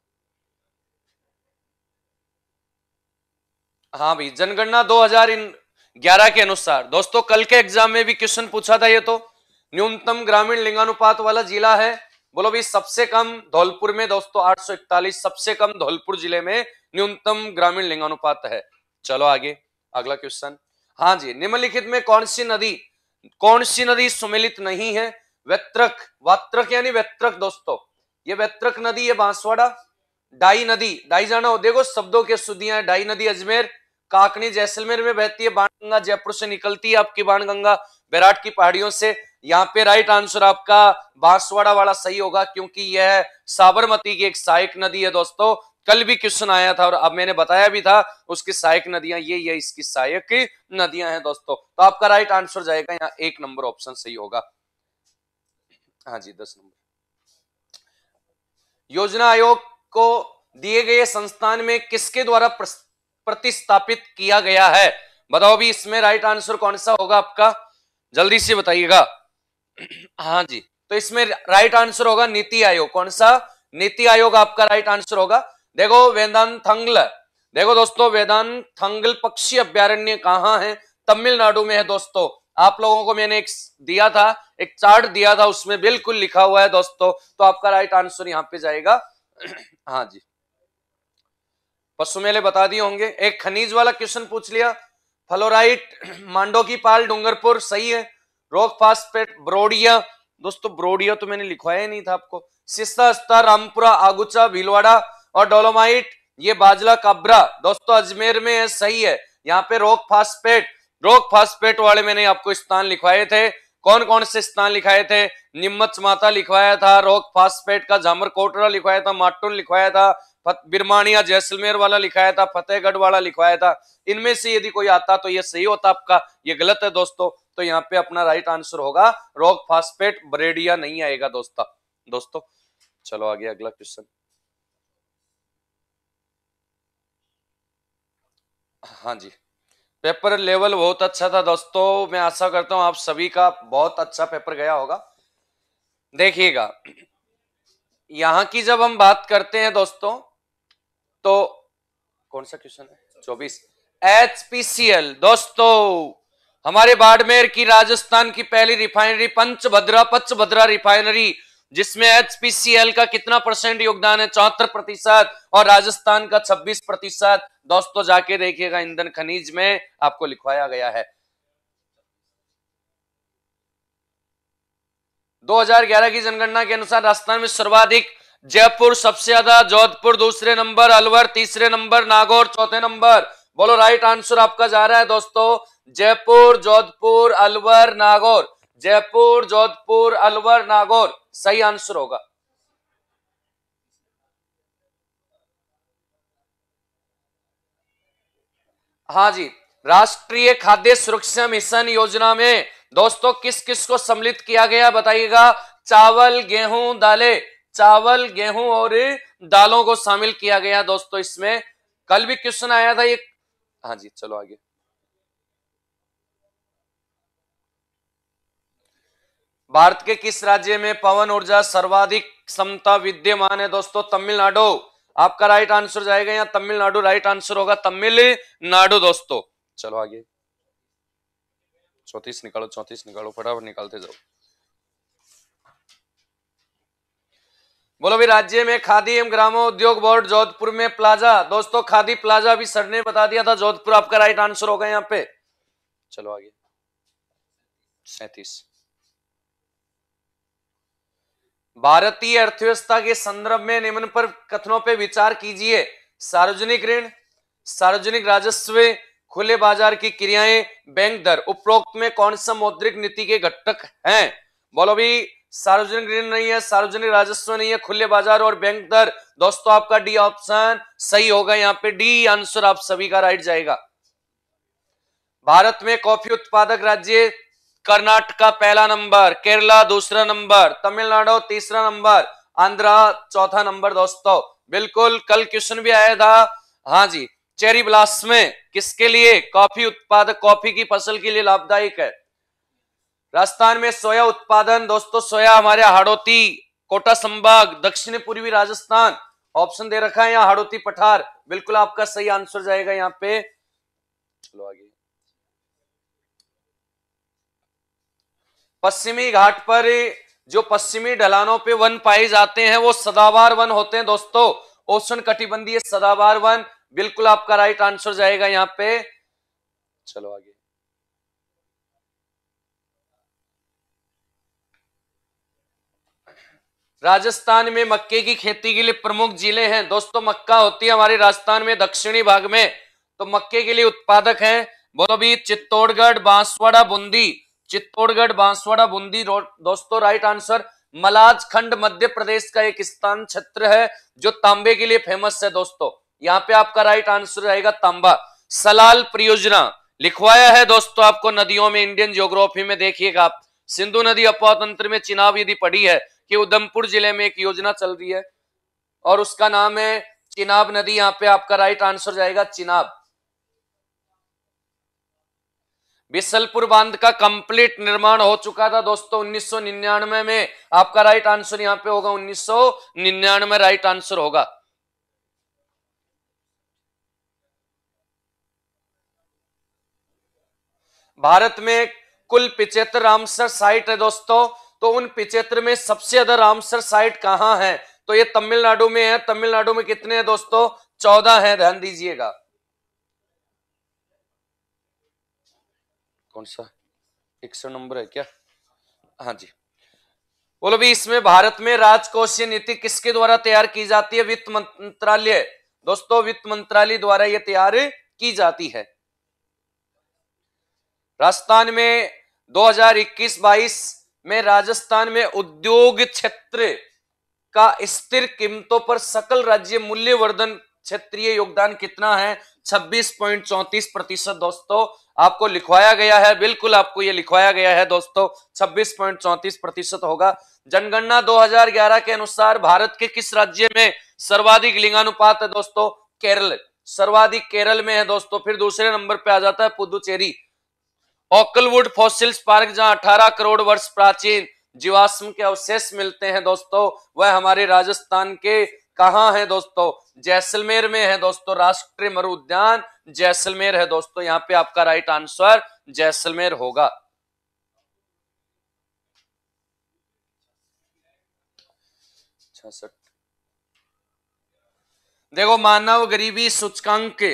हाँ भाई जनगणना 2011 के अनुसार दोस्तों कल के एग्जाम में भी क्वेश्चन पूछा था ये तो न्यूनतम ग्रामीण लिंगानुपात वाला जिला है बोलो भाई सबसे कम धौलपुर में दोस्तों आठ सबसे कम धौलपुर जिले में न्यूनतम ग्रामीण लिंगानुपात है चलो आगे अगला क्वेश्चन हाँ जी निम्नलिखित में कौन सी नदी कौन सी नदी सुमिलित नहीं है वैत्रक वात्रक यानी वैत्रक दोस्तों ये वैत्रक नदी है बांसवाड़ा डाई नदी डाई जाना हो देखो शब्दों के सुधियां डाई नदी अजमेर काकनी जैसलमेर में बहती है बाणगंगा जयपुर से निकलती है आपकी बाणगंगा बैराट की पहाड़ियों से यहाँ पे राइट आंसर आपका बांसवाड़ा वाला सही होगा क्योंकि यह साबरमती की एक सहायक नदी है दोस्तों कल भी क्वेश्चन आया था और अब मैंने बताया भी था उसकी सहायक नदियां ये ये इसकी सहायक नदियां हैं दोस्तों तो आपका राइट आंसर जाएगा यहाँ एक नंबर ऑप्शन सही होगा हाँ जी दस नंबर योजना आयोग को दिए गए संस्थान में किसके द्वारा प्रतिस्थापित किया गया है बताओ भी इसमें राइट आंसर कौन सा होगा आपका जल्दी से बताइएगा हाँ जी तो इसमें राइट आंसर होगा नीति आयोग कौन सा नीति आयोग आपका राइट आंसर होगा देखो वेदांत थंगल देखो दोस्तों वेदांत थंगल पक्षी अभ्यारण्य कहाँ है तमिलनाडु में है दोस्तों आप लोगों को मैंने एक दिया था एक चार्ट दिया था उसमें बिल्कुल लिखा हुआ है दोस्तों तो आपका राइट आंसर यहाँ पे जाएगा हाँ जी परसों मेले बता दिए होंगे एक खनिज वाला क्वेश्चन पूछ लिया फलोराइट मांडो की पाल डूंगरपुर सही है रोक फास्पेट ब्रोडिया दोस्तों ब्रोडिया तो मैंने लिखवाया ही नहीं था आपको सिस्ता रामपुरा आगुचा भीलवाड़ा और डोलोमाइट ये बाजला कब्रा दोस्तों अजमेर में है सही है यहाँ पे रोक फास्पेट रोक फास्पेट वाले मैंने आपको स्थान लिखवाए थे कौन कौन से स्थान लिखाए थे निम्मच माता लिखवाया था रोक फास्पेट का झामर कोटरा लिखवाया था माटुन लिखवाया था बिरमानिया जैसलमेर वाला लिखाया था फतेहगढ़ वाला लिखवाया था इनमें से यदि कोई आता तो ये सही होता आपका ये गलत है दोस्तों तो यहाँ पे अपना राइट आंसर होगा रोक फास्पेट ब्रेडिया नहीं आएगा दोस्ता दोस्तों चलो आगे अगला क्वेश्चन हाँ जी पेपर लेवल बहुत अच्छा था दोस्तों मैं आशा करता हूँ आप सभी का बहुत अच्छा पेपर गया होगा देखिएगा यहाँ की जब हम बात करते हैं दोस्तों तो कौन सा क्वेश्चन है चौबीस एचपीसीएल दोस्तों हमारे बाड़मेर की राजस्थान की पहली रिफाइनरी पंचभद्रा पंचभद्रा रिफाइनरी जिसमें एचपीसीएल का कितना परसेंट योगदान है चौहत्तर प्रतिशत और राजस्थान का छब्बीस प्रतिशत दोस्तों जाके देखिएगा ईंधन खनिज में आपको लिखवाया गया है 2011 की जनगणना के अनुसार राजस्थान में सर्वाधिक जयपुर सबसे ज्यादा जोधपुर दूसरे नंबर अलवर तीसरे नंबर नागौर चौथे नंबर बोलो राइट आंसर आपका जा रहा है दोस्तों जयपुर जोधपुर अलवर नागौर जयपुर जोधपुर अलवर नागौर सही आंसर होगा हाँ जी राष्ट्रीय खाद्य सुरक्षा मिशन योजना में दोस्तों किस किस को सम्मिलित किया गया बताइएगा चावल गेहूं दालें चावल गेहूं और दालों को शामिल किया गया दोस्तों इसमें कल भी क्वेश्चन आया था ये हाँ जी चलो आगे भारत के किस राज्य में पवन ऊर्जा सर्वाधिक क्षमता विद्यमान है दोस्तों तमिलनाडु आपका राइट आंसर जाएगा यहाँ तमिलनाडु राइट आंसर होगा तमिलनाडु दोस्तों चलो आगे चौतीस निकालो चौतीस निकालो फटाफट निकालते जाओ बोलो भी राज्य में खादी एवं ग्रामो उद्योग बोर्ड जोधपुर में प्लाजा दोस्तों खादी प्लाजा अभी सर ने बता दिया था जोधपुर आपका राइट आंसर होगा यहाँ पे चलो आगे सैतीस भारतीय अर्थव्यवस्था के संदर्भ में निम्न पर कथनों पर विचार कीजिए सार्वजनिक ऋण सार्वजनिक राजस्व खुले बाजार की क्रियाएं बैंक दर उपरोक्त में कौन सा मौद्रिक नीति के घटक हैं बोलो भी सार्वजनिक ऋण नहीं है सार्वजनिक राजस्व नहीं है खुले बाजार और बैंक दर दोस्तों आपका डी ऑप्शन सही होगा यहाँ पे डी आंसर आप सभी का राइट जाएगा भारत में कॉफी उत्पादक राज्य कर्नाटक पहला नंबर केरला दूसरा नंबर तमिलनाडु तीसरा नंबर आंध्रा चौथा नंबर दोस्तों बिल्कुल कल क्वेश्चन भी आया था हाँ जी चेरी ब्लास्ट में किसके लिए कॉफी उत्पादक कॉफी की फसल के लिए लाभदायक है राजस्थान में सोया उत्पादन दोस्तों सोया हमारे हाड़ोती कोटा संभाग दक्षिण पूर्वी राजस्थान ऑप्शन दे रखा है यहाँ हाड़ोती पठार बिल्कुल आपका सही आंसर जाएगा यहाँ पे चलो आगे पश्चिमी घाट पर जो पश्चिमी ढलानों पे वन पाए जाते हैं वो सदाबार वन होते हैं दोस्तों ओशन कटिबंधीय सदाबार वन बिल्कुल आपका राइट आंसर जाएगा यहां पे चलो आगे राजस्थान में मक्के की खेती के लिए प्रमुख जिले हैं दोस्तों मक्का होती है हमारे राजस्थान में दक्षिणी भाग में तो मक्के के लिए उत्पादक हैं बोलो भी चित्तौड़गढ़ बांसवाड़ा बूंदी चित्तौड़गढ़ बांसवाड़ा बूंदी दोस्तों राइट आंसर मलाज खंड मध्य प्रदेश का एक स्थान क्षेत्र है जो तांबे के लिए फेमस है दोस्तों यहाँ पे आपका राइट आंसर रहेगा तांबा सलाल परियोजना लिखवाया है दोस्तों आपको नदियों में इंडियन ज्योग्राफी में देखिएगा आप सिंधु नदी अपवातंत्र में चिनाव यदि पड़ी है कि उधमपुर जिले में एक योजना चल रही है और उसका नाम है चिनाब नदी यहाँ पे आपका राइट आंसर जाएगा चिनाब बिसलपुर बांध का कंप्लीट निर्माण हो चुका था दोस्तों उन्नीस में आपका राइट आंसर यहां पे होगा उन्नीस 1999 राइट आंसर होगा भारत में कुल पिचहत्तर रामसर साइट है दोस्तों तो उन पिचहत्तर में सबसे ज्यादा रामसर साइट कहां है तो ये तमिलनाडु में है तमिलनाडु में कितने हैं दोस्तों चौदह है ध्यान दीजिएगा कौन सा इकसठ नंबर है क्या हाँ जी बोलो भी इसमें भारत में राजकोषीय नीति किसके द्वारा तैयार की जाती है वित्त मंत्रालय दोस्तों वित्त मंत्रालय द्वारा यह तैयार की जाती है राजस्थान में 2021-22 में राजस्थान में उद्योग क्षेत्र का स्थिर कीमतों पर सकल राज्य मूल्यवर्धन क्षेत्रीय योगदान कितना है छब्बीस पॉइंट चौतीस प्रतिशत दोस्तों आपको लिखवाया गया है बिल्कुल आपको ये लिखवाया गया है दोस्तों 26.34 प्रतिशत होगा जनगणना 2011 के अनुसार भारत के किस राज्य में सर्वाधिक लिंगानुपात है दोस्तों केरल सर्वाधिक केरल में है दोस्तों फिर दूसरे नंबर पे आ जाता है पुदुचेरी ऑकलवुड फॉसिल्स पार्क जहां अठारह करोड़ वर्ष प्राचीन जीवाश्म के अवशेष मिलते हैं दोस्तों वह हमारे राजस्थान के कहाँ है दोस्तों जैसलमेर में है दोस्तों राष्ट्रीय मरु उद्यान जैसलमेर है दोस्तों यहाँ पे आपका राइट आंसर जैसलमेर होगा देखो मानव गरीबी सूचकांक के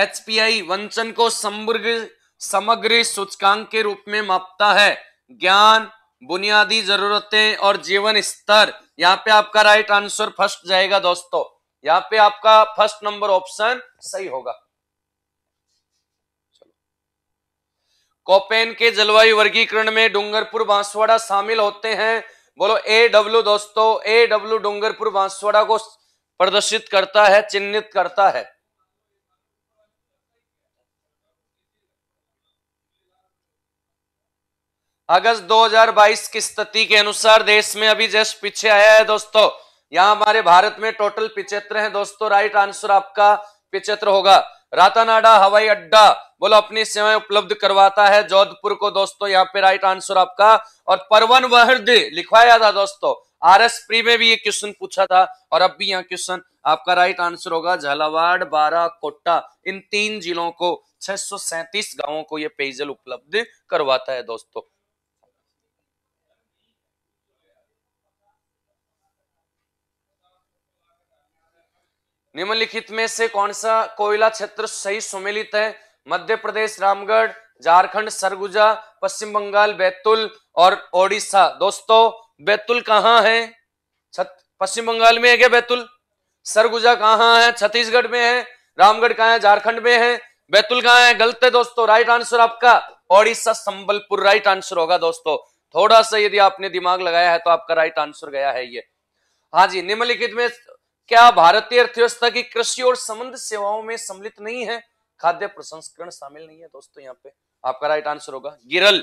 एचपीआई वंचन को समग्र समग्र सूचकांक के रूप में मापता है ज्ञान बुनियादी जरूरतें और जीवन स्तर यहाँ पे आपका राइट आंसर फर्स्ट जाएगा दोस्तों यहाँ पे आपका फर्स्ट नंबर ऑप्शन सही होगा कोपेन के जलवायु वर्गीकरण में डूंगरपुर बांसवाड़ा शामिल होते हैं बोलो ए डब्ल्यू दोस्तों ए डब्ल्यू डूंगरपुर बांसवाड़ा को प्रदर्शित करता है चिन्हित करता है अगस्त 2022 की स्थिति के अनुसार देश में अभी जस्ट पीछे आया है दोस्तों यहां हमारे भारत में टोटल पिछहत्तर है दोस्तों राइट आंसर आपका पिछहत्तर होगा रातानाडा हवाई अड्डा बोलो अपनी सेवाएं उपलब्ध करवाता है जोधपुर को दोस्तों यहाँ पे राइट आंसर आपका और परवन वहर्द लिखवाया था दोस्तों आर एस प्री में भी ये क्वेश्चन पूछा था और अब भी यहाँ क्वेश्चन आपका राइट आंसर होगा झालावाड़ बारा कोटा इन तीन जिलों को छह गांवों को ये पेयजल उपलब्ध करवाता है दोस्तों निम्नलिखित में से कौन सा कोयला क्षेत्र सही सुमेलित है मध्य प्रदेश रामगढ़ झारखंड सरगुजा पश्चिम बंगाल बैतुल और ओडिशा दोस्तों बैतुल कहाँ है छत पश्चिम बंगाल में है क्या बैतुल सरगुजा कहाँ है छत्तीसगढ़ में है रामगढ़ कहाँ है झारखंड में है बैतुल कहाँ है गलत है दोस्तों राइट आंसर आपका ओडिशा संबलपुर राइट आंसर होगा दोस्तों थोड़ा सा यदि आपने दिमाग लगाया है तो आपका राइट आंसर गया है ये हाँ जी निम्नलिखित में क्या भारतीय अर्थव्यवस्था की कृषि और संबंध सेवाओं में सम्मिलित नहीं है खाद्य प्रसंस्करण शामिल नहीं है दोस्तों यहाँ पे आपका राइट आंसर होगा गिरल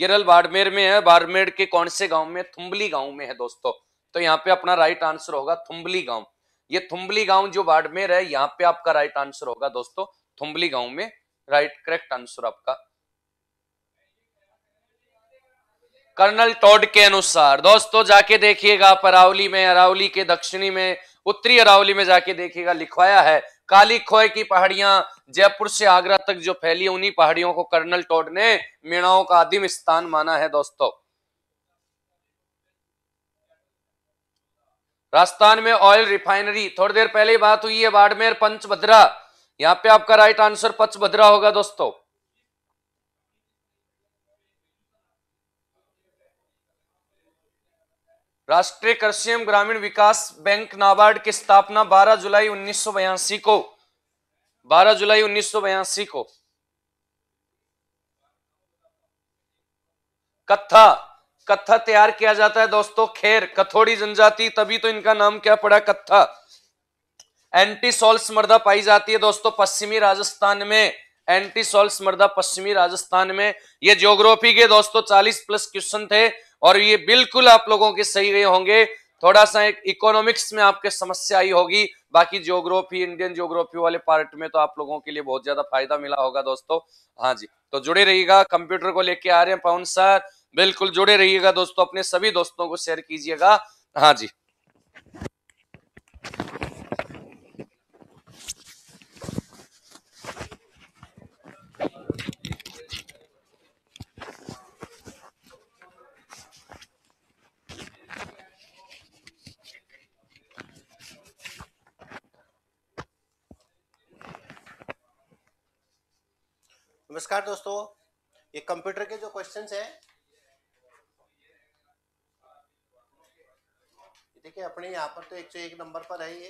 गिरल बाड़मेर में है बाड़मेर के कौन से गांव में थुम्बली गांव में है दोस्तों तो यहाँ पे अपना राइट आंसर होगा थुम्बली गांव ये थुम्बली गांव जो बाड़मेर है यहाँ पे आपका राइट आंसर होगा दोस्तों थुम्बली गांव में राइट करेक्ट आंसर आपका कर्नल टॉड के अनुसार दोस्तों जाके देखिएगा आप अरावली में अरावली के दक्षिणी में उत्तरी अरावली में जाके देखिएगा लिखवाया है काली खोए की पहाड़ियां जयपुर से आगरा तक जो फैली है उन्हीं पहाड़ियों को कर्नल टोड ने मीणाओं का आदिम स्थान माना है दोस्तों राजस्थान में ऑयल रिफाइनरी थोड़ी देर पहले बात हुई है बाड़मेर पंचभद्रा यहाँ पे आपका राइट आंसर पंचभद्रा होगा दोस्तों राष्ट्रीय कृषि एवं ग्रामीण विकास बैंक नाबार्ड की स्थापना 12 जुलाई उन्नीस को 12 जुलाई उन्नीस को कथा कथा तैयार किया जाता है दोस्तों खेर कथोड़ी जनजाति तभी तो इनका नाम क्या पड़ा कथा एंटी सोल्स मर्दा पाई जाती है दोस्तों पश्चिमी राजस्थान में एंटी सोल्स मर्दा पश्चिमी राजस्थान में ये ज्योग्राफी के दोस्तों 40 प्लस क्वेश्चन थे और ये बिल्कुल आप लोगों के सही रहे होंगे थोड़ा सा एक इकोनॉमिक्स में आपके समस्या आई होगी बाकी ज्योग्राफी इंडियन ज्योग्राफी वाले पार्ट में तो आप लोगों के लिए बहुत ज्यादा फायदा मिला होगा दोस्तों हाँ जी तो जुड़े रहिएगा कंप्यूटर को लेके आ रहे हैं पवन सर बिल्कुल जुड़े रहिएगा दोस्तों अपने सभी दोस्तों को शेयर कीजिएगा हाँ जी नमस्कार दोस्तों ये कंप्यूटर के जो क्वेश्चंस है देखिए अपने यहाँ पर तो एक सौ एक नंबर पर है ये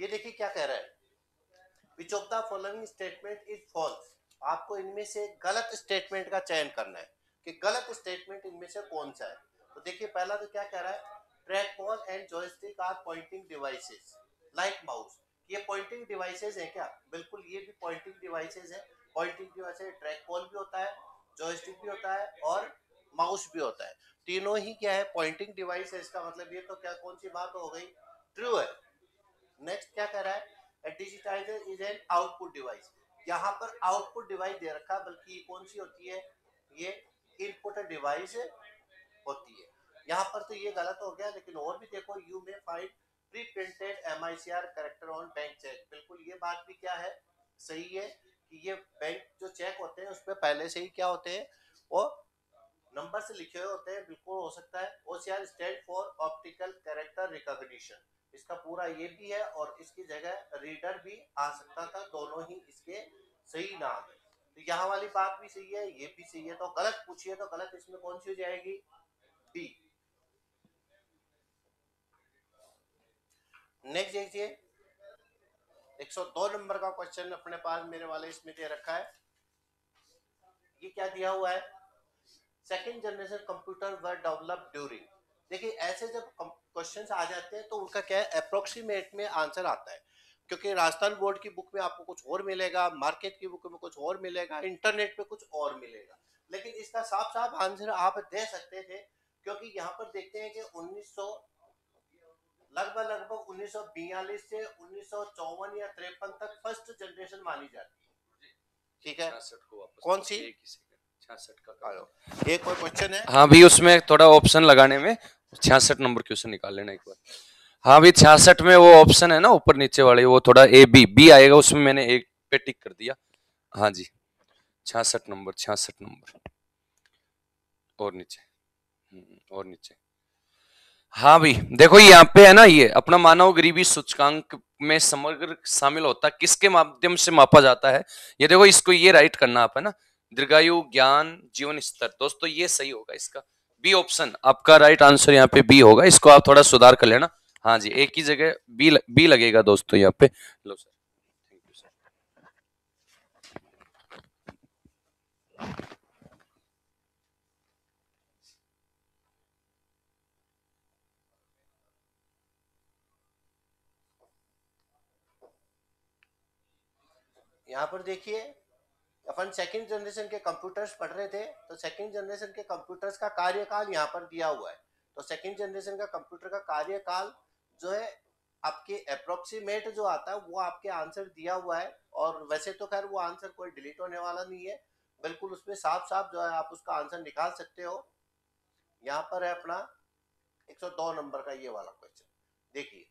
ये देखिए क्या कह रहा है which of the following statement is false आपको इनमें से गलत स्टेटमेंट का चयन करना है कि गलत स्टेटमेंट इनमें से कौन सा है तो देखिए पहला तो क्या कह रहा है track ball and joystick are pointing devices like mouse ये पॉइंटिंग डिवाइसेज है क्या बिल्कुल ये भी पॉइंटिंग डिवाइसेज है पॉइंटिंग की वजह से ट्रैक बॉल भी होता है जॉयस्टिक भी होता है और माउस भी होता है तीनों ही क्या है पॉइंटिंग डिवाइस है इसका मतलब ये तो क्या कौन सी बात हो गई ट्रू है नेक्स्ट क्या कह रहा है digitizer is an output device यहाँ पर आउटपुट डिवाइस दे रखा है बल्कि ये कौन सी होती है ये इनपुट डिवाइस होती है यहाँ पर तो ये गलत हो गया लेकिन और भी देखो you may find pre printed M I C R character on bank cheque बिल्कुल ये बात भी क्या है सही है कि ये बैंक जो चेक होते हैं उसमें पहले से ही क्या होते हैं वो नंबर से लिखे हुए होते हैं बिल्कुल हो सकता है O C R stand for optical character recognition इसका पूरा ये भी है और इसकी जगह रीडर भी आ सकता था दोनों ही इसके सही नाम है तो यहाँ वाली बात भी सही है ये भी सही है तो गलत पूछिए तो गलत इसमें कौन सी हो जाएगी बी नेक्स्ट देखिए 102 नंबर का क्वेश्चन अपने पास मेरे वाले इसमें दे रखा है ये क्या दिया हुआ है second generation computer were develop during देखिए ऐसे जब क्वेश्चंस आ जाते हैं तो उनका क्या है अप्रोक्सीमेट में आंसर आता है क्योंकि राजस्थान बोर्ड की बुक में आपको कुछ और मिलेगा मार्केट की बुक में कुछ और मिलेगा इंटरनेट पे कुछ और मिलेगा लेकिन इसका साफ साफ आंसर आप दे सकते थे क्योंकि यहाँ पर देखते हैं कि लगभग लगभग उन्नीस से उन्नीस या तिरपन तक फर्स्ट जनरेशन मानी जाती है ठीक है कौन सी एक और क्वेश्चन है हाँ भी उसमें थोड़ा ऑप्शन लगाने में छियासठ नंबर क्वेश्चन निकाल लेना एक बार हाँ भी छियासठ में वो ऑप्शन है ना ऊपर नीचे वाले वो थोड़ा ए बी बी आएगा उसमें मैंने एक पे टिक कर दिया हाँ जी छियासठ नंबर छियासठ नंबर और नीचे हम्म, और नीचे हाँ भाई देखो यहाँ पे है ना ये अपना मानव गरीबी सूचकांक में समग्र शामिल होता है किसके माध्यम से मापा जाता है ये देखो इसको ये राइट करना आप है ना दीर्घायु ज्ञान जीवन स्तर दोस्तों ये सही होगा इसका बी ऑप्शन आपका राइट आंसर यहाँ पे बी होगा इसको आप थोड़ा सुधार कर लेना हाँ जी एक ही जगह बी ल, बी लगेगा दोस्तों यहाँ पे लो सर थैंक यू सर यहाँ पर देखिए अपन सेकंड जनरेशन के कंप्यूटर्स पढ़ रहे थे तो सेकंड जनरेशन के कंप्यूटर्स का कार्यकाल यहाँ पर दिया हुआ है तो सेकंड जनरेशन का कंप्यूटर का कार्यकाल जो है आपके अप्रोक्सीमेट जो आता है वो आपके आंसर दिया हुआ है और वैसे तो खैर वो आंसर कोई डिलीट होने वाला नहीं है बिल्कुल उसमें साफ साफ जो है आप उसका आंसर निकाल सकते हो यहाँ पर है अपना एक नंबर का ये वाला क्वेश्चन देखिए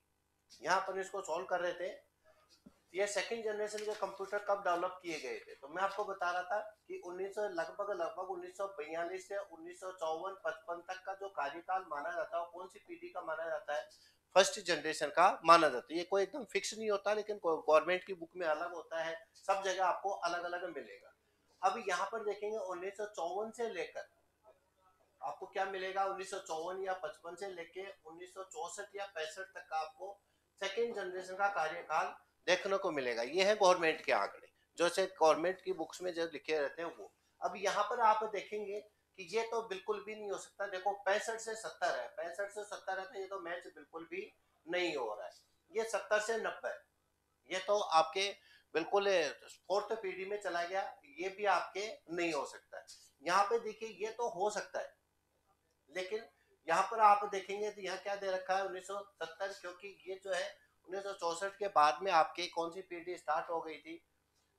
यहाँ अपन इसको सॉल्व कर रहे थे ये सेकेंड जनरेशन के कंप्यूटर कब डेवलप किए गए थे तो मैं आपको बता रहा था कि 1900 लगभग लगभग उन्नीस से उन्नीस सौ तक का जो कार्यकाल माना जाता है कौन सी पीढ़ी का माना जाता है फर्स्ट जनरेशन का माना जाता है ये कोई एकदम फिक्स नहीं होता लेकिन गवर्नमेंट की बुक में अलग होता है सब जगह आपको अलग अलग मिलेगा अब यहाँ पर देखेंगे उन्नीस से लेकर आपको क्या मिलेगा उन्नीस या पचपन से लेके उन्नीस या पैंसठ तक का आपको सेकेंड जनरेशन का कार्यकाल देखने को मिलेगा ये है गवर्नमेंट के आंकड़े जो से गवर्नमेंट की बुक्स में जो लिखे रहते हैं वो अब यहाँ पर आप देखेंगे कि ये तो बिल्कुल भी नहीं हो सकता देखो पैंसठ से सत्तर है पैंसठ से सत्तर है तो ये तो मैच बिल्कुल भी नहीं हो रहा है ये सत्तर से नब्बे ये तो आपके बिल्कुल फोर्थ पीढ़ी में चला गया ये भी आपके नहीं हो सकता है यहाँ पे देखिए ये तो हो सकता है लेकिन यहाँ पर आप देखेंगे तो यहाँ क्या दे रखा है 1970 क्योंकि ये जो है उन्नीस के बाद में आपके कौन सी पीढ़ी स्टार्ट हो गई थी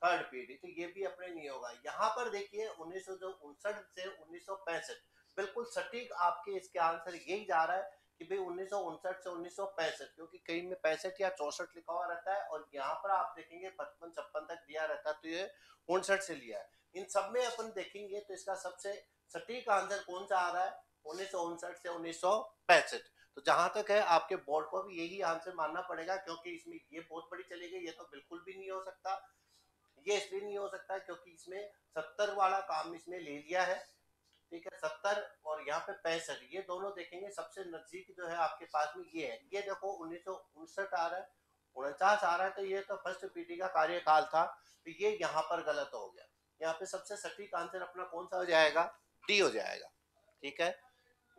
थर्ड पीढ़ी तो ये भी अपने नहीं होगा यहाँ पर देखिए उन्नीस से उन्नीस बिल्कुल सटीक आपके इसके आंसर यही जा रहा है कि भाई उन्नीस से उन्नीस क्योंकि कई में पैंसठ या चौसठ लिखा हुआ रहता है और यहाँ पर आप देखेंगे पचपन छप्पन तक दिया रहता है तो ये उनसठ से लिया है इन सब में अपन देखेंगे तो इसका सबसे सटीक आंसर कौन सा आ रहा है उन्नीस से उन्नीस तो जहां तक है आपके बोर्ड को भी यही आंसर मानना पड़ेगा क्योंकि इसमें ये बहुत बड़ी चली गई ये तो बिल्कुल भी नहीं हो सकता ये इसलिए नहीं हो सकता क्योंकि इसमें सत्तर वाला काम इसमें ले लिया है ठीक है सत्तर और यहाँ पे पैंसठ ये दोनों देखेंगे सबसे नजदीक जो है आपके पास में ये है ये देखो उन्नीस आ रहा है उनचास आ रहा है तो ये तो फर्स्ट पीटी का कार्यकाल था तो ये यहाँ पर गलत हो गया यहाँ पे सबसे सटीक आंसर अपना कौन सा हो जाएगा डी हो जाएगा ठीक है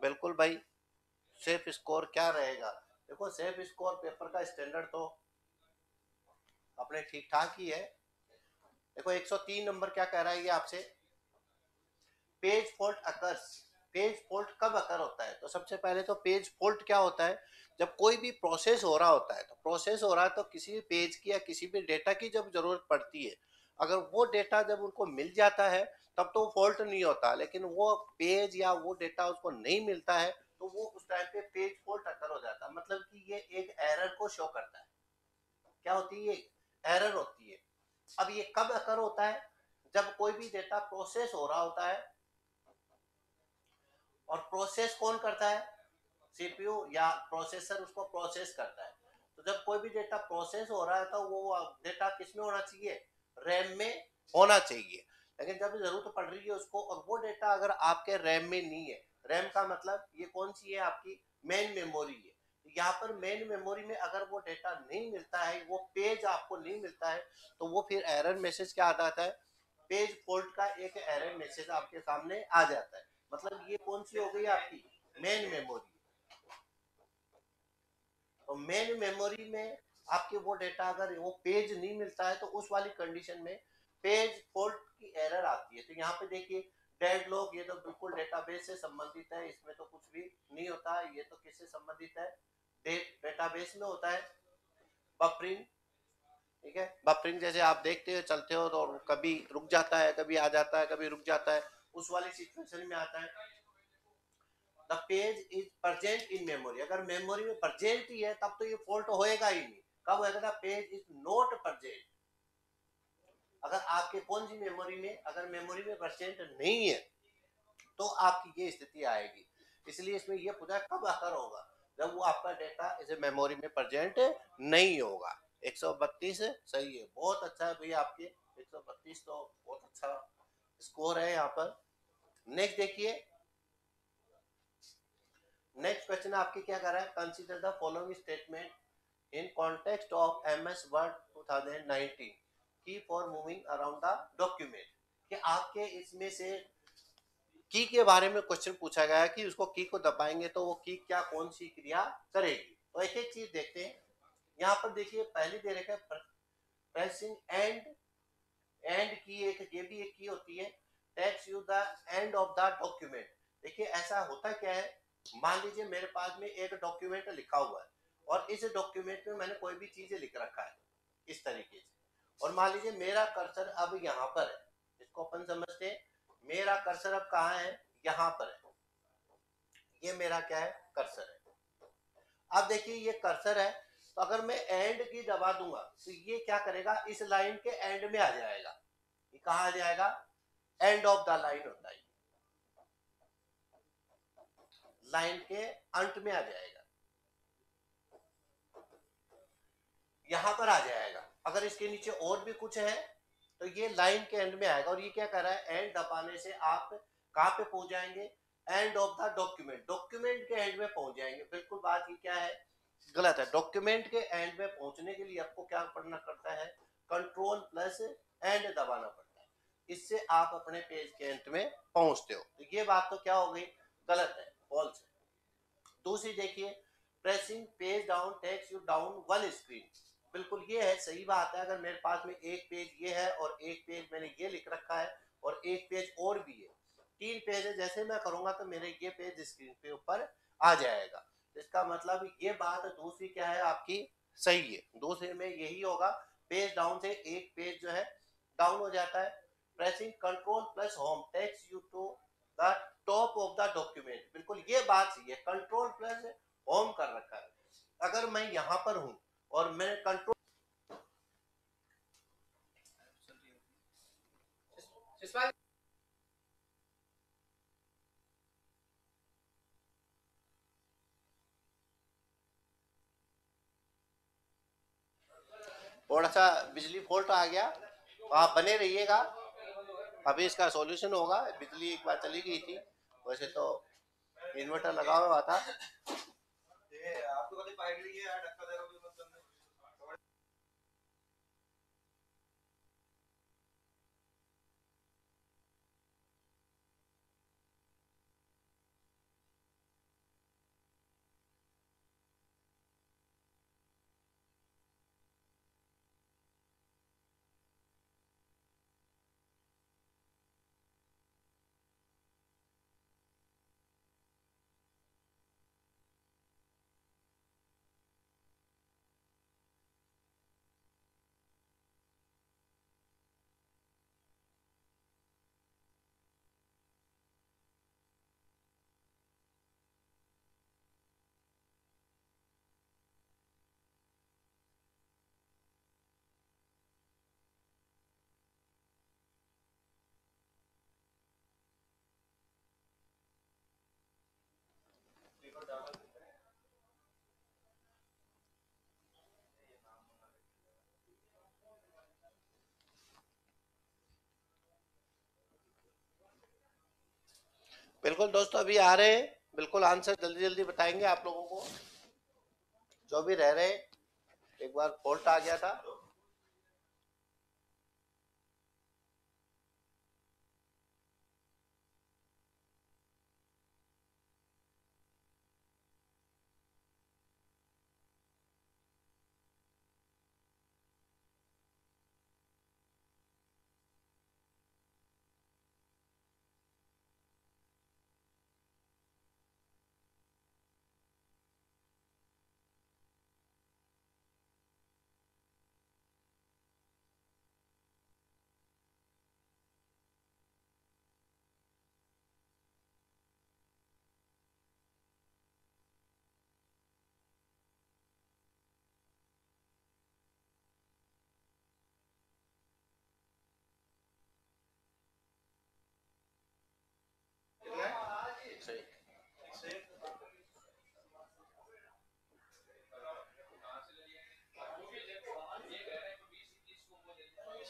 बिल्कुल भाई सेफ स्कोर क्या रहेगा देखो सेफ स्कोर पेपर का स्टैंडर्ड तो अपने ठीक ठाक ही है देखो 103 नंबर क्या कह रहा है ये आपसे page fault occurs page fault कब अकर होता है तो सबसे पहले तो पेज फॉल्ट क्या होता है जब कोई भी प्रोसेस हो रहा होता है तो प्रोसेस हो रहा है तो किसी भी पेज की या किसी भी डेटा की जब जरूरत पड़ती है अगर वो डेटा जब उनको मिल जाता है तब तो फॉल्ट नहीं होता लेकिन वो पेज या वो डेटा उसको नहीं मिलता है तो वो उस टाइम पे पेज फोल्ड टक्कर हो जाता है मतलब कि ये एक एरर को शो करता है क्या होती है ये एरर होती है अब ये कब अकर होता है जब कोई भी डेटा प्रोसेस हो रहा होता है और प्रोसेस कौन करता है सीपीयू या प्रोसेसर उसको प्रोसेस करता है तो जब कोई भी डेटा प्रोसेस हो रहा है तो वो डेटा किस में होना चाहिए रैम में होना चाहिए लेकिन जब जरूरत पड़ रही है उसको और वो डेटा अगर आपके रैम में नहीं है रैम का मतलब ये कौन सी है आपकी मेन मेमोरी है तो यहाँ पर मेन मेमोरी में अगर वो डेटा नहीं मिलता है वो पेज आपको नहीं मिलता है तो वो फिर एरर मैसेज क्या आ जाता है पेज फोल्ट का एक एरर मैसेज आपके सामने आ जाता है मतलब ये कौन सी हो गई आपकी मेन मेमोरी तो मेन मेमोरी में आपके वो डेटा अगर वो पेज नहीं मिलता है तो उस वाली कंडीशन में पेज फोल्ट की एरर आती है तो यहाँ पे देखिए टैग लॉग ये तो बिल्कुल डेटाबेस से संबंधित है इसमें तो कुछ भी नहीं होता ये तो किससे संबंधित है डेटाबेस में होता है बफरिंग ठीक है बफरिंग जैसे आप देखते हो चलते हो तो कभी रुक जाता है कभी आ जाता है कभी रुक जाता है उस वाली सिचुएशन में आता है the page is present in memory अगर मेमोरी में प्रजेंट ही है तब तो ये फॉल्ट होएगा ही नहीं कब होएगा पेज इज नॉट प्रजेंट अगर आपके कौन सी मेमोरी में अगर मेमोरी में परसेंट नहीं है तो आपकी ये स्थिति आएगी इसलिए इसमें यह पूछा कब असर होगा जब वो आपका डेटा इसे मेमोरी में प्रजेंट नहीं होगा 132 सही है बहुत अच्छा है भैया आपके 132 तो बहुत अच्छा स्कोर है यहाँ पर नेक्स्ट देखिए नेक्स्ट क्वेश्चन आपके क्या कर रहा है consider the following statement in context of MS Word two key for moving around the document कि आपके इसमें से की के बारे में क्वेश्चन पूछा गया कि उसको की को दबाएंगे तो वो की क्या कौन सी क्रिया करेगी तो एक एक चीज देखते हैं यहाँ पर देखिए पहली दे रखा है प्रेसिंग एंड एंड की एक ये भी एक की होती है takes you the end of the document देखिए ऐसा होता क्या है मान लीजिए मेरे पास में एक डॉक्यूमेंट लिखा हुआ है और इस डॉक्यूमेंट में मैंने कोई भी चीज लिख रखा है इस तरीके से और मान लीजिए मेरा कर्सर अब यहाँ पर है इसको अपन समझते हैं मेरा कर्सर अब कहा है यहाँ पर है ये मेरा क्या है कर्सर है अब देखिए ये कर्सर है तो अगर मैं एंड की दबा दूंगा तो ये क्या करेगा इस लाइन के एंड में आ जाएगा ये कहा आ जाएगा एंड ऑफ द लाइन होता है लाइन के अंत में आ जाएगा यहां पर आ जाएगा अगर इसके नीचे और भी कुछ है तो ये लाइन के एंड में आएगा और ये क्या कर रहा है एंड दबाने से आप कहाँ पे पहुंच जाएंगे end of the document document के एंड में पहुंच जाएंगे बिल्कुल बात ये क्या है गलत है डॉक्यूमेंट के एंड में पहुंचने के लिए आपको क्या पढ़ना पड़ता है कंट्रोल प्लस एंड दबाना पड़ता है इससे आप अपने पेज के एंड में पहुंचते हो तो ये बात तो क्या हो गई गलत है फॉल्स दूसरी देखिए pressing page down takes you down one screen बिल्कुल ये है सही बात है अगर मेरे पास में एक पेज ये है और एक पेज मैंने ये लिख रखा है और एक पेज और भी है तीन पेज है जैसे मैं करूंगा तो मेरे ये पेज स्क्रीन पे ऊपर आ जाएगा तो इसका मतलब ये बात दूसरी क्या है आपकी सही है दूसरे में यही होगा पेज डाउन से एक पेज जो है डाउन हो जाता है pressing control plus home takes you to the top of the document बिल्कुल ये बात सही है कंट्रोल प्लस होम कर रखा है अगर मैं यहाँ पर हूँ और मैंने कंट्रोल थोड़ा सा बिजली फॉल्ट आ गया तो आप बने रहिएगा अभी इसका सॉल्यूशन होगा बिजली एक बार चली गई थी वैसे तो इन्वर्टर लगा हुआ था बिल्कुल दोस्तों अभी आ रहे हैं बिल्कुल आंसर जल्दी जल्दी बताएंगे आप लोगों को जो भी रह रहे एक बार फॉल्ट आ गया था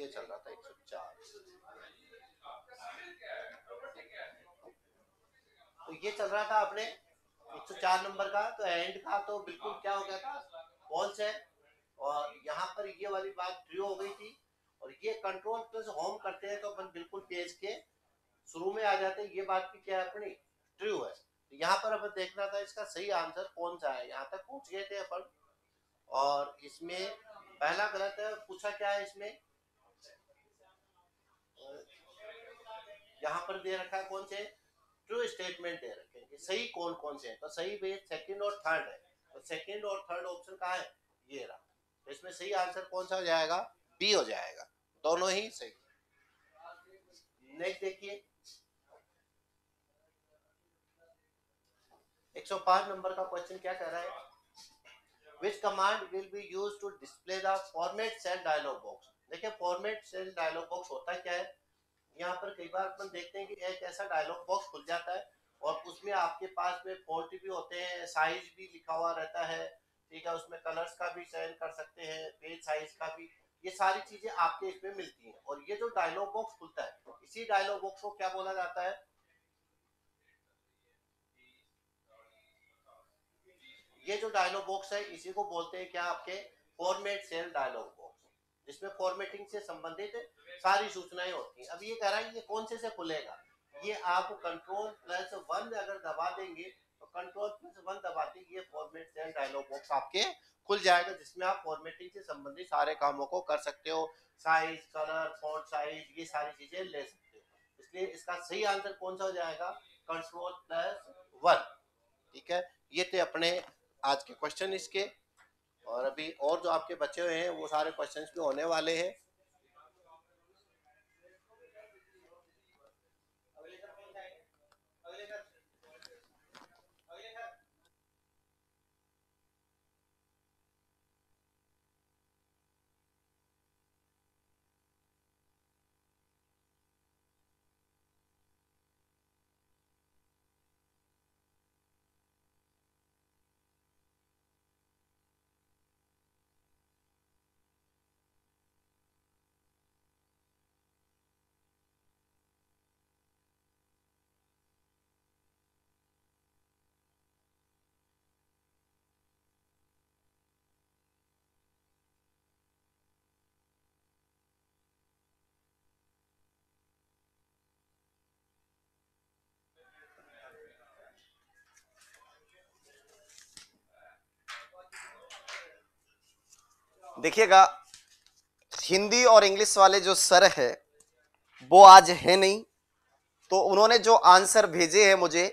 ये चल रहा था एक सौ चार तो ये चल रहा था आपने एक सौ चार नंबर का तो एंड का तो बिल्कुल क्या हो गया था फॉल्स है और यहाँ पर ये वाली बात ड्री हो गई थी और ये कंट्रोल प्लस होम करते हैं तो अपन बिल्कुल पेज के शुरू में आ जाते हैं ये बात भी क्या है अपनी ट्रू है तो यहाँ पर अपन देखना था इसका सही आंसर कौन सा है यहाँ तक पूछ गए थे अपन और इसमें पहला गलत है पूछा क्या है इसमें यहाँ पर दे रखा है कौन से ट्रू स्टेटमेंट दे रखे हैं कि सही कौन कौन से हैं तो सही भी सेकंड और थर्ड है तो सेकंड और थर्ड ऑप्शन कहा है ये रहा तो इसमें सही आंसर कौन सा हो जाएगा बी हो जाएगा दोनों ही सही नेक्स्ट देखिए 105 नंबर का क्वेश्चन क्या कह रहा है which command will be use to display the format cell dialog box देखिए फॉर्मेट सेल डायलॉग बॉक्स होता क्या है यहाँ पर कई बार अपन देखते हैं कि एक ऐसा डायलॉग बॉक्स खुल जाता है और उसमें आपके पास में फोर्ट भी होते हैं साइज भी लिखा हुआ रहता है ठीक है उसमें कलर्स का भी चयन कर सकते हैं पेज साइज का भी ये सारी चीजें आपके इसमें मिलती हैं और ये जो डायलॉग बॉक्स खुलता है इसी डायलॉग बॉक्स को क्या बोला जाता है ये जो डायलॉग बॉक्स है इसी को बोलते हैं क्या आपके फॉर्मेट सेल डायलॉग जिसमें फॉर्मेटिंग से संबंधित सारी सूचनाएं होती हैं अब ये कह रहा है ये कौन से से खुलेगा ये आप कंट्रोल प्लस वन अगर दबा देंगे तो कंट्रोल प्लस वन दबाते ये फॉर्मेट से डायलॉग बॉक्स आपके खुल जाएगा जिसमें आप फॉर्मेटिंग से संबंधित सारे कामों को कर सकते हो साइज कलर फॉन्ट साइज ये सारी चीजें ले सकते हो इसलिए इसका सही आंसर कौन सा हो जाएगा कंट्रोल प्लस वन ठीक है ये थे अपने आज के क्वेश्चन इसके और अभी और जो आपके बचे हुए हैं वो सारे क्वेश्चंस भी होने वाले हैं देखिएगा हिंदी और इंग्लिश वाले जो सर है वो आज है नहीं तो उन्होंने जो आंसर भेजे हैं मुझे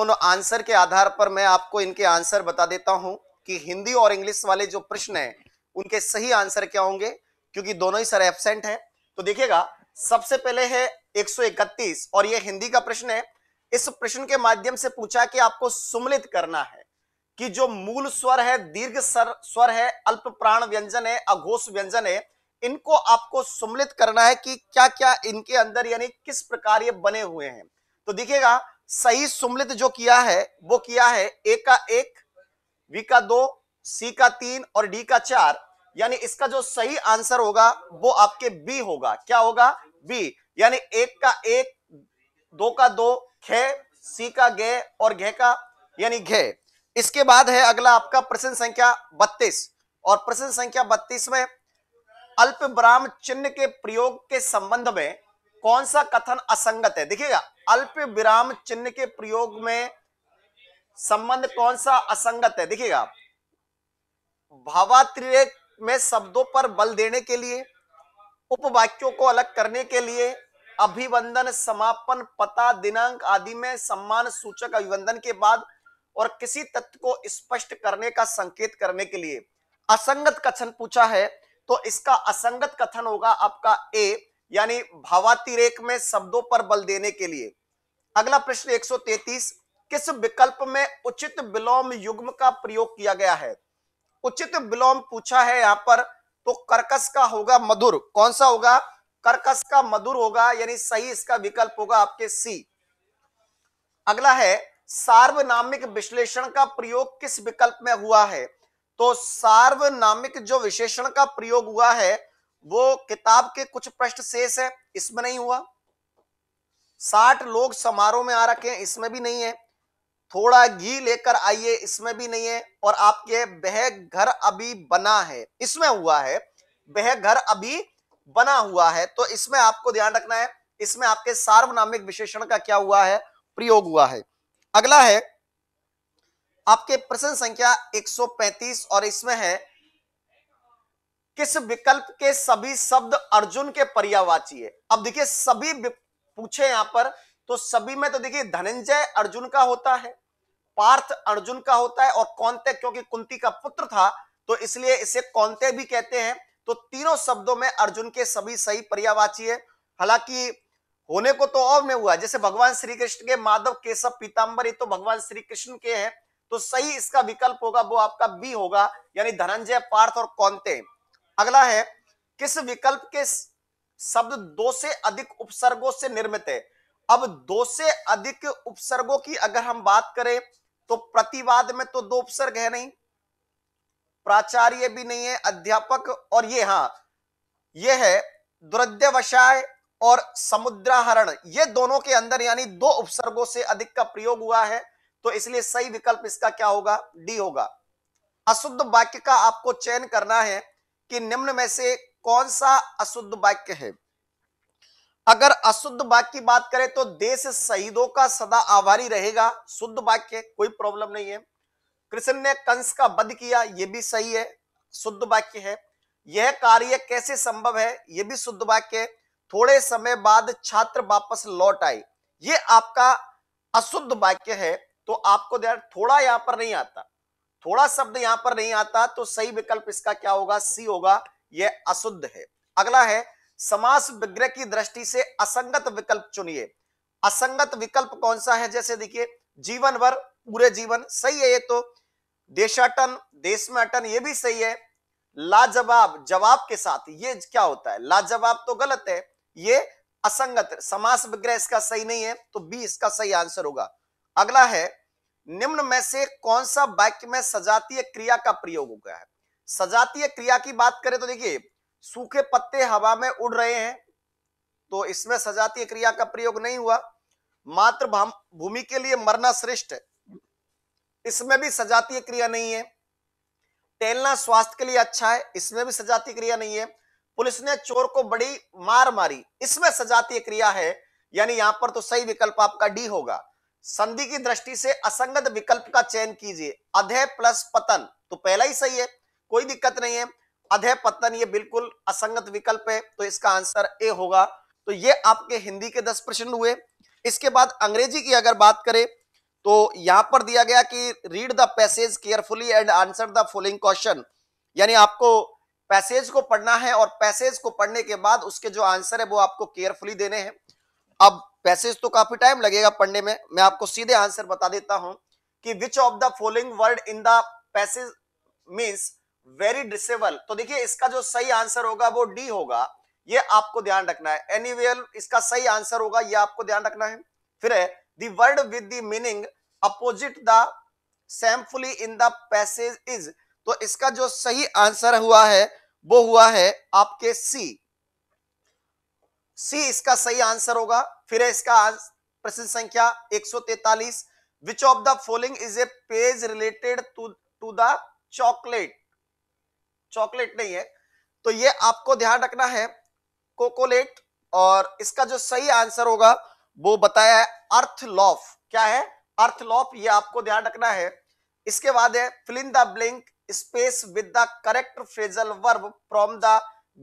उन आंसर के आधार पर मैं आपको इनके आंसर बता देता हूं कि हिंदी और इंग्लिश वाले जो प्रश्न हैं उनके सही आंसर क्या होंगे क्योंकि दोनों ही सर एबसेंट हैं तो देखिएगा सबसे पहले है 131 और यह हिंदी का प्रश्न है इस प्रश्न के माध्यम से पूछा कि आपको सुमलित करना है कि जो मूल स्वर है दीर्घ स्वर है अल्प प्राण व्यंजन है अघोष व्यंजन है इनको आपको सुमिलित करना है कि क्या क्या इनके अंदर यानी किस प्रकार ये बने हुए हैं तो देखिएगा सही सुमिलित जो किया है वो किया है ए का एक वी का दो सी का तीन और डी का चार यानी इसका जो सही आंसर होगा वो आपके बी होगा क्या होगा बी यानी एक का एक दो का दो खे सी का गे और घे का यानी घे इसके बाद है अगला आपका प्रश्न संख्या बत्तीस और प्रश्न संख्या बत्तीस में अल्प विराम चिन्ह के प्रयोग के संबंध में कौन सा कथन असंगत है देखिएगा अल्प विराम चिन्ह के प्रयोग में संबंध कौन सा असंगत है देखिएगा भावातिरेक में शब्दों पर बल देने के लिए उपवाक्यों को अलग करने के लिए अभिवंदन समापन पता दिनांक आदि में सम्मान सूचक अभिवंदन के बाद और किसी तत्व को स्पष्ट करने का संकेत करने के लिए असंगत कथन पूछा है तो इसका असंगत कथन होगा आपका ए यानी भावातिरेक में शब्दों पर बल देने के लिए अगला प्रश्न 133 किस विकल्प में उचित विलोम युग्म का प्रयोग किया गया है उचित विलोम पूछा है यहां पर तो कर्कस का होगा मधुर कौन सा होगा कर्कस का मधुर होगा यानी सही इसका विकल्प होगा आपके सी अगला है सार्वनामिक विश्लेषण का प्रयोग किस विकल्प में हुआ है तो सार्वनामिक जो विशेषण का प्रयोग हुआ है वो किताब के कुछ प्रश्न शेष है इसमें नहीं हुआ साठ लोग समारोह में आ रखे हैं इसमें भी नहीं है थोड़ा घी लेकर आइए इसमें भी नहीं है और आपके वह घर अभी बना है इसमें हुआ है वह घर अभी बना हुआ है तो इसमें आपको ध्यान रखना है इसमें आपके सार्वनामिक विशेषण का क्या हुआ है प्रयोग हुआ है अगला है आपके प्रश्न संख्या 135 और इसमें है किस विकल्प के सभी शब्द अर्जुन के पर्यावाची है अब देखिए सभी पूछे यहां पर तो सभी में तो देखिए धनंजय अर्जुन का होता है पार्थ अर्जुन का होता है और कौनते क्योंकि कुंती का पुत्र था तो इसलिए इसे कौनते भी कहते हैं तो तीनों शब्दों में अर्जुन के सभी सही पर्यावाची है हालांकि होने को तो और में हुआ जैसे भगवान श्री कृष्ण के माधव केशव पीताम्बर ये तो भगवान श्री कृष्ण के हैं तो सही इसका विकल्प होगा वो आपका बी होगा यानी धनंजय पार्थ और कौनते अगला है किस विकल्प के शब्द दो से अधिक उपसर्गों से निर्मित है अब दो से अधिक उपसर्गों की अगर हम बात करें तो प्रतिवाद में तो दो उपसर्ग है नहीं प्राचार्य भी नहीं है अध्यापक और ये हाँ ये है दुर्द्यवशाय और समुद्राहरण ये दोनों के अंदर यानी दो उपसर्गों से अधिक का प्रयोग हुआ है तो इसलिए सही विकल्प इसका क्या होगा डी होगा अशुद्ध वाक्य का आपको चयन करना है कि निम्न में से कौन सा अशुद्ध वाक्य है अगर अशुद्ध वाक्य की बात करें तो देश शहीदों का सदा आभारी रहेगा शुद्ध वाक्य कोई प्रॉब्लम नहीं है कृष्ण ने कंस का वध किया यह भी सही है शुद्ध वाक्य है यह कार्य कैसे संभव है यह भी शुद्ध वाक्य है थोड़े समय बाद छात्र वापस लौट आए ये आपका अशुद्ध वाक्य है तो आपको ध्यान थोड़ा यहां पर नहीं आता थोड़ा शब्द यहां पर नहीं आता तो सही विकल्प इसका क्या होगा सी होगा यह अशुद्ध है अगला है समास विग्रह की दृष्टि से असंगत विकल्प चुनिए असंगत विकल्प कौन सा है जैसे देखिए जीवन भर पूरे जीवन सही है ये तो देशाटन देश में अटन ये भी सही है लाजवाब जवाब के साथ ये क्या होता है लाजवाब तो गलत है ये असंगत समास विग्रह इसका सही नहीं है तो बी इसका सही आंसर होगा अगला है निम्न में से कौन सा वाक्य में सजातीय क्रिया का प्रयोग हो गया है सजातीय क्रिया की बात करें तो देखिए सूखे पत्ते हवा में उड़ रहे हैं तो इसमें सजातीय क्रिया का प्रयोग नहीं हुआ मात्र भूमि के लिए मरना श्रेष्ठ इसमें भी सजातीय क्रिया नहीं है टेलना स्वास्थ्य के लिए अच्छा है इसमें भी सजातीय क्रिया नहीं है पुलिस ने चोर को बड़ी मार मारी इसमें सजातीय क्रिया है यानी यहां पर तो सही विकल्प आपका डी होगा संधि की दृष्टि से असंगत विकल्प का चयन कीजिए अधे प्लस पतन तो पहला ही सही है कोई दिक्कत नहीं है अधे पतन ये बिल्कुल असंगत विकल्प है तो इसका आंसर ए होगा तो ये आपके हिंदी के दस प्रश्न हुए इसके बाद अंग्रेजी की अगर बात करें तो यहां पर दिया गया कि read the passage carefully and answer the following question यानी आपको पैसेज को पढ़ना है और पैसेज को पढ़ने के बाद उसके जो आंसर है वो आपको केयरफुली देने हैं अब पैसेज तो काफी टाइम लगेगा पढ़ने में मैं आपको सीधे आंसर बता देता हूं कि which of the following word in the passage means very disable तो देखिए इसका जो सही आंसर होगा वो डी होगा ये आपको ध्यान रखना है एनीवेल इसका सही आंसर होगा ये आपको ध्यान रखना है फिर है the word with the meaning opposite the shamefully in the passage is तो इसका जो सही आंसर हुआ है वो हुआ है आपके सी सी इसका सही आंसर होगा फिर है इसका प्रश्न संख्या 143 which of the following is a page related to to the chocolate chocolate नहीं है तो ये आपको ध्यान रखना है कोकोलेट और इसका जो सही आंसर होगा वो बताया है अर्थलॉफ क्या है अर्थलॉफ ये आपको ध्यान रखना है इसके बाद है filling the blank space with the correct phrasal verb from the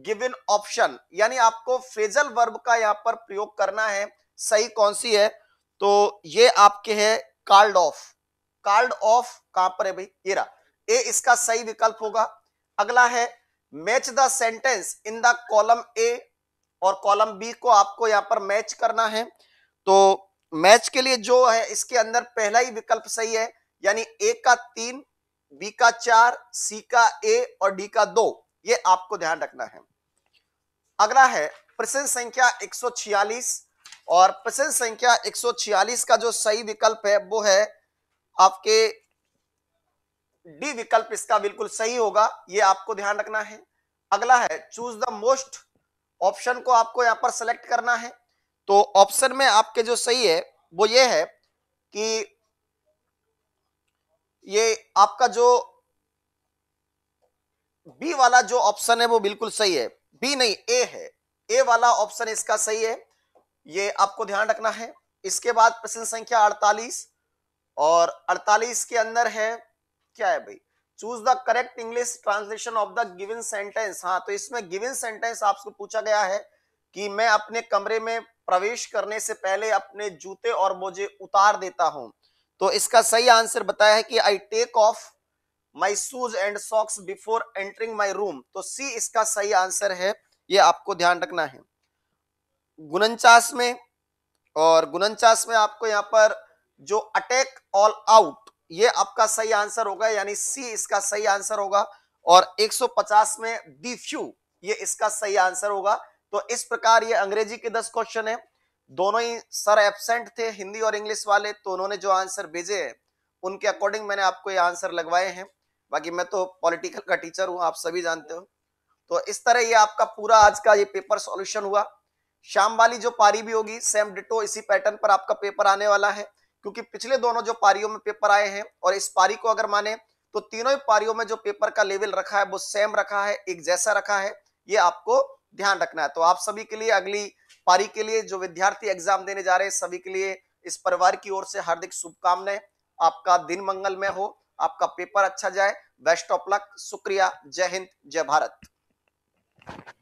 given option यानी आपको फ्रेजल वर्ब का यहाँ पर प्रयोग करना है सही कौन सी है तो ये आपके है कार्ड ऑफ कार्ड ऑफ कहां पर है भाई ये रहा ए इसका सही विकल्प होगा अगला है match the sentence in the column A और कॉलम बी को आपको यहाँ पर मैच करना है तो मैच के लिए जो है इसके अंदर पहला ही विकल्प सही है यानी ए का तीन बी का चार सी का ए और डी का दो ये आपको ध्यान रखना है अगला है प्रश्न संख्या 146 और प्रश्न संख्या 146 का जो सही विकल्प है वो है आपके डी विकल्प इसका बिल्कुल सही होगा ये आपको ध्यान रखना है अगला है चूज द मोस्ट ऑप्शन को आपको यहां पर सेलेक्ट करना है तो ऑप्शन में आपके जो सही है वो ये है कि ये आपका जो बी वाला जो ऑप्शन है वो बिल्कुल सही है बी नहीं ए है ए वाला ऑप्शन इसका सही है ये आपको ध्यान रखना है इसके बाद प्रश्न संख्या 48 और 48 के अंदर है क्या है भाई choose the correct English translation of the given sentence हाँ तो इसमें गिविन सेंटेंस आपको पूछा गया है कि मैं अपने कमरे में प्रवेश करने से पहले अपने जूते और मोजे उतार देता हूं तो इसका सही आंसर बताया है कि I take off my shoes and socks before entering my room तो सी इसका सही आंसर है ये आपको ध्यान रखना है गुनचास में और गुनचास में आपको यहां पर जो अटैक ऑल आउट ये आपका सही आंसर होगा यानी सी इसका सही आंसर होगा और 150 में डी फ्यू ये इसका सही आंसर होगा तो इस प्रकार ये अंग्रेजी के 10 क्वेश्चन है दोनों ही सर एबसेंट थे हिंदी और इंग्लिश वाले तो उन्होंने जो आंसर भेजे है उनके अकॉर्डिंग मैंने आपको ये आंसर लगवाए हैं बाकी मैं तो पॉलिटिकल का टीचर हूँ आप सभी जानते हो तो इस तरह ये आपका पूरा आज का ये पेपर सॉल्यूशन हुआ शाम वाली जो पारी भी होगी सेम डिटो इसी पैटर्न पर आपका पेपर आने वाला है क्योंकि पिछले दोनों जो पारियों में पेपर आए हैं और इस पारी को अगर माने तो तीनों ही पारियों में जो पेपर का लेवल रखा है वो सेम रखा है एक जैसा रखा है ये आपको ध्यान रखना है तो आप सभी के लिए अगली पारी के लिए जो विद्यार्थी एग्जाम देने जा रहे हैं सभी के लिए इस परिवार की ओर से हार्दिक शुभकामनाएं आपका दिन मंगल में हो आपका पेपर अच्छा जाए बेस्ट ऑफ लक शुक्रिया जय हिंद जय भारत